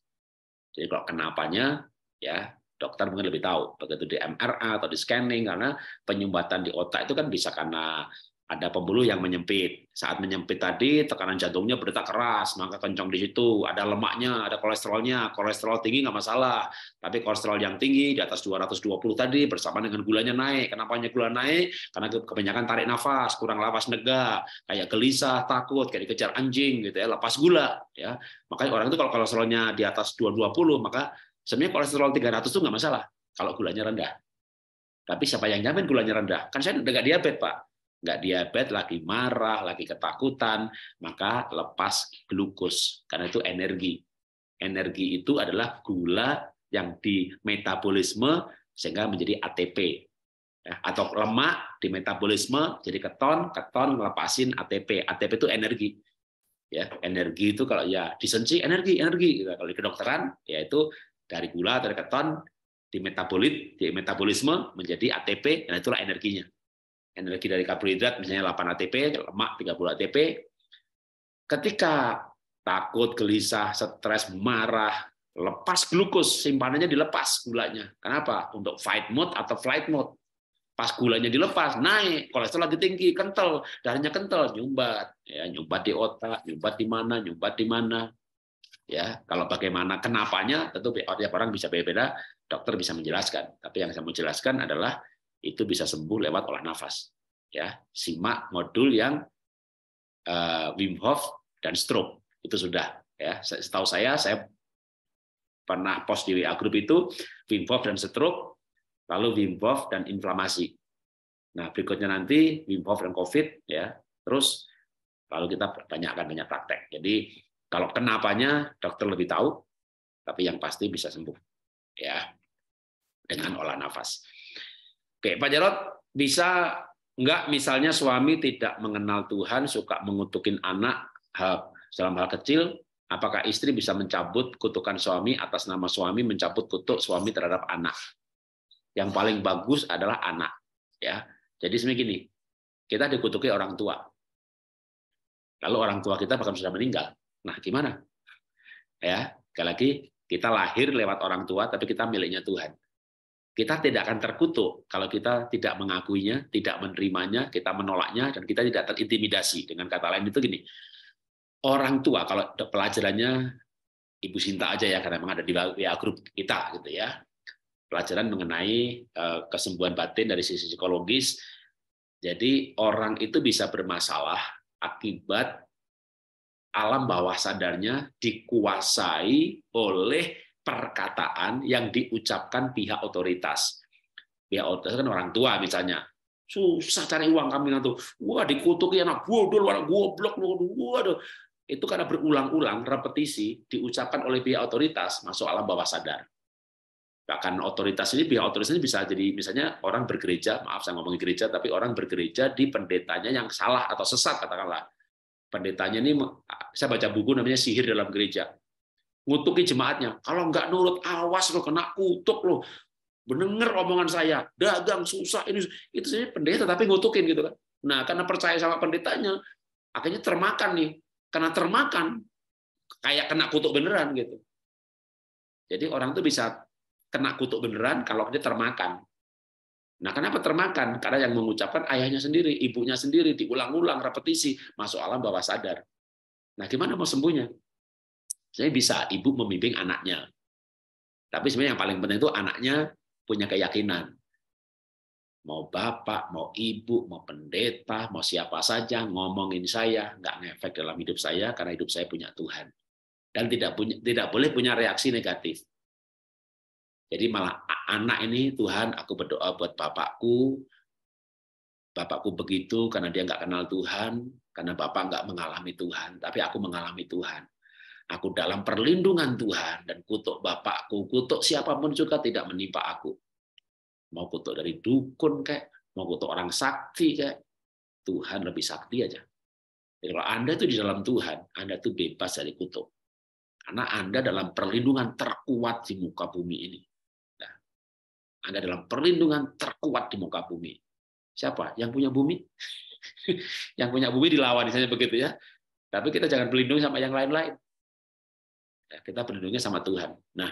Jadi kalau kenapanya ya dokter mungkin lebih tahu begitu di MRA atau di scanning karena penyumbatan di otak itu kan bisa karena ada pembuluh yang menyempit. Saat menyempit tadi, tekanan jantungnya berdetak keras, maka kencang di situ. Ada lemaknya, ada kolesterolnya. Kolesterol tinggi nggak masalah. Tapi kolesterol yang tinggi di atas 220 tadi bersama dengan gulanya naik. Kenapa hanya gula naik? Karena kebanyakan tarik nafas, kurang lapas nega, kayak gelisah, takut, kayak dikejar anjing gitu ya, lepas gula ya. Makanya orang itu kalau kolesterolnya di atas 220, maka sebenarnya kolesterol 300 itu nggak masalah kalau gulanya rendah. Tapi siapa yang jamin gulanya rendah? Kan saya udah nggak diabetes, Pak nggak diabetes, lagi marah, lagi ketakutan, maka lepas glukos karena itu energi. Energi itu adalah gula yang di metabolisme sehingga menjadi ATP ya, atau lemak di metabolisme jadi keton, keton melepasin ATP. ATP itu energi. Ya, energi itu kalau ya disensi energi, energi. Kalau di kedokteran yaitu dari gula dari keton di metabolit, di metabolisme menjadi ATP, dan nah, itulah energinya energi dari karbohidrat misalnya 8 ATP, lemak 30 ATP. Ketika takut, gelisah, stres, marah, lepas glukos, simpanannya dilepas gulanya. Kenapa? Untuk fight mode atau flight mode. Pas gulanya dilepas, naik, kolesterol lagi tinggi, kental, darahnya kental, nyumbat. Ya, nyumbat di otak, nyumbat di mana, nyumbat di mana. Ya, kalau bagaimana kenapanya tentu tiap orang bisa beda-beda, dokter bisa menjelaskan. Tapi yang saya mau jelaskan adalah itu bisa sembuh lewat olah nafas. Ya, simak modul yang uh, Wim Hof dan stroke itu sudah. Ya, setahu saya saya pernah post di WA grup itu Wim Hof dan stroke, lalu Wim Hof dan inflamasi. Nah, berikutnya nanti Wim Hof dan COVID ya. Terus lalu kita banyakkan banyak praktek. Jadi kalau kenapanya dokter lebih tahu, tapi yang pasti bisa sembuh ya dengan olah nafas. Oke, Pak Jarot, bisa nggak misalnya suami tidak mengenal Tuhan, suka mengutukin anak dalam hal kecil, apakah istri bisa mencabut kutukan suami atas nama suami, mencabut kutuk suami terhadap anak? Yang paling bagus adalah anak. ya. Jadi begini kita dikutuki orang tua. Lalu orang tua kita bahkan sudah meninggal. Nah, gimana? Ya, sekali lagi kita lahir lewat orang tua, tapi kita miliknya Tuhan kita tidak akan terkutuk kalau kita tidak mengakuinya, tidak menerimanya, kita menolaknya, dan kita tidak terintimidasi. Dengan kata lain itu gini, orang tua kalau pelajarannya Ibu Sinta aja ya, karena memang ada di WA grup kita gitu ya, pelajaran mengenai eh, kesembuhan batin dari sisi psikologis. Jadi orang itu bisa bermasalah akibat alam bawah sadarnya dikuasai oleh perkataan yang diucapkan pihak otoritas. Pihak otoritas kan orang tua misalnya. Susah cari uang kami nanti. Wah dikutuki ya, anak bodoh, anak goblok, waduh. Itu karena berulang-ulang repetisi diucapkan oleh pihak otoritas masuk alam bawah sadar. Bahkan otoritas ini pihak otoritas ini bisa jadi misalnya orang bergereja, maaf saya ngomongin gereja, tapi orang bergereja di pendetanya yang salah atau sesat katakanlah pendetanya ini saya baca buku namanya sihir dalam gereja Ngutuki jemaatnya. Kalau nggak nurut, awas lo kena kutuk lo. Mendengar omongan saya, dagang susah ini itu sih pendeta tapi ngutukin gitu kan. Nah, karena percaya sama pendetanya, akhirnya termakan nih. Karena termakan, kayak kena kutuk beneran gitu. Jadi orang tuh bisa kena kutuk beneran kalau dia termakan. Nah, kenapa termakan? Karena yang mengucapkan ayahnya sendiri, ibunya sendiri, diulang-ulang, repetisi, masuk alam bawah sadar. Nah, gimana mau sembuhnya? Sebenarnya bisa ibu membimbing anaknya. Tapi sebenarnya yang paling penting itu anaknya punya keyakinan. Mau bapak, mau ibu, mau pendeta, mau siapa saja ngomongin saya nggak ngefek dalam hidup saya karena hidup saya punya Tuhan dan tidak punya tidak boleh punya reaksi negatif. Jadi malah anak ini Tuhan aku berdoa buat bapakku, bapakku begitu karena dia nggak kenal Tuhan, karena bapak nggak mengalami Tuhan, tapi aku mengalami Tuhan. Aku dalam perlindungan Tuhan dan kutuk bapakku, kutuk siapapun juga tidak menimpa aku. Mau kutuk dari dukun kayak, mau kutuk orang sakti kayak, Tuhan lebih sakti aja. Jadi kalau Anda itu di dalam Tuhan, Anda itu bebas dari kutuk. Karena Anda dalam perlindungan terkuat di muka bumi ini. Nah, Anda dalam perlindungan terkuat di muka bumi. Siapa? Yang punya bumi? yang punya bumi dilawan misalnya begitu ya. Tapi kita jangan berlindung sama yang lain-lain. Ya, kita berlindungnya sama Tuhan. Nah,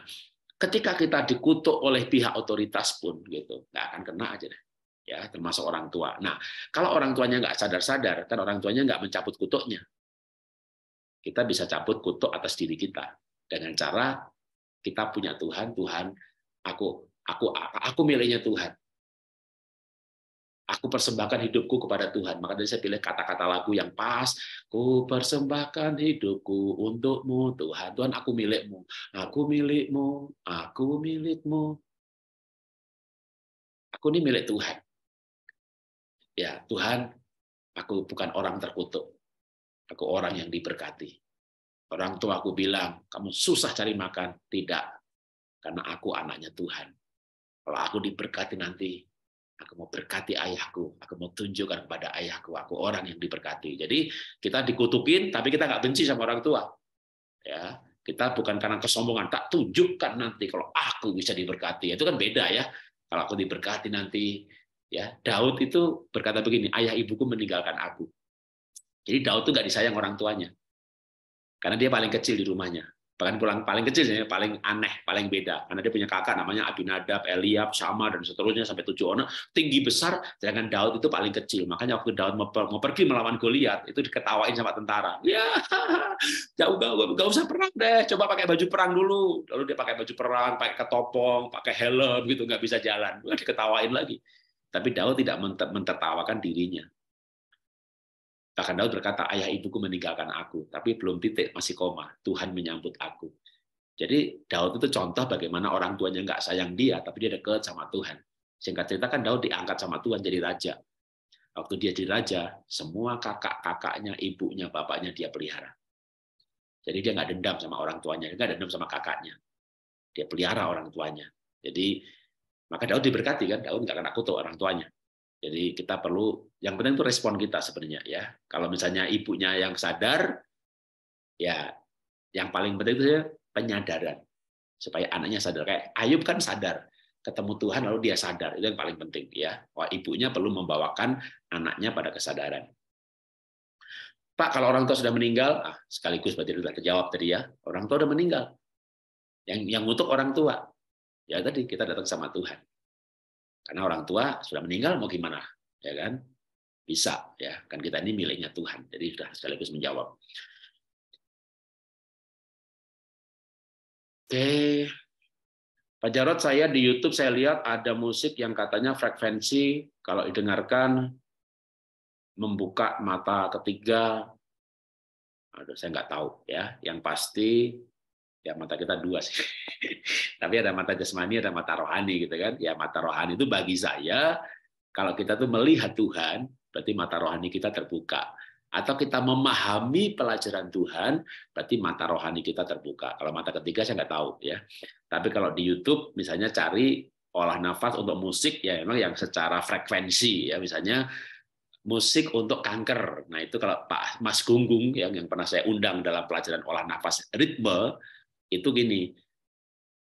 ketika kita dikutuk oleh pihak otoritas pun gitu, nggak akan kena aja deh. Ya, termasuk orang tua. Nah, kalau orang tuanya nggak sadar-sadar, kan orang tuanya nggak mencabut kutuknya. Kita bisa cabut kutuk atas diri kita dengan cara kita punya Tuhan, Tuhan, aku aku aku miliknya Tuhan. Aku persembahkan hidupku kepada Tuhan. Maka dari saya pilih kata-kata lagu yang pas. Ku persembahkan hidupku untukmu, Tuhan. Tuhan, aku milikmu. Aku milikmu. Aku milikmu. Aku ini milik Tuhan. Ya, Tuhan, aku bukan orang terkutuk. Aku orang yang diberkati. Orang tua aku bilang, kamu susah cari makan. Tidak, karena aku anaknya Tuhan. Kalau aku diberkati nanti, aku mau berkati ayahku, aku mau tunjukkan kepada ayahku, aku orang yang diberkati. Jadi kita dikutukin, tapi kita nggak benci sama orang tua. Ya, kita bukan karena kesombongan, tak tunjukkan nanti kalau aku bisa diberkati. Itu kan beda ya. Kalau aku diberkati nanti, ya Daud itu berkata begini, ayah ibuku meninggalkan aku. Jadi Daud itu nggak disayang orang tuanya, karena dia paling kecil di rumahnya bahkan pulang paling kecil sih, paling aneh, paling beda. Karena dia punya kakak namanya Abinadab, Eliab, Sama dan seterusnya sampai tujuh orang tinggi besar, sedangkan Daud itu paling kecil. Makanya waktu Daud mau pergi melawan Goliat itu diketawain sama tentara. Ya, gak, gak, gak usah perang deh, coba pakai baju perang dulu. Lalu dia pakai baju perang, pakai ketopong, pakai helm gitu, nggak bisa jalan. Diketawain lagi. Tapi Daud tidak mentertawakan dirinya. Bahkan Daud berkata, ayah ibuku meninggalkan aku, tapi belum titik, masih koma. Tuhan menyambut aku. Jadi Daud itu contoh bagaimana orang tuanya nggak sayang dia, tapi dia dekat sama Tuhan. Singkat cerita kan Daud diangkat sama Tuhan jadi raja. Waktu dia jadi raja, semua kakak-kakaknya, ibunya, bapaknya dia pelihara. Jadi dia nggak dendam sama orang tuanya, dia nggak dendam sama kakaknya. Dia pelihara orang tuanya. Jadi maka Daud diberkati kan, Daud nggak kena kutuk orang tuanya. Jadi kita perlu, yang penting itu respon kita sebenarnya ya. Kalau misalnya ibunya yang sadar, ya yang paling penting itu penyadaran supaya anaknya sadar. Kayak Ayub kan sadar, ketemu Tuhan lalu dia sadar itu yang paling penting ya. Wah ibunya perlu membawakan anaknya pada kesadaran. Pak kalau orang tua sudah meninggal, ah, sekaligus berarti sudah terjawab tadi ya. Orang tua sudah meninggal. Yang yang untuk orang tua, ya tadi kita datang sama Tuhan karena orang tua sudah meninggal mau gimana, ya kan? Bisa, ya kan kita ini miliknya Tuhan. Jadi sudah sekaligus menjawab. Oke, Pak Jarot, saya di YouTube saya lihat ada musik yang katanya frekuensi kalau didengarkan membuka mata ketiga. Aduh, saya nggak tahu ya. Yang pasti ya mata kita dua sih. Tapi ada mata jasmani, ada mata rohani gitu kan. Ya mata rohani itu bagi saya kalau kita tuh melihat Tuhan, berarti mata rohani kita terbuka. Atau kita memahami pelajaran Tuhan, berarti mata rohani kita terbuka. Kalau mata ketiga saya nggak tahu ya. Tapi kalau di YouTube misalnya cari olah nafas untuk musik ya memang yang secara frekuensi ya misalnya musik untuk kanker. Nah itu kalau Pak Mas Gunggung yang yang pernah saya undang dalam pelajaran olah nafas ritme itu gini,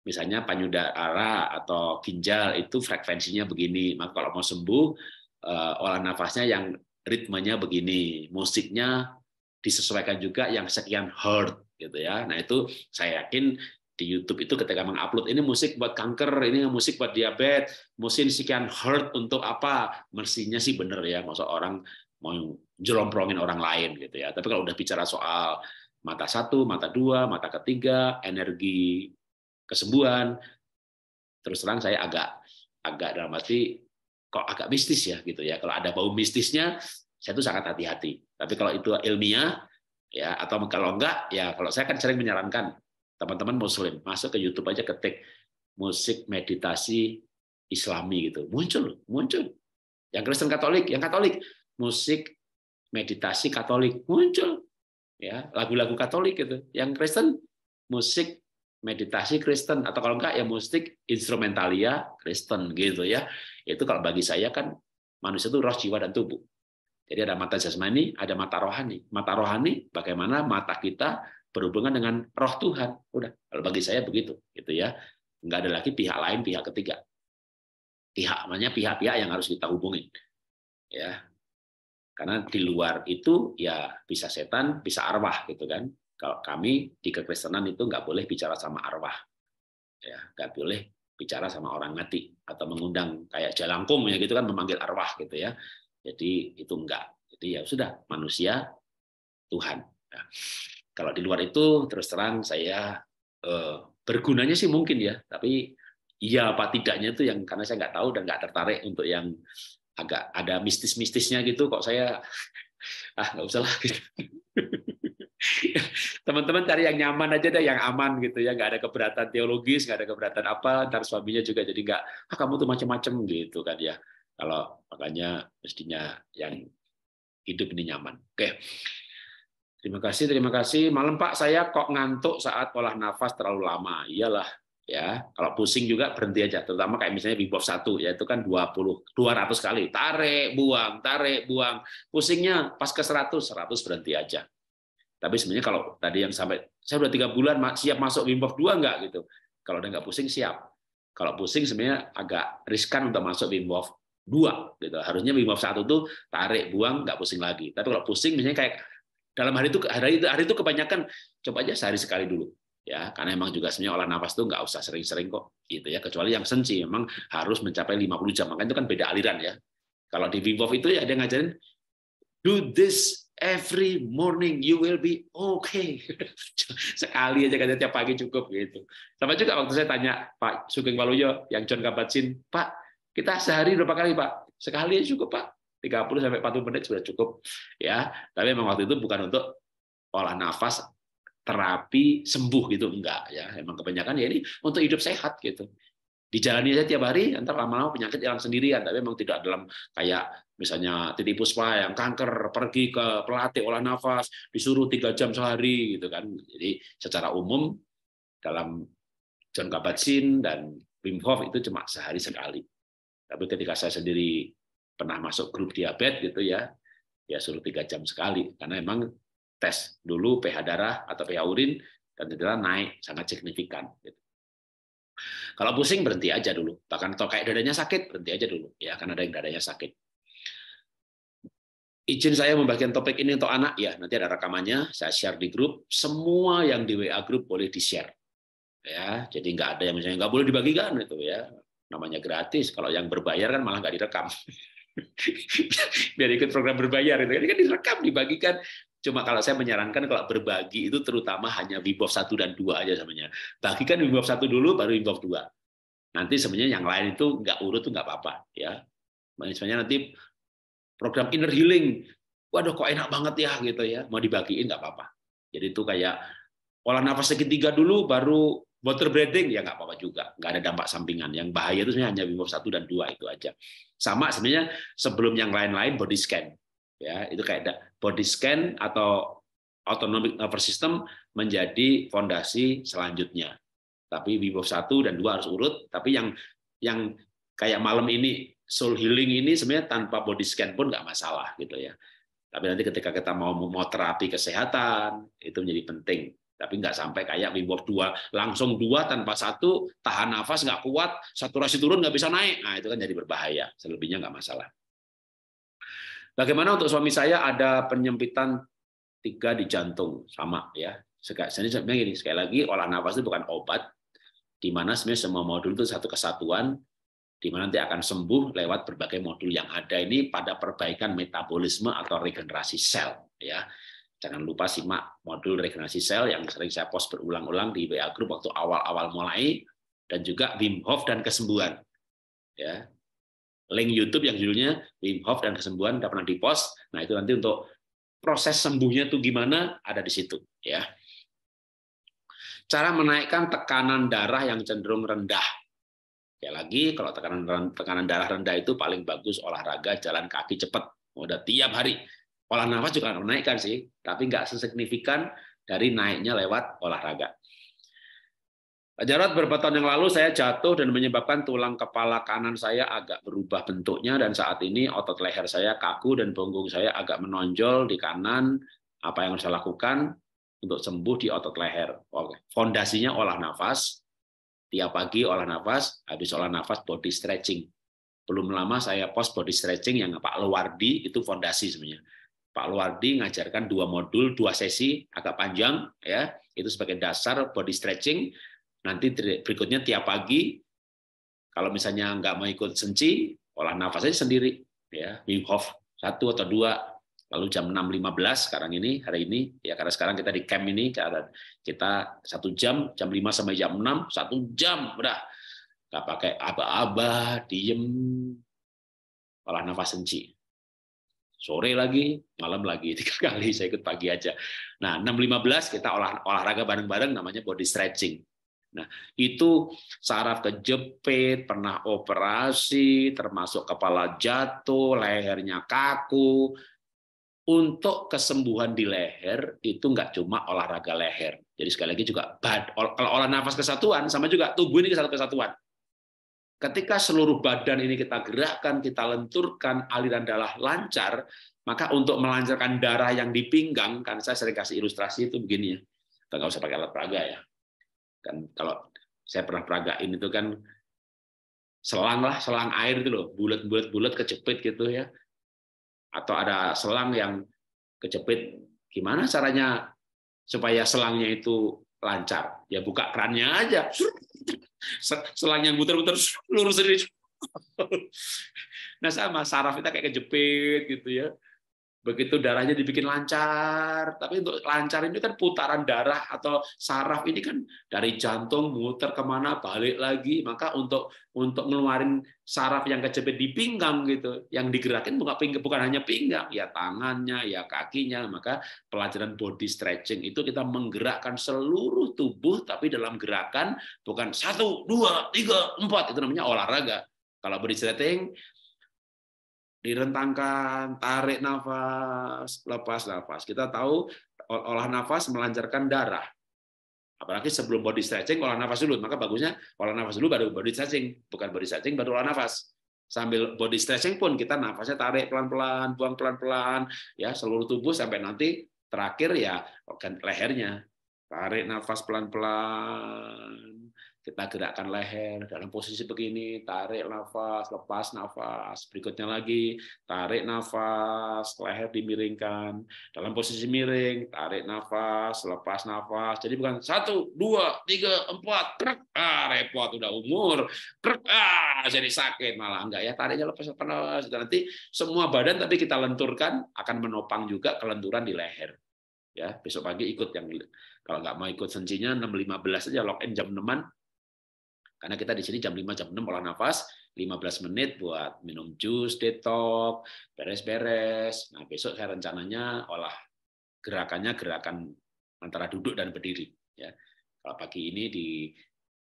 misalnya panyudara atau ginjal itu frekuensinya begini. Maka kalau mau sembuh, eh, olah nafasnya yang ritmenya begini, musiknya disesuaikan juga yang sekian hertz gitu ya. Nah itu saya yakin di YouTube itu ketika mengupload ini musik buat kanker, ini musik buat diabetes, musik sekian hertz untuk apa? Mestinya sih bener ya, maksud orang mau jelomprongin orang lain gitu ya. Tapi kalau udah bicara soal mata satu, mata dua, mata ketiga, energi kesembuhan. Terus terang saya agak agak dalam arti kok agak mistis ya gitu ya. Kalau ada bau mistisnya, saya tuh sangat hati-hati. Tapi kalau itu ilmiah ya atau kalau enggak ya kalau saya kan sering menyarankan teman-teman muslim masuk ke YouTube aja ketik musik meditasi islami gitu. Muncul, muncul. Yang Kristen Katolik, yang Katolik musik meditasi Katolik muncul ya lagu-lagu Katolik gitu. Yang Kristen musik meditasi Kristen atau kalau enggak ya musik instrumentalia Kristen gitu ya. Itu kalau bagi saya kan manusia itu roh jiwa dan tubuh. Jadi ada mata jasmani, ada mata rohani. Mata rohani bagaimana mata kita berhubungan dengan roh Tuhan. Udah, kalau bagi saya begitu, gitu ya. Enggak ada lagi pihak lain, pihak ketiga. Pihak namanya pihak-pihak yang harus kita hubungin. Ya, karena di luar itu ya bisa setan, bisa arwah gitu kan. Kalau kami di kekristenan itu nggak boleh bicara sama arwah, ya nggak boleh bicara sama orang mati atau mengundang kayak jalangkung ya gitu kan memanggil arwah gitu ya. Jadi itu enggak. Jadi ya sudah manusia Tuhan. ya. kalau di luar itu terus terang saya eh, bergunanya sih mungkin ya, tapi iya apa tidaknya itu yang karena saya nggak tahu dan nggak tertarik untuk yang agak ada mistis-mistisnya gitu kok saya ah nggak usah lah teman-teman cari yang nyaman aja deh yang aman gitu ya nggak ada keberatan teologis nggak ada keberatan apa ntar suaminya juga jadi nggak ah kamu tuh macam-macam gitu kan ya kalau makanya mestinya yang hidup ini nyaman oke terima kasih terima kasih malam pak saya kok ngantuk saat olah nafas terlalu lama iyalah ya kalau pusing juga berhenti aja terutama kayak misalnya big box satu ya itu kan 20 200 kali tarik buang tarik buang pusingnya pas ke 100 100 berhenti aja tapi sebenarnya kalau tadi yang sampai saya udah tiga bulan siap masuk Wim Hof 2 enggak gitu. Kalau udah nggak pusing siap. Kalau pusing sebenarnya agak riskan untuk masuk Wim Hof 2 gitu. Harusnya Wim Hof 1 tuh tarik buang nggak pusing lagi. Tapi kalau pusing misalnya kayak dalam hari itu hari itu hari itu kebanyakan coba aja sehari sekali dulu ya karena emang juga sebenarnya olah nafas itu nggak usah sering-sering kok gitu ya kecuali yang sensi memang harus mencapai 50 jam makanya itu kan beda aliran ya kalau di Wim Hof itu ya dia ngajarin do this every morning you will be okay sekali aja katanya tiap pagi cukup gitu sama juga waktu saya tanya Pak Sugeng Waluyo yang John Kabat-Zinn Pak kita sehari berapa kali Pak sekali aja cukup Pak 30 sampai 40 menit sudah cukup ya tapi memang waktu itu bukan untuk olah nafas terapi sembuh gitu enggak ya emang kebanyakan ya ini untuk hidup sehat gitu dijalani aja tiap hari ntar lama-lama penyakit hilang sendirian tapi memang tidak dalam kayak misalnya titik puspa yang kanker pergi ke pelatih olah nafas disuruh tiga jam sehari gitu kan jadi secara umum dalam John Kabat-Zinn dan Wim Hof itu cuma sehari sekali tapi ketika saya sendiri pernah masuk grup diabetes gitu ya ya suruh tiga jam sekali karena emang tes dulu pH darah atau pH urin dan ternyata naik sangat signifikan. Gitu. Kalau pusing berhenti aja dulu, bahkan atau kayak dadanya sakit berhenti aja dulu, ya karena ada yang dadanya sakit. Izin saya membagikan topik ini untuk anak, ya nanti ada rekamannya, saya share di grup. Semua yang di WA grup boleh di share, ya. Jadi nggak ada yang misalnya nggak boleh dibagikan itu ya, namanya gratis. Kalau yang berbayar kan malah nggak direkam biar ikut program berbayar itu kan direkam dibagikan Cuma kalau saya menyarankan kalau berbagi itu terutama hanya Wimbof 1 dan 2 aja sebenarnya. Bagikan Wimbof 1 dulu baru Wimbof 2. Nanti sebenarnya yang lain itu nggak urut tuh nggak apa-apa ya. Sebenarnya nanti program inner healing, waduh kok enak banget ya gitu ya, mau dibagiin nggak apa-apa. Jadi itu kayak olah nafas segitiga dulu baru water breathing ya nggak apa-apa juga, nggak ada dampak sampingan. Yang bahaya itu sebenarnya hanya Wim satu 1 dan 2 itu aja. Sama sebenarnya sebelum yang lain-lain body scan ya itu kayak body scan atau autonomic nervous system menjadi fondasi selanjutnya tapi Wim satu dan dua harus urut tapi yang yang kayak malam ini soul healing ini sebenarnya tanpa body scan pun nggak masalah gitu ya tapi nanti ketika kita mau mau terapi kesehatan itu menjadi penting tapi nggak sampai kayak Wim dua langsung dua tanpa satu tahan nafas nggak kuat saturasi turun nggak bisa naik nah itu kan jadi berbahaya selebihnya nggak masalah Bagaimana untuk suami saya ada penyempitan tiga di jantung sama ya. Sekali sebenarnya sekali lagi olah nafas itu bukan obat di mana sebenarnya semua modul itu satu kesatuan di mana nanti akan sembuh lewat berbagai modul yang ada ini pada perbaikan metabolisme atau regenerasi sel ya. Jangan lupa simak modul regenerasi sel yang sering saya post berulang-ulang di WA group waktu awal-awal mulai dan juga Wim Hof dan kesembuhan. Ya, link YouTube yang judulnya Wim Hof dan kesembuhan tidak pernah dipost. Nah, itu nanti untuk proses sembuhnya tuh gimana ada di situ ya. Cara menaikkan tekanan darah yang cenderung rendah. Ya lagi kalau tekanan tekanan darah rendah itu paling bagus olahraga jalan kaki cepat. Udah tiap hari. Olah nafas juga menaikkan sih, tapi nggak sesignifikan dari naiknya lewat olahraga. Pak Jarod, beberapa tahun yang lalu saya jatuh dan menyebabkan tulang kepala kanan saya agak berubah bentuknya dan saat ini otot leher saya kaku dan punggung saya agak menonjol di kanan. Apa yang harus saya lakukan untuk sembuh di otot leher? Oke. Fondasinya olah nafas. Tiap pagi olah nafas, habis olah nafas body stretching. Belum lama saya post body stretching yang Pak Luardi itu fondasi sebenarnya. Pak Luardi ngajarkan dua modul, dua sesi agak panjang ya, itu sebagai dasar body stretching Nanti berikutnya tiap pagi, kalau misalnya nggak mau ikut senci, olah nafas aja sendiri. ya Wim Hof satu atau dua, lalu jam 6.15 sekarang ini, hari ini, ya karena sekarang kita di camp ini, kita satu jam, jam 5 sampai jam 6, satu jam, udah. Nggak pakai aba-aba, diem, olah nafas senci sore lagi, malam lagi, tiga kali saya ikut pagi aja. Nah, 6.15 kita olah, olahraga bareng-bareng namanya body stretching. Nah, itu saraf kejepit, pernah operasi, termasuk kepala jatuh, lehernya kaku. Untuk kesembuhan di leher itu nggak cuma olahraga leher. Jadi sekali lagi juga bad, kalau olah nafas kesatuan sama juga tubuh ini kesatuan kesatuan. Ketika seluruh badan ini kita gerakkan, kita lenturkan, aliran darah lancar, maka untuk melancarkan darah yang di pinggang, kan saya sering kasih ilustrasi itu begini ya. Kita nggak usah pakai alat peraga ya kan kalau saya pernah peragain itu kan selang lah selang air itu loh bulat bulat bulat kejepit gitu ya atau ada selang yang kejepit gimana caranya supaya selangnya itu lancar ya buka kerannya aja selang yang muter-muter lurus sendiri nah sama saraf kita kayak kejepit gitu ya begitu darahnya dibikin lancar tapi untuk lancar ini kan putaran darah atau saraf ini kan dari jantung muter kemana balik lagi maka untuk untuk ngeluarin saraf yang kejepit di pinggang gitu yang digerakin bukan pinggang bukan hanya pinggang ya tangannya ya kakinya maka pelajaran body stretching itu kita menggerakkan seluruh tubuh tapi dalam gerakan bukan satu dua tiga empat itu namanya olahraga kalau body stretching direntangkan, tarik nafas, lepas nafas. Kita tahu olah nafas melancarkan darah. Apalagi sebelum body stretching, olah nafas dulu. Maka bagusnya olah nafas dulu baru body stretching. Bukan body stretching, baru olah nafas. Sambil body stretching pun kita nafasnya tarik pelan-pelan, buang pelan-pelan, ya seluruh tubuh sampai nanti terakhir ya lehernya. Tarik nafas pelan-pelan, kita gerakkan leher dalam posisi begini, tarik nafas, lepas nafas, berikutnya lagi, tarik nafas, leher dimiringkan, dalam posisi miring, tarik nafas, lepas nafas. Jadi bukan satu, dua, tiga, empat, krek, ah repot, udah umur, krek, ah jadi sakit malah enggak ya, tariknya lepas, lepas nafas. Nanti semua badan tadi kita lenturkan akan menopang juga kelenturan di leher ya besok pagi ikut yang kalau nggak mau ikut sencinya 6.15 aja login jam 6 karena kita di sini jam 5 jam 6 olah nafas, 15 menit buat minum jus, detox, beres-beres. Nah, besok saya rencananya olah gerakannya gerakan antara duduk dan berdiri ya. Kalau pagi ini di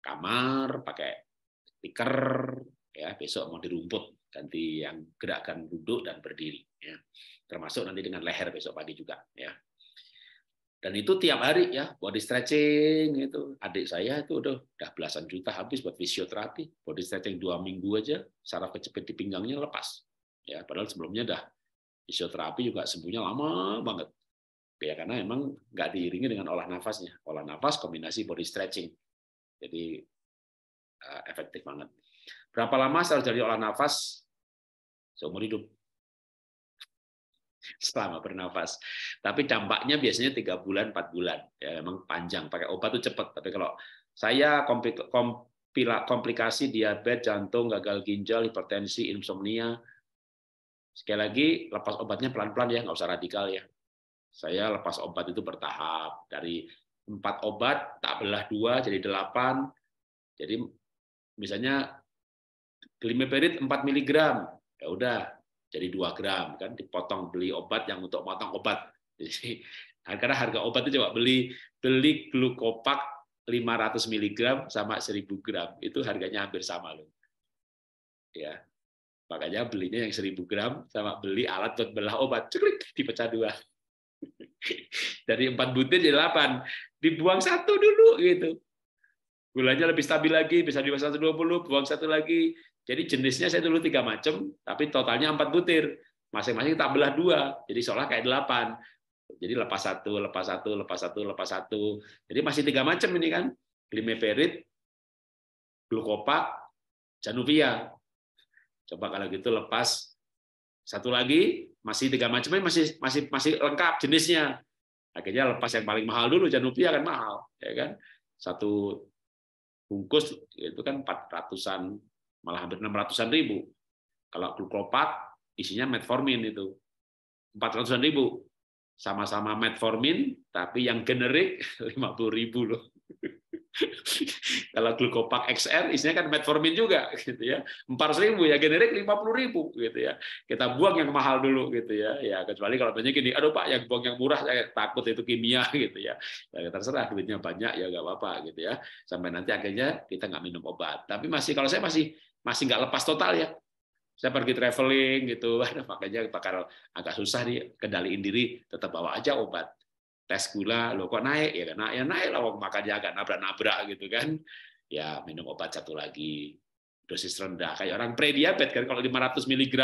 kamar pakai speaker ya, besok mau dirumput ganti yang gerakan duduk dan berdiri ya. Termasuk nanti dengan leher besok pagi juga ya. Dan itu tiap hari ya, body stretching itu. Adik saya itu udah udah belasan juta habis buat fisioterapi. Body stretching dua minggu aja, saraf kecepit di pinggangnya lepas. Ya, padahal sebelumnya dah fisioterapi juga sembuhnya lama banget. Ya karena emang nggak diiringi dengan olah nafasnya. Olah nafas kombinasi body stretching. Jadi eh, efektif banget. Berapa lama saya harus dari olah nafas? Seumur hidup selama bernafas. Tapi dampaknya biasanya tiga bulan, empat bulan. Ya, emang panjang. Pakai obat itu cepat. Tapi kalau saya komplikasi diabetes, jantung, gagal ginjal, hipertensi, insomnia, sekali lagi lepas obatnya pelan-pelan ya, nggak usah radikal ya. Saya lepas obat itu bertahap dari empat obat tak belah dua jadi delapan. Jadi misalnya glimepirid 4 miligram. ya udah jadi 2 gram kan dipotong beli obat yang untuk potong obat jadi karena harga obat itu coba beli beli glukopak 500 mg sama 1000 gram itu harganya hampir sama loh ya makanya belinya yang 1000 gram sama beli alat buat belah obat cukup dipecah dua dari empat butir jadi delapan dibuang satu dulu gitu gulanya lebih stabil lagi bisa di puluh. buang satu lagi jadi jenisnya saya dulu tiga macam, tapi totalnya empat butir. Masing-masing kita belah dua, jadi seolah kayak delapan. Jadi lepas satu, lepas satu, lepas satu, lepas satu. Jadi masih tiga macam ini kan, glimeperit, glukopa, januvia. Coba kalau gitu lepas satu lagi, masih tiga macam masih masih masih lengkap jenisnya. Akhirnya lepas yang paling mahal dulu januvia kan mahal, ya kan? Satu bungkus itu kan empat ratusan malah hampir 600-an ribu. Kalau glukopat isinya metformin itu 400-an ribu. Sama-sama metformin tapi yang generik 50 ribu loh. Kalau glukopak XR isinya kan metformin juga gitu ya. 400 ribu ya generik lima puluh ribu gitu ya. Kita buang yang mahal dulu gitu ya. Ya kecuali kalau banyak gini, aduh Pak yang buang yang murah saya takut itu kimia gitu ya. ya terserah duitnya banyak ya nggak apa-apa gitu ya. Sampai nanti akhirnya kita nggak minum obat. Tapi masih kalau saya masih masih nggak lepas total ya. Saya pergi traveling gitu, makanya bakal agak susah nih kendaliin diri, tetap bawa aja obat. Tes gula, lo kok naik? Ya, naik, ya naik lah, makanya agak nabrak-nabrak gitu kan. Ya minum obat satu lagi dosis rendah kayak orang prediabet kan kalau 500 mg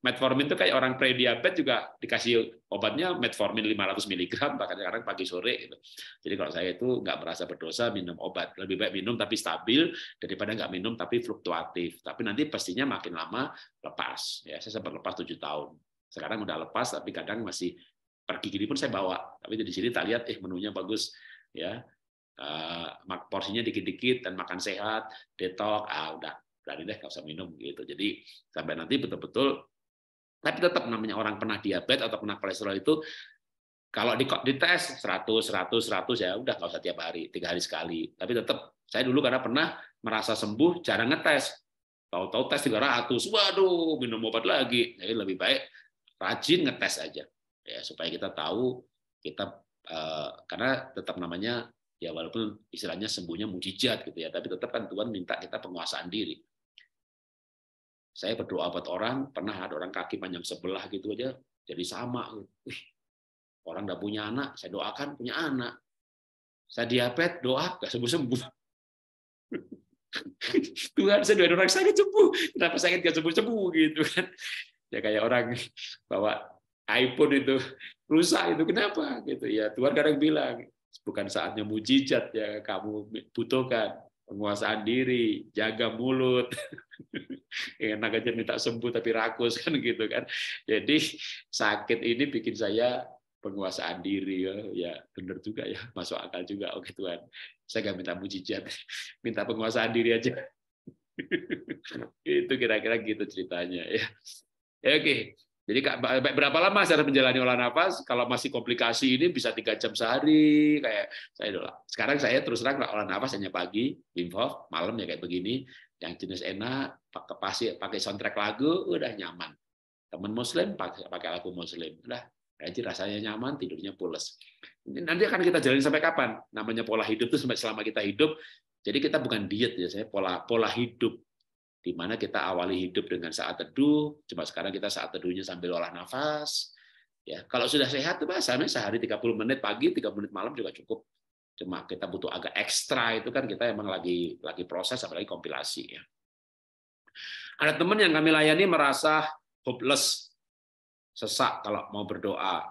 metformin itu kayak orang prediabet juga dikasih obatnya metformin 500 mg bahkan sekarang pagi sore gitu. Jadi kalau saya itu nggak merasa berdosa minum obat, lebih baik minum tapi stabil daripada nggak minum tapi fluktuatif. Tapi nanti pastinya makin lama lepas. Ya, saya sempat lepas tujuh tahun. Sekarang udah lepas tapi kadang masih pergi gini pun saya bawa. Tapi di sini tak lihat eh menunya bagus ya. Uh, porsinya dikit-dikit dan makan sehat, detox. ah udah berani deh nggak saya minum gitu. Jadi sampai nanti betul-betul tapi tetap namanya orang pernah diabetes atau pernah kolesterol itu kalau di, tes 100, 100, 100 ya udah nggak usah tiap hari, tiga hari sekali. Tapi tetap saya dulu karena pernah merasa sembuh jarang ngetes. Tahu-tahu tes 300, waduh minum obat lagi. Jadi lebih baik rajin ngetes aja ya supaya kita tahu kita eh, karena tetap namanya ya walaupun istilahnya sembuhnya mujizat gitu ya, tapi tetap kan Tuhan minta kita penguasaan diri. Saya berdoa buat orang, pernah ada orang kaki panjang sebelah gitu aja, jadi sama. Wih, orang tidak punya anak, saya doakan punya anak. Saya diabetes, doa, gak sembuh-sembuh. Tuhan, saya doain orang sakit sembuh. Kenapa sakit gak sembuh-sembuh gitu kan? Ya kayak orang bawa iPhone itu rusak itu kenapa gitu ya Tuhan kadang bilang bukan saatnya mujizat ya kamu butuhkan penguasaan diri, jaga mulut. Ya, enak aja minta sembuh tapi rakus kan gitu kan. Jadi sakit ini bikin saya penguasaan diri ya, ya benar juga ya masuk akal juga oke Tuhan saya nggak minta mujizat minta penguasaan diri aja itu kira-kira gitu ceritanya ya, ya oke jadi berapa lama saya menjalani olah nafas? Kalau masih komplikasi ini bisa tiga jam sehari, kayak saya dulu. Sekarang saya terus terang olah nafas hanya pagi, Wim malam ya kayak begini, yang jenis enak, pakai pasir, pakai soundtrack lagu, udah nyaman. Teman Muslim pakai, pakai lagu Muslim, udah jadi rasanya nyaman, tidurnya pulas. Nanti akan kita jalani sampai kapan? Namanya pola hidup itu sampai selama kita hidup. Jadi kita bukan diet ya, saya pola pola hidup di mana kita awali hidup dengan saat teduh, cuma sekarang kita saat teduhnya sambil olah nafas. Ya, kalau sudah sehat tuh bahasanya sehari 30 menit pagi, 30 menit malam juga cukup. Cuma kita butuh agak ekstra itu kan kita emang lagi lagi proses apalagi kompilasi ya. Ada teman yang kami layani merasa hopeless, sesak kalau mau berdoa.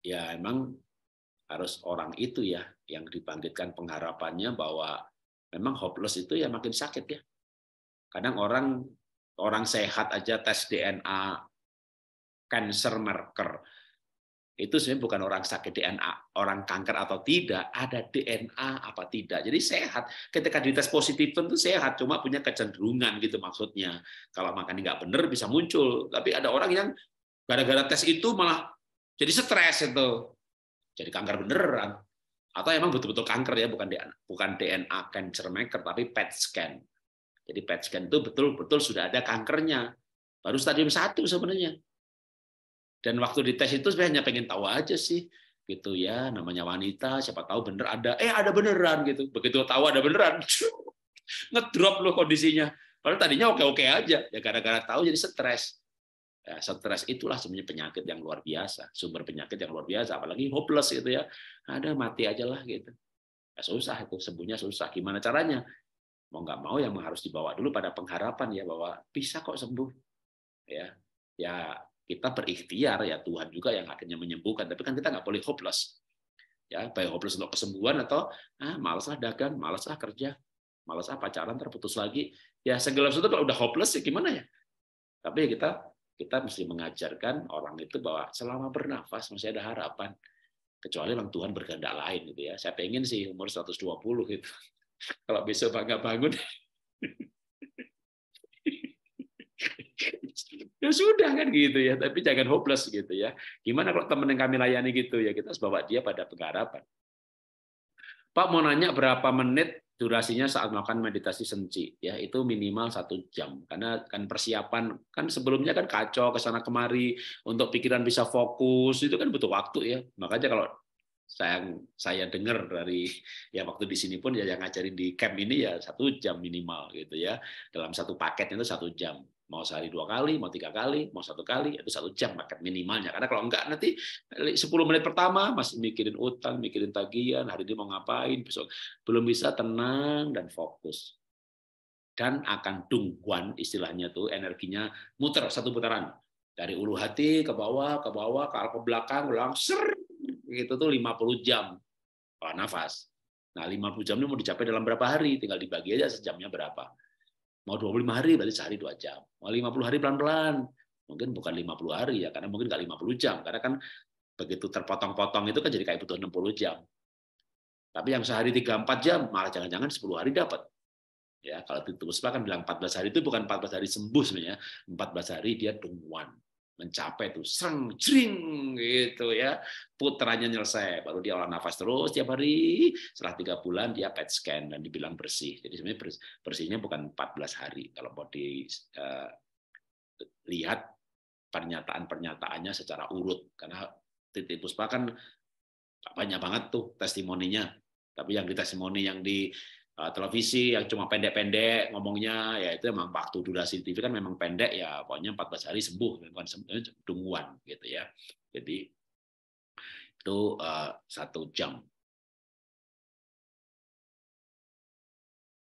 Ya emang harus orang itu ya yang dibangkitkan pengharapannya bahwa memang hopeless itu ya makin sakit ya Kadang orang orang sehat aja tes DNA cancer marker. Itu sebenarnya bukan orang sakit DNA, orang kanker atau tidak, ada DNA apa tidak. Jadi sehat. Ketika dites positif tentu sehat, cuma punya kecenderungan gitu maksudnya. Kalau makan nggak bener bisa muncul. Tapi ada orang yang gara-gara tes itu malah jadi stres itu. Jadi kanker beneran. Atau emang betul-betul kanker ya, bukan DNA, bukan DNA cancer maker, tapi PET scan. Jadi PET scan itu betul-betul sudah ada kankernya. Baru stadium satu sebenarnya. Dan waktu dites itu sebenarnya hanya pengen tahu aja sih gitu ya namanya wanita siapa tahu bener ada eh ada beneran gitu begitu tahu ada beneran ngedrop loh kondisinya padahal tadinya oke oke aja ya gara-gara tahu jadi stres ya, stres itulah sebenarnya penyakit yang luar biasa sumber penyakit yang luar biasa apalagi hopeless gitu ya ada mati aja lah gitu ya, susah itu sembuhnya susah gimana caranya mau nggak mau yang harus dibawa dulu pada pengharapan ya bahwa bisa kok sembuh ya ya kita berikhtiar ya Tuhan juga yang akhirnya menyembuhkan tapi kan kita nggak boleh hopeless ya baik hopeless untuk kesembuhan atau ah malaslah dagang malaslah kerja malas apa ah pacaran terputus lagi ya segala sesuatu kalau udah hopeless ya gimana ya tapi kita kita mesti mengajarkan orang itu bahwa selama bernafas masih ada harapan kecuali orang Tuhan berkehendak lain gitu ya saya pengen sih umur 120 gitu kalau besok nggak bangun, ya sudah kan gitu ya. Tapi jangan hopeless gitu ya. Gimana kalau teman yang kami layani gitu ya kita harus bawa dia pada pengharapan. Pak mau nanya berapa menit durasinya saat melakukan meditasi senci ya itu minimal satu jam karena kan persiapan kan sebelumnya kan kacau ke sana kemari untuk pikiran bisa fokus itu kan butuh waktu ya makanya kalau saya saya dengar dari ya waktu di sini pun ya yang ngajarin di camp ini ya satu jam minimal gitu ya dalam satu paket itu satu jam mau sehari dua kali, mau tiga kali, mau satu kali, itu satu jam paket minimalnya. Karena kalau enggak nanti 10 menit pertama masih mikirin utang, mikirin tagihan, hari ini mau ngapain, besok belum bisa tenang dan fokus. Dan akan tungguan istilahnya tuh energinya muter satu putaran dari ulu hati ke bawah, ke bawah, ke arah belakang, ulang ser kita tuh 50 jam oh, nafas. Nah, 50 jam ini mau dicapai dalam berapa hari? Tinggal dibagi aja sejamnya berapa. Mau 25 hari berarti sehari 2 jam. Mau 50 hari pelan-pelan. Mungkin bukan 50 hari ya, karena mungkin nggak 50 jam. Karena kan begitu terpotong-potong itu kan jadi kayak butuh 60 jam. Tapi yang sehari 3-4 jam, malah jangan-jangan 10 hari dapat. Ya, kalau ditulis kan bilang 14 hari itu bukan 14 hari sembuh sebenarnya, 14 hari dia tungguan mencapai itu sereng jering gitu ya putranya nyelesai baru dia olah nafas terus tiap hari setelah tiga bulan dia PET scan dan dibilang bersih jadi sebenarnya bersihnya bukan 14 hari kalau mau dilihat eh, pernyataan pernyataannya secara urut karena titik puspa kan banyak banget tuh testimoninya tapi yang di testimoni yang di Eh, televisi yang cuma pendek-pendek ngomongnya ya itu memang waktu durasi TV kan memang pendek ya pokoknya 14 hari sembuh bukan tungguan eh, gitu ya jadi itu uh, satu jam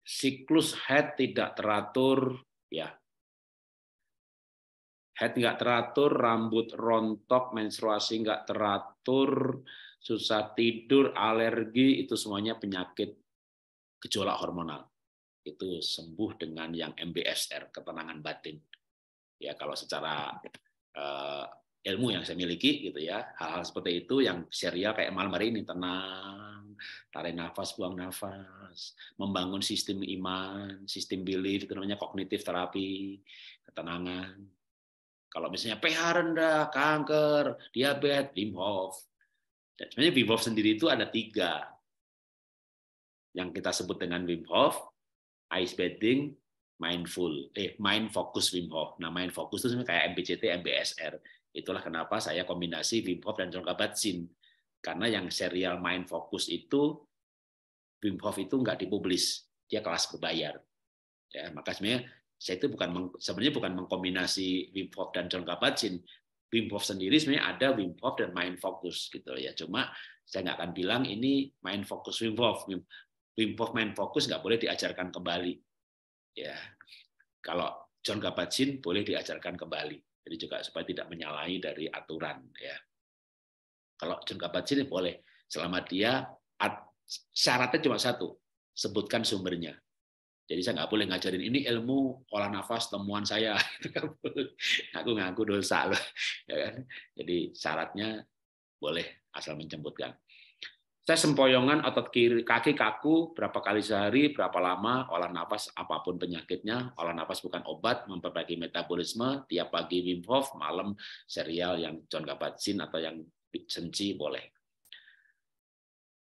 siklus head tidak teratur ya head nggak teratur rambut rontok menstruasi nggak teratur susah tidur alergi itu semuanya penyakit gejolak hormonal. Itu sembuh dengan yang MBSR, ketenangan batin. Ya kalau secara uh, ilmu yang saya miliki gitu ya hal-hal seperti itu yang serial kayak malam hari ini tenang tarik nafas buang nafas membangun sistem iman sistem belief itu namanya kognitif terapi ketenangan kalau misalnya pH rendah kanker diabetes Wim Hof dan sebenarnya Wim Hof sendiri itu ada tiga yang kita sebut dengan Wim Hof, ice bathing, mindful, eh mind focus Wim Hof. Nah, mind focus itu sebenarnya kayak MBCT, MBSR. Itulah kenapa saya kombinasi Wim Hof dan Kabat-Zinn. Karena yang serial mind focus itu Wim Hof itu nggak dipublis, dia kelas berbayar. Ya, maka sebenarnya saya itu bukan sebenarnya bukan mengkombinasi Wim Hof dan Kabat-Zinn. Wim Hof sendiri sebenarnya ada Wim Hof dan mind focus gitu ya. Cuma saya nggak akan bilang ini mind focus Wim Hof. Improvement fokus nggak boleh diajarkan kembali. Ya, kalau John Kabat-Zinn boleh diajarkan kembali. Jadi juga supaya tidak menyalahi dari aturan. Ya, kalau John Kabat-Zinn ya boleh selama dia syaratnya cuma satu, sebutkan sumbernya. Jadi saya nggak boleh ngajarin ini ilmu olah nafas temuan saya. aku ngaku dosa loh. Ya kan? Jadi syaratnya boleh asal menjemputkan. Saya sempoyongan otot kiri kaki kaku berapa kali sehari, berapa lama, olah nafas apapun penyakitnya, olah nafas bukan obat, memperbaiki metabolisme, tiap pagi Wim Hof, malam serial yang John Kabat-Zinn atau yang Senci boleh.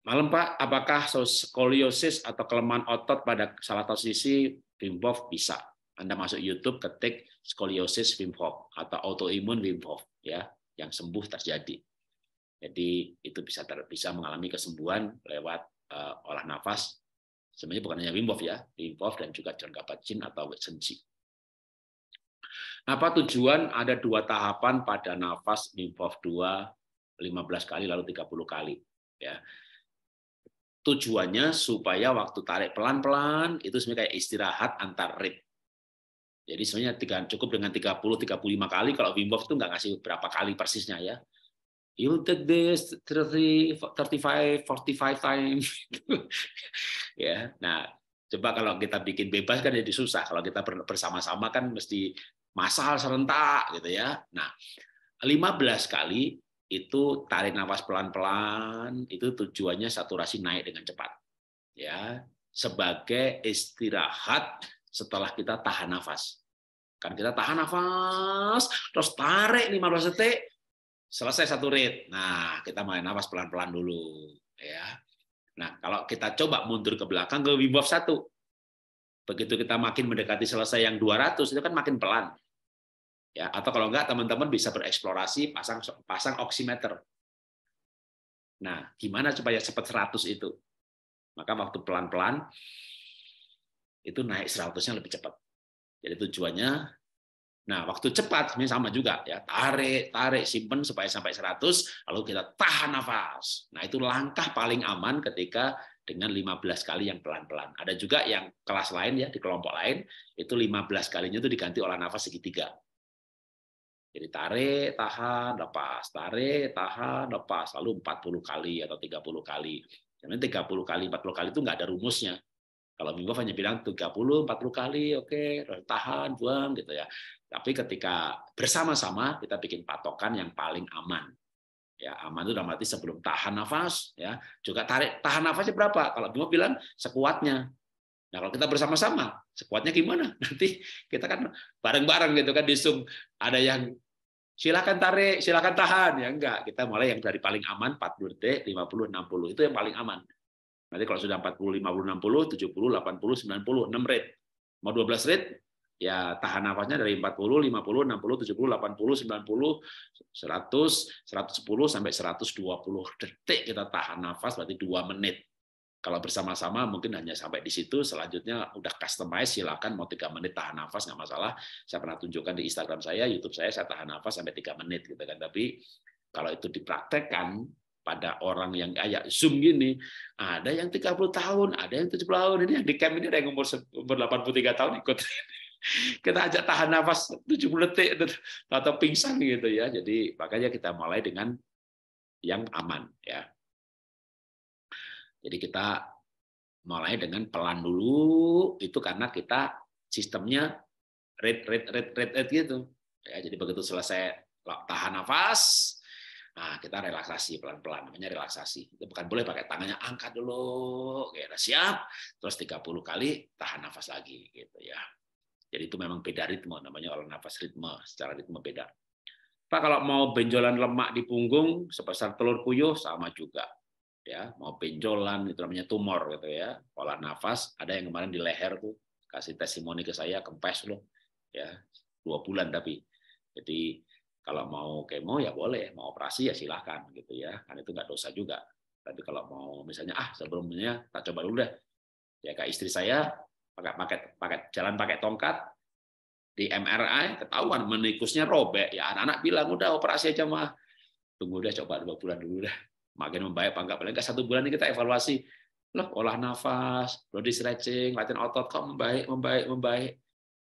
Malam Pak, apakah skoliosis atau kelemahan otot pada salah satu sisi Wim Hof bisa? Anda masuk YouTube ketik skoliosis Wim Hof atau autoimun Wim Hof ya, yang sembuh terjadi jadi itu bisa ter, bisa mengalami kesembuhan lewat uh, olah nafas. Sebenarnya bukan hanya Wim Hof ya, Wim Hof dan juga John Kabat-Zinn atau Sensi. Apa tujuan? Ada dua tahapan pada nafas Wim Hof 2, 15 kali lalu 30 kali. Ya. Tujuannya supaya waktu tarik pelan-pelan itu sebenarnya kayak istirahat antar rit. Jadi sebenarnya tiga, cukup dengan 30 35 kali kalau Wim Hof itu nggak ngasih berapa kali persisnya ya you'll take this 30, 35, 45 times. ya, nah coba kalau kita bikin bebas kan jadi susah. Kalau kita bersama-sama kan mesti masal serentak gitu ya. Nah, 15 kali itu tarik nafas pelan-pelan, itu tujuannya saturasi naik dengan cepat. Ya, sebagai istirahat setelah kita tahan nafas. Kan kita tahan nafas, terus tarik 15 detik, selesai satu rate, Nah, kita main nafas pelan-pelan dulu, ya. Nah, kalau kita coba mundur ke belakang ke Wim Hof 1. Begitu kita makin mendekati selesai yang 200 itu kan makin pelan. Ya, atau kalau enggak teman-teman bisa bereksplorasi pasang pasang oximeter. Nah, gimana supaya cepat 100 itu? Maka waktu pelan-pelan itu naik 100-nya lebih cepat. Jadi tujuannya Nah, waktu cepat ini sama juga ya. Tarik, tarik, simpen supaya sampai 100, lalu kita tahan nafas. Nah, itu langkah paling aman ketika dengan 15 kali yang pelan-pelan. Ada juga yang kelas lain ya, di kelompok lain, itu 15 kalinya itu diganti olah nafas segitiga. Jadi tarik, tahan, lepas, tarik, tahan, lepas, lalu 40 kali atau 30 kali. Karena 30 kali, 40 kali itu nggak ada rumusnya. Kalau minggu hanya bilang 30, 40 kali, oke, okay, tahan, buang gitu ya. Tapi ketika bersama-sama kita bikin patokan yang paling aman. Ya, aman itu dalam arti sebelum tahan nafas, ya, juga tarik tahan nafasnya berapa? Kalau Bimo bilang sekuatnya. Nah, kalau kita bersama-sama, sekuatnya gimana? Nanti kita kan bareng-bareng gitu kan di Zoom ada yang silakan tarik, silakan tahan ya enggak. Kita mulai yang dari paling aman 40 detik, 50, 60 itu yang paling aman. Nanti kalau sudah 40, 50, 60, 70, 80, 90, 6 rate. Mau 12 rate, ya tahan nafasnya dari 40, 50, 60, 70, 80, 90, 100, 110 sampai 120 detik kita tahan nafas berarti 2 menit. Kalau bersama-sama mungkin hanya sampai di situ, selanjutnya udah customize silakan mau tiga menit tahan nafas nggak masalah. Saya pernah tunjukkan di Instagram saya, YouTube saya saya tahan nafas sampai tiga menit gitu kan. Tapi kalau itu dipraktekkan pada orang yang kayak Zoom gini, ada yang 30 tahun, ada yang 70 tahun. Ini yang di camp ini ada yang umur 83 tahun ikut kita ajak tahan nafas 70 detik atau pingsan gitu ya. Jadi makanya kita mulai dengan yang aman ya. Jadi kita mulai dengan pelan dulu itu karena kita sistemnya red red red red red gitu. Ya, jadi begitu selesai tahan nafas, Nah, kita relaksasi pelan-pelan, namanya relaksasi. Itu bukan boleh pakai tangannya angkat dulu, gitu. siap, terus 30 kali tahan nafas lagi gitu ya. Jadi itu memang beda ritme, namanya olah nafas ritme, secara ritme beda. Pak kalau mau benjolan lemak di punggung sebesar telur puyuh sama juga. Ya, mau benjolan itu namanya tumor gitu ya. Olah nafas ada yang kemarin di leher tuh kasih testimoni ke saya kempes loh. Ya, dua bulan tapi. Jadi kalau mau kemo ya boleh, mau operasi ya silahkan gitu ya. Kan itu nggak dosa juga. Tapi kalau mau misalnya ah sebelumnya tak coba dulu deh. Ya kayak istri saya pakai pakai pakai jalan pakai tongkat di MRI ketahuan menikusnya robek ya anak-anak bilang udah operasi aja mah tunggu udah coba dua bulan dulu dah makin membaik apa enggak paling satu bulan ini kita evaluasi loh olah nafas body stretching latihan otot kok membaik membaik membaik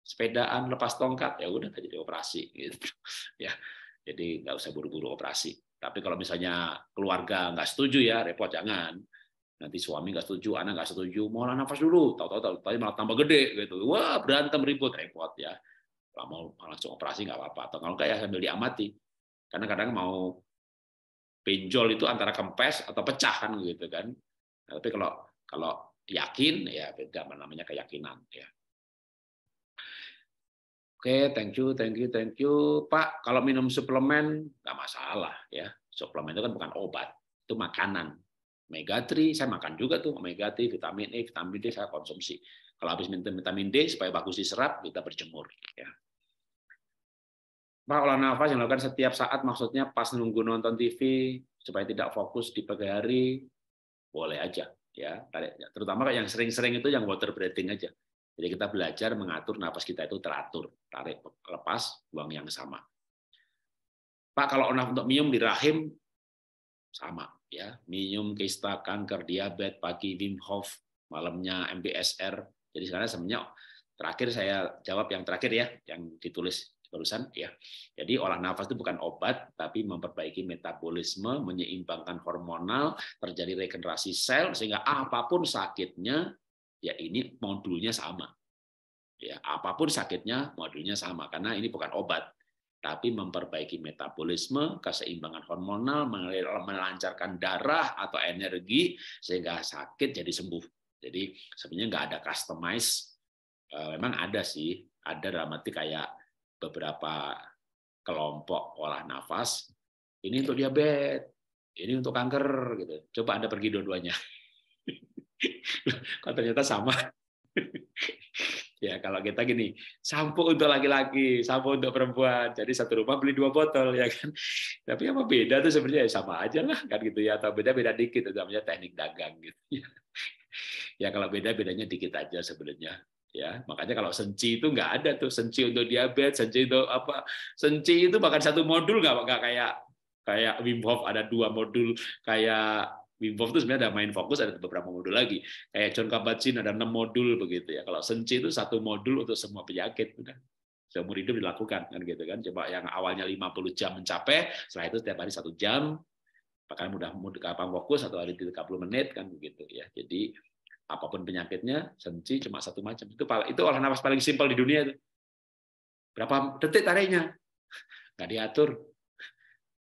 sepedaan lepas tongkat ya udah jadi operasi gitu ya jadi nggak usah buru-buru operasi tapi kalau misalnya keluarga nggak setuju ya repot jangan nanti suami nggak setuju, anak nggak setuju, mau nafas dulu, tahu-tahu tadi malah tambah gede gitu, wah berantem ribut repot ya, mau langsung operasi nggak apa-apa, atau kalau kayak ya sambil diamati, karena kadang mau pinjol itu antara kempes atau pecah kan gitu kan, nah, tapi kalau kalau yakin ya beda namanya keyakinan ya. Oke, okay, thank you, thank you, thank you, Pak. Kalau minum suplemen nggak masalah ya, suplemen itu kan bukan obat, itu makanan omega 3, saya makan juga tuh omega 3, vitamin E, vitamin D saya konsumsi. Kalau habis minum vitamin D supaya bagus diserap, kita berjemur. Ya. Pak olah nafas yang dilakukan setiap saat maksudnya pas nunggu nonton TV supaya tidak fokus di pagi hari boleh aja ya terutama yang sering-sering itu yang water breathing aja jadi kita belajar mengatur nafas kita itu teratur tarik lepas buang yang sama Pak kalau olah untuk minum di rahim sama ya minum kista kanker diabetes pagi Wim Hof malamnya MBSR jadi sekarang semuanya. terakhir saya jawab yang terakhir ya yang ditulis barusan ya jadi olah nafas itu bukan obat tapi memperbaiki metabolisme menyeimbangkan hormonal terjadi regenerasi sel sehingga apapun sakitnya ya ini modulnya sama ya apapun sakitnya modulnya sama karena ini bukan obat tapi memperbaiki metabolisme, keseimbangan hormonal, melancarkan darah atau energi sehingga sakit jadi sembuh. Jadi sebenarnya nggak ada customize. Eh, memang ada sih, ada dalam arti kayak beberapa kelompok olah nafas. Ini untuk diabetes, ini untuk kanker gitu. Coba Anda pergi dua-duanya. Kalau ternyata sama, Ya kalau kita gini, sampo untuk laki-laki, sampo untuk perempuan. Jadi satu rumah beli dua botol ya kan. Tapi apa beda tuh sebenarnya ya, sama aja lah kan gitu ya. Atau beda-beda dikit itu namanya teknik dagang gitu ya. Ya kalau beda bedanya dikit aja sebenarnya ya makanya kalau senci itu nggak ada tuh senci untuk diabetes senci itu apa senci itu bahkan satu modul nggak nggak kayak kayak Wim Hof ada dua modul kayak Wim itu sebenarnya ada main fokus, ada beberapa modul lagi. Kayak John Kabat-Zinn ada enam modul begitu ya. Kalau Senci itu satu modul untuk semua penyakit. Udah. Seumur hidup dilakukan kan gitu kan. Coba yang awalnya 50 jam mencapai, setelah itu setiap hari satu jam, bahkan mudah mudah apa fokus atau hari 30 menit kan begitu ya. Jadi apapun penyakitnya, senci cuma satu macam. Itu itu olah nafas paling simpel di dunia itu. Berapa detik tariknya? Nggak diatur.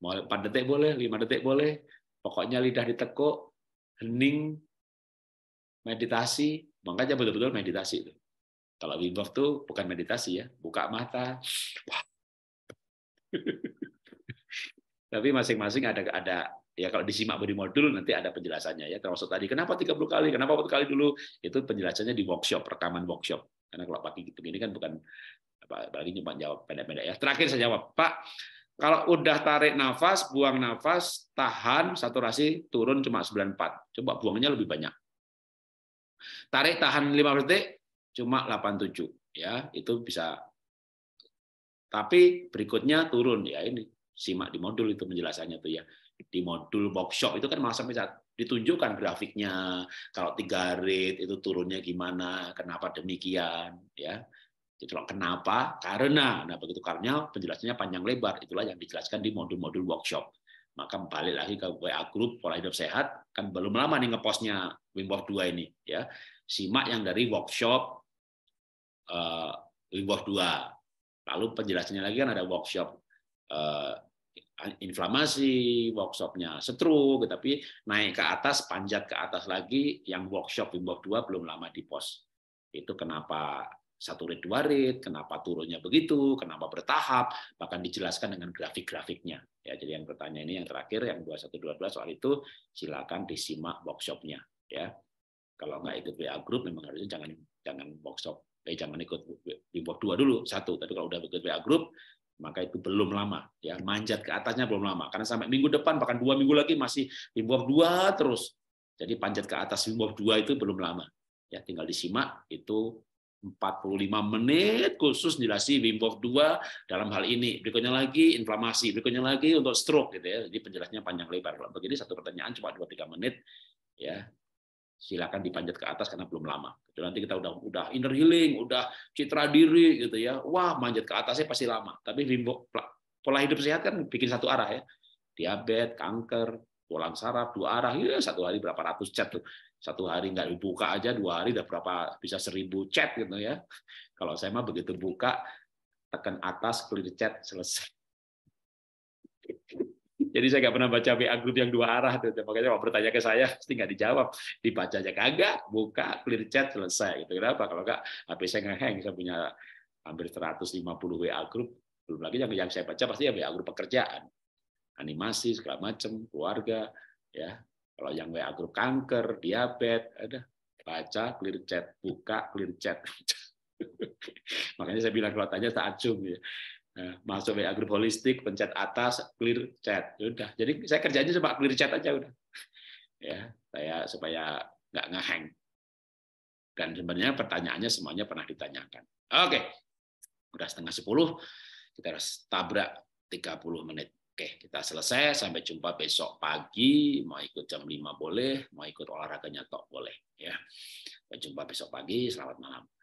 Mau 4 detik boleh, 5 detik boleh, Pokoknya lidah ditekuk, hening, meditasi, makanya betul-betul meditasi itu. Kalau Wim Hof tuh bukan meditasi ya, buka mata. Tapi masing-masing ada ada ya kalau disimak beri modul nanti ada penjelasannya ya termasuk tadi kenapa 30 kali kenapa 40 kali dulu itu penjelasannya di workshop rekaman workshop karena kalau pakai begini kan bukan apalagi cuma jawab pendek-pendek ya terakhir saya jawab Pak kalau udah tarik nafas, buang nafas, tahan, saturasi turun cuma 94. Coba buangnya lebih banyak. Tarik tahan 5 detik cuma 87 ya, itu bisa. Tapi berikutnya turun ya ini simak di modul itu penjelasannya tuh ya. Di modul workshop itu kan masa bisa ditunjukkan grafiknya kalau tiga rate itu turunnya gimana, kenapa demikian ya. Jadi gitu kenapa? Karena, nah begitu karena penjelasannya panjang lebar, itulah yang dijelaskan di modul-modul workshop. Maka balik lagi ke WA Group Pola Hidup Sehat, kan belum lama nih ngepostnya Wim Hof 2 ini. ya Simak yang dari workshop uh, Wim Hof 2. Lalu penjelasannya lagi kan ada workshop uh, inflamasi, workshopnya stroke, tapi naik ke atas, panjat ke atas lagi, yang workshop Wim Hof 2 belum lama di post. Itu kenapa satu rate dua rate, kenapa turunnya begitu, kenapa bertahap, bahkan dijelaskan dengan grafik-grafiknya. Ya, jadi yang bertanya ini yang terakhir yang dua dua satu belas soal itu silakan disimak workshopnya ya. Kalau nggak ikut WA group memang harusnya jangan jangan workshop, eh jangan ikut WIBOR dua dulu satu. Tapi kalau udah ikut WA group maka itu belum lama ya manjat ke atasnya belum lama karena sampai minggu depan bahkan dua minggu lagi masih WIBOR dua terus. Jadi panjat ke atas WIBOR dua itu belum lama ya tinggal disimak itu 45 menit khusus jelasin Wim Hof 2 dalam hal ini. Berikutnya lagi inflamasi, berikutnya lagi untuk stroke gitu ya. Jadi penjelasannya panjang lebar. Kalau begini satu pertanyaan cuma 2 3 menit ya. Silakan dipanjat ke atas karena belum lama. Jadi gitu. nanti kita udah udah inner healing, udah citra diri gitu ya. Wah, manjat ke atasnya pasti lama. Tapi Wim Hof, pola hidup sehat kan bikin satu arah ya. Diabetes, kanker, tulang saraf dua arah, ya satu hari berapa ratus chat tuh satu hari nggak dibuka aja dua hari udah berapa bisa seribu chat gitu ya kalau saya mah begitu buka tekan atas clear chat selesai jadi saya nggak pernah baca WA grup yang dua arah tuh makanya kalau bertanya ke saya pasti nggak dijawab dibaca aja kagak buka clear chat selesai gitu kenapa kalau nggak HP saya ngeheng saya punya hampir 150 WA grup belum lagi yang yang saya baca pasti ya WA grup pekerjaan animasi segala macam keluarga ya kalau yang WA grup kanker, diabetes, ada baca, clear chat, buka, clear chat. Makanya saya bilang kalau tanya acung, ya. Nah, masuk WA grup holistik, pencet atas, clear chat. Ya udah. Jadi saya kerjanya cuma clear chat aja udah. Ya, saya supaya nggak ngeheng. Dan sebenarnya pertanyaannya semuanya pernah ditanyakan. Oke, udah setengah sepuluh, kita harus tabrak 30 menit. Oke, kita selesai. Sampai jumpa besok pagi. Mau ikut jam 5 boleh, mau ikut olahraganya tok boleh. Ya. Sampai jumpa besok pagi. Selamat malam.